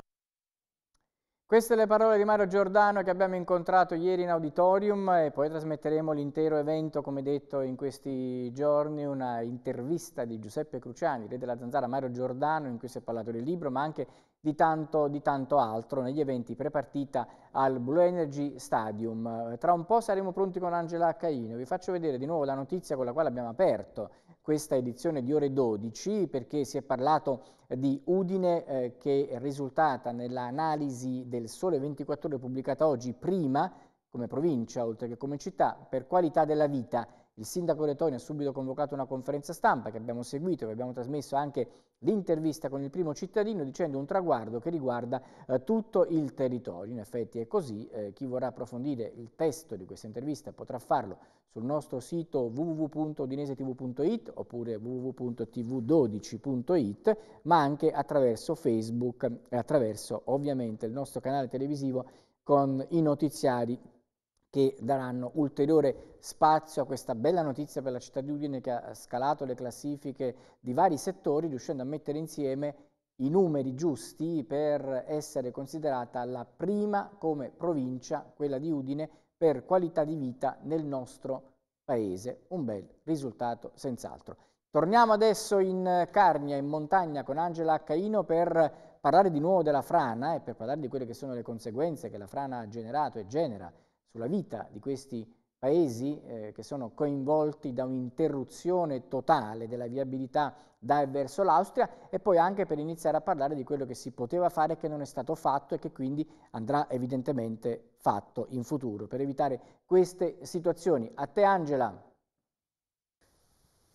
Queste le parole di Mario Giordano che abbiamo incontrato ieri in auditorium e poi trasmetteremo l'intero evento, come detto in questi giorni, una intervista di Giuseppe Cruciani, re della Zanzara, Mario Giordano, in cui si è parlato del libro, ma anche di tanto, di tanto altro negli eventi prepartita al Blue Energy Stadium. Tra un po' saremo pronti con Angela Caino. Vi faccio vedere di nuovo la notizia con la quale abbiamo aperto questa edizione di ore 12 perché si è parlato eh, di Udine eh, che è risultata nell'analisi del Sole 24 ore pubblicata oggi prima come provincia oltre che come città per qualità della vita il sindaco Letonio ha subito convocato una conferenza stampa che abbiamo seguito, e abbiamo trasmesso anche l'intervista con il primo cittadino dicendo un traguardo che riguarda eh, tutto il territorio. In effetti è così, eh, chi vorrà approfondire il testo di questa intervista potrà farlo sul nostro sito www.dinesetv.it oppure www.tv12.it, ma anche attraverso Facebook e attraverso ovviamente il nostro canale televisivo con i notiziari che daranno ulteriore spazio a questa bella notizia per la città di Udine che ha scalato le classifiche di vari settori riuscendo a mettere insieme i numeri giusti per essere considerata la prima come provincia, quella di Udine, per qualità di vita nel nostro paese. Un bel risultato senz'altro. Torniamo adesso in Carnia, in montagna, con Angela Accaino per parlare di nuovo della frana e per parlare di quelle che sono le conseguenze che la frana ha generato e genera sulla vita di questi paesi eh, che sono coinvolti da un'interruzione totale della viabilità da e verso l'Austria e poi anche per iniziare a parlare di quello che si poteva fare che non è stato fatto e che quindi andrà evidentemente fatto in futuro per evitare queste situazioni. A te Angela.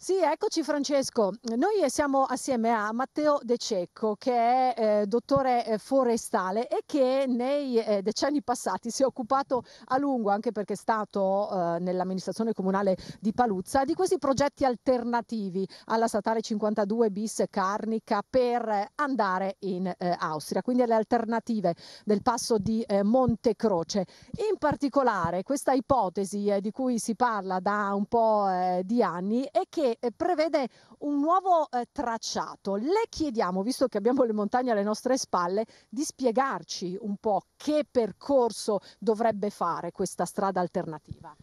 Sì, eccoci Francesco. Noi eh, siamo assieme a Matteo De Cecco, che è eh, dottore eh, forestale e che nei eh, decenni passati si è occupato a lungo, anche perché è stato eh, nell'amministrazione comunale di Paluzza, di questi progetti alternativi alla statale 52 bis carnica per andare in eh, Austria, quindi alle alternative del passo di Montecroce. In particolare questa ipotesi di cui si parla da un po' di anni è che prevede un nuovo eh, tracciato. Le chiediamo, visto che abbiamo le montagne alle nostre spalle, di spiegarci un po' che percorso dovrebbe fare questa strada alternativa.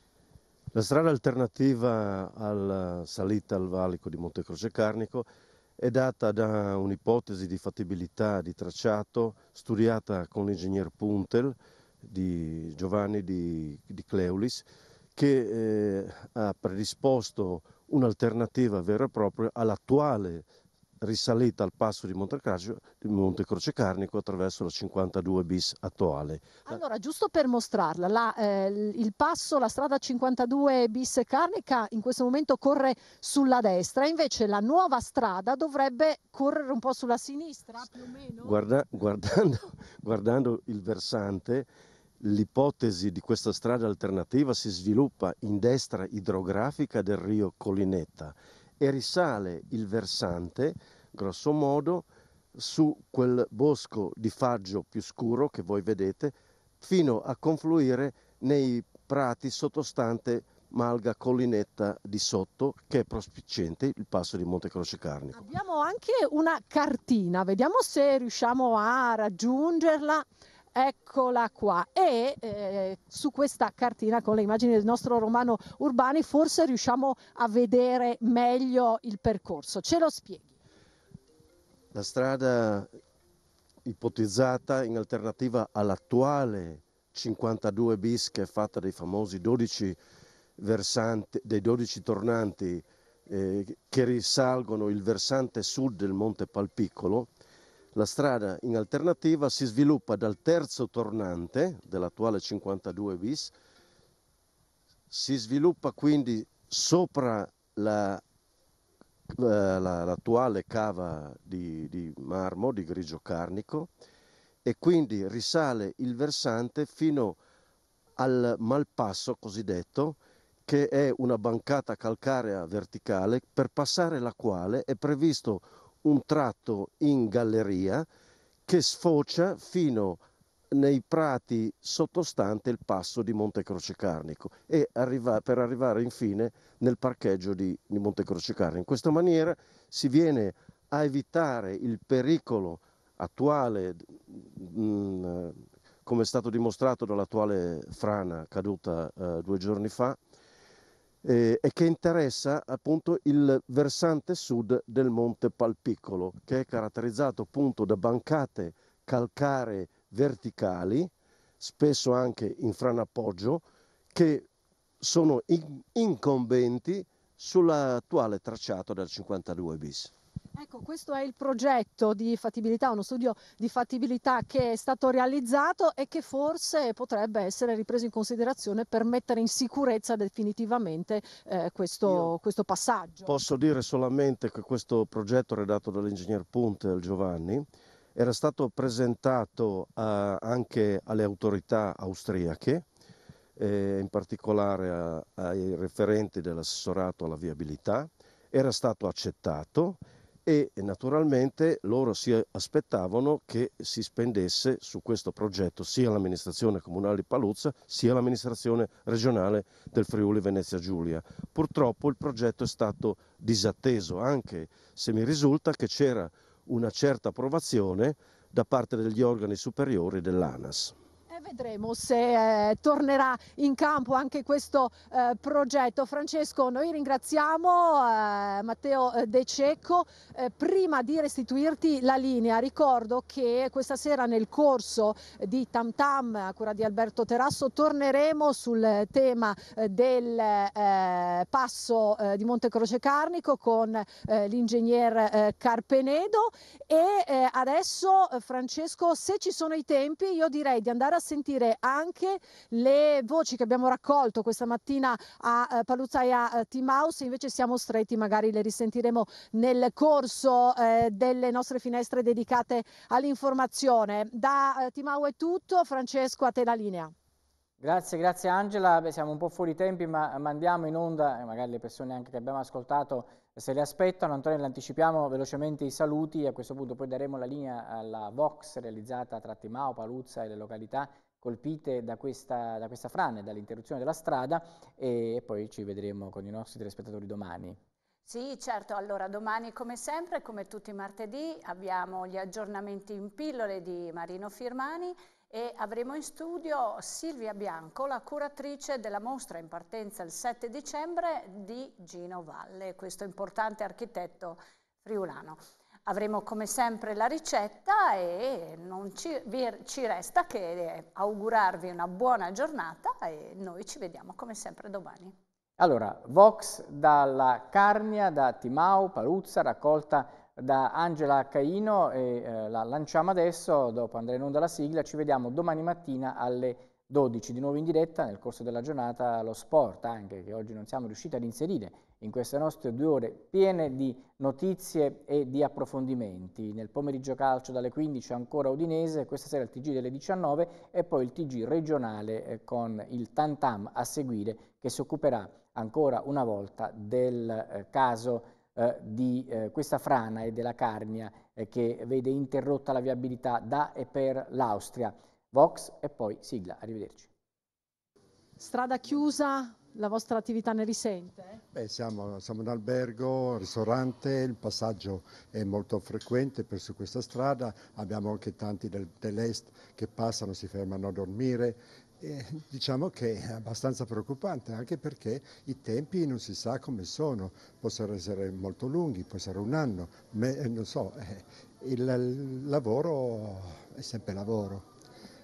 La strada alternativa alla salita al valico di Monte Croce Carnico è data da un'ipotesi di fattibilità di tracciato studiata con l'ingegner Puntel di Giovanni di, di Cleulis che eh, ha predisposto un'alternativa vera e propria all'attuale risalita al passo di, di Monte Croce Carnico attraverso la 52 bis attuale. Allora, giusto per mostrarla, la, eh, il passo, la strada 52 bis Carnica in questo momento corre sulla destra, invece la nuova strada dovrebbe correre un po' sulla sinistra, più o meno? Guarda, guardando, guardando il versante, L'ipotesi di questa strada alternativa si sviluppa in destra idrografica del rio Collinetta e risale il versante, grosso modo, su quel bosco di faggio più scuro che voi vedete, fino a confluire nei prati sottostante Malga Collinetta di sotto che è prospiciente il passo di Monte Croce Carnico. Abbiamo anche una cartina, vediamo se riusciamo a raggiungerla. Eccola qua. E eh, su questa cartina con le immagini del nostro Romano Urbani forse riusciamo a vedere meglio il percorso. Ce lo spieghi. La strada ipotizzata in alternativa all'attuale 52 bis che è fatta dei famosi 12 versanti, dei 12 tornanti eh, che risalgono il versante sud del Monte Palpiccolo, la strada in alternativa si sviluppa dal terzo tornante dell'attuale 52 bis, si sviluppa quindi sopra eh, la l'attuale cava di, di, marmo di grigio carnico e quindi risale il versante fino al malpasso cosiddetto che è una bancata calcarea verticale per passare la quale è previsto un tratto in galleria che sfocia fino nei prati sottostante il passo di Monte Croce Carnico e arriva, per arrivare infine nel parcheggio di, di Croce Carnico. In questa maniera si viene a evitare il pericolo attuale, mh, mm, come è stato dimostrato dall'attuale frana caduta eh, due giorni fa, eh, e che interessa appunto il versante sud del Monte Palpiccolo, che è caratterizzato appunto da bancate calcaree verticali, spesso anche in franappoggio, che sono in incombenti sull'attuale tracciato del 52 bis. Ecco, questo è il progetto di fattibilità, uno studio di fattibilità che è stato realizzato e che forse potrebbe essere ripreso in considerazione per mettere in sicurezza definitivamente eh, questo, questo, passaggio. Posso dire solamente che questo progetto redatto dall'ingegner Punte eh, al Giovanni era stato presentato eh, anche alle autorità austriache, eh, in particolare a, ai referenti dell'assessorato alla viabilità, era stato accettato e naturalmente loro si aspettavano che si spendesse su questo progetto sia l'amministrazione comunale di Paluzza sia l'amministrazione regionale del Friuli Venezia Giulia. Purtroppo il progetto è stato disatteso anche se mi risulta che c'era una certa approvazione da parte degli organi superiori dell'ANAS vedremo se eh, tornerà in campo anche questo eh, progetto. Francesco, noi ringraziamo eh, Matteo eh, De Cecco. Eh, prima di restituirti la linea, ricordo che questa sera nel corso eh, di Tam Tam a cura di Alberto Terrasso torneremo sul tema del passo di Monte Croce Carnico con l'ingegner Carpenedo e adesso Francesco, se ci sono i tempi, io direi di andare a segnare sentire anche le voci che abbiamo raccolto questa mattina a eh, Paluzza e eh, a Team House, invece siamo stretti, magari le risentiremo nel corso eh, delle nostre finestre dedicate all'informazione. Da eh, Timau è tutto, Francesco a te la linea. Grazie, grazie Angela, Beh, siamo un po' fuori tempi ma, mandiamo in onda, eh, magari le persone anche che abbiamo ascoltato se le aspettano, Antonella anticipiamo velocemente i saluti, a questo punto poi daremo la linea alla Vox realizzata tra Timao, Paluzza e le località colpite da questa, da questa frana e dall'interruzione della strada e poi ci vedremo con i nostri telespettatori domani. Sì, certo, allora domani come sempre, come tutti i martedì, abbiamo gli aggiornamenti in pillole di Marino Firmani e avremo in studio Silvia Bianco, la curatrice della mostra in partenza il 7 dicembre di Gino Valle, questo importante architetto friulano. Avremo come sempre la ricetta e non ci, vi, ci resta che augurarvi una buona giornata e noi ci vediamo come sempre domani. Allora, Vox dalla Carnia, da Timau, Paluzza, raccolta da Angela Caino e eh, la lanciamo adesso, dopo andremo in onda la sigla, ci vediamo domani mattina alle 12, di nuovo in diretta nel corso della giornata lo sport anche, che oggi non siamo riusciti ad inserire in queste nostre due ore piene di notizie e di approfondimenti. Nel pomeriggio calcio dalle 15 ancora Udinese, questa sera il TG delle 19 e poi il TG regionale eh, con il Tantam a seguire che si occuperà ancora una volta del eh, caso eh, di eh, questa frana e della Carnia eh, che vede interrotta la viabilità da e per l'Austria. Vox e poi sigla. Arrivederci. Strada chiusa, la vostra attività ne risente? Beh, siamo, siamo in albergo, ristorante, il passaggio è molto frequente per su questa strada, abbiamo anche tanti del, dell'est che passano, si fermano a dormire. E, diciamo che è abbastanza preoccupante anche perché i tempi non si sa come sono, possono essere molto lunghi, può essere un anno, ma non so, eh, il lavoro è sempre lavoro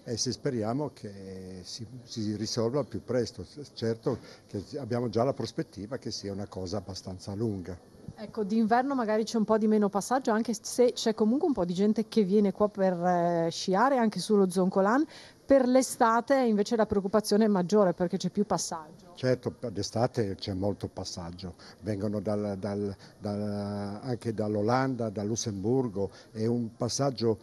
e se speriamo che si, si risolva più presto. Certo che abbiamo già la prospettiva che sia una cosa abbastanza lunga. Ecco, d'inverno magari c'è un po' di meno passaggio, anche se c'è comunque un po' di gente che viene qua per eh, sciare, anche sullo Zoncolan. Per l'estate invece la preoccupazione è maggiore perché c'è più passaggio. Certo, d'estate c'è molto passaggio, vengono dal, dal, dal, anche dall'Olanda, da Lussemburgo, è un passaggio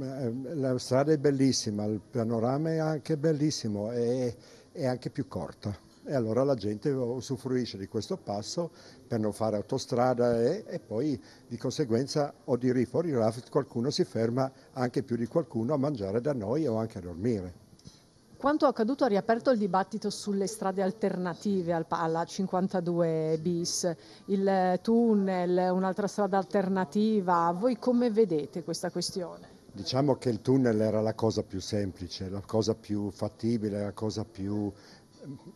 Ehm, la strada è bellissima, il panorama è anche bellissimo e è anche più corta. E allora la gente usufruisce di questo passo per non fare autostrada e, e poi di conseguenza o di fuori Rafit qualcuno si ferma anche più di qualcuno a mangiare da noi o anche a dormire. Quanto accaduto ha riaperto il dibattito sulle strade alternative alla 52 bis, il tunnel, un'altra strada alternativa. Voi come vedete questa questione? Diciamo che il tunnel era la cosa più semplice, la cosa più fattibile, la cosa più,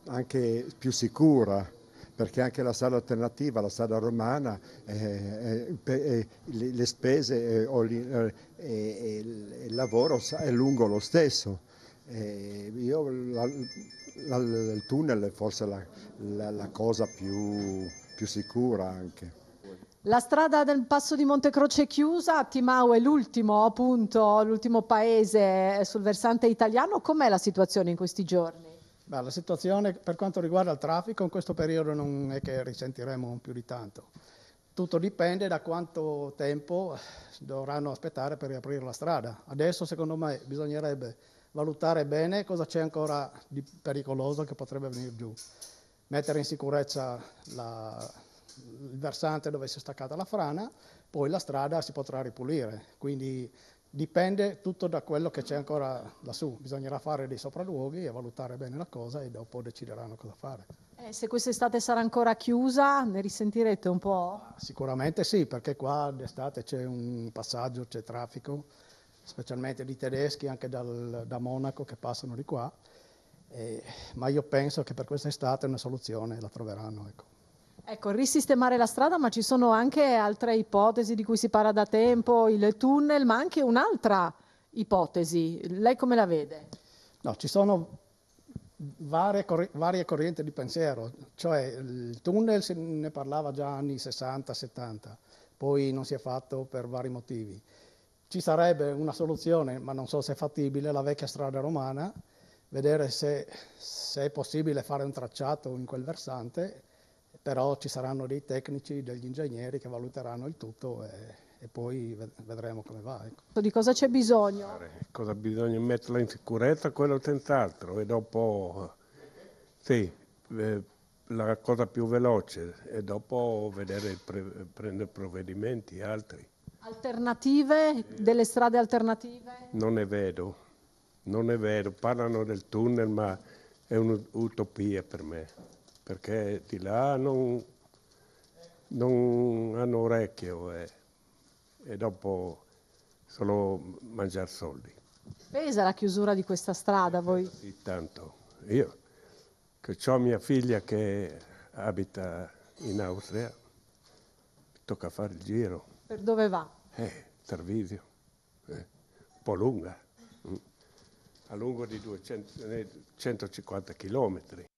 anche più sicura, perché anche la sala alternativa, la sala romana, eh, eh, eh le spese eh, eh e il lavoro è lungo lo stesso. Eh, io, la, la, il tunnel è forse la, la cosa più, più sicura anche. La strada del passo di Montecroce è chiusa, Timau è l'ultimo appunto, l'ultimo paese eh, sul versante italiano. Com'è la situazione in questi giorni? Beh, la situazione per quanto riguarda il traffico in questo periodo non è che risentiremo più di tanto. Tutto dipende da quanto tempo dovranno aspettare per riaprire la strada. Adesso secondo me bisognerebbe valutare bene cosa c'è ancora di pericoloso che potrebbe venire giù, mettere in sicurezza la, il versante dove si è staccata la frana, poi la strada si potrà ripulire. Quindi dipende tutto da quello che c'è ancora lassù. Bisognerà fare dei sopralluoghi e valutare bene la cosa e dopo decideranno cosa fare. Eh, se quest'estate sarà ancora chiusa, ne risentirete un po'? Ah, sicuramente sì, perché qua d'estate c'è un passaggio, c'è traffico, specialmente di tedeschi, anche dal, da Monaco che passano di qua. Eh, ma io penso che per quest'estate una soluzione la troveranno. Ecco. Ecco, risistemare la strada, ma ci sono anche altre ipotesi di cui si parla da tempo, il tunnel, ma anche un'altra ipotesi. Lei come la vede? No, ci sono varie, corri- varie correnti di pensiero, cioè il tunnel se ne parlava già anni 60-70, poi non si è fatto per vari motivi. Ci sarebbe una soluzione, ma non so se è fattibile, la vecchia strada romana, vedere se, se è possibile fare un tracciato in quel versante però ci saranno dei tecnici, degli ingegneri che valuteranno il tutto e, e poi vedremo come va. Ecco. Di cosa c'è bisogno? Cosa bisogna metterla in sicurezza? Quello senz'altro e dopo sì, eh, la cosa più veloce e dopo vedere, pre, prendere provvedimenti altri. Alternative? Delle strade alternative? Non ne vedo, non ne vedo. Parlano del tunnel ma è un'utopia per me perché di là non, non hanno orecchio oh, e, eh. e dopo solo mangiare soldi. Pesa la chiusura di questa strada voi? Sì, tanto. Io che ho mia figlia che abita in Austria, mi tocca fare il giro. Per dove va? Eh, Tarvisio, eh, un po' lunga, mm. a lungo di 200, 150 eh, chilometri.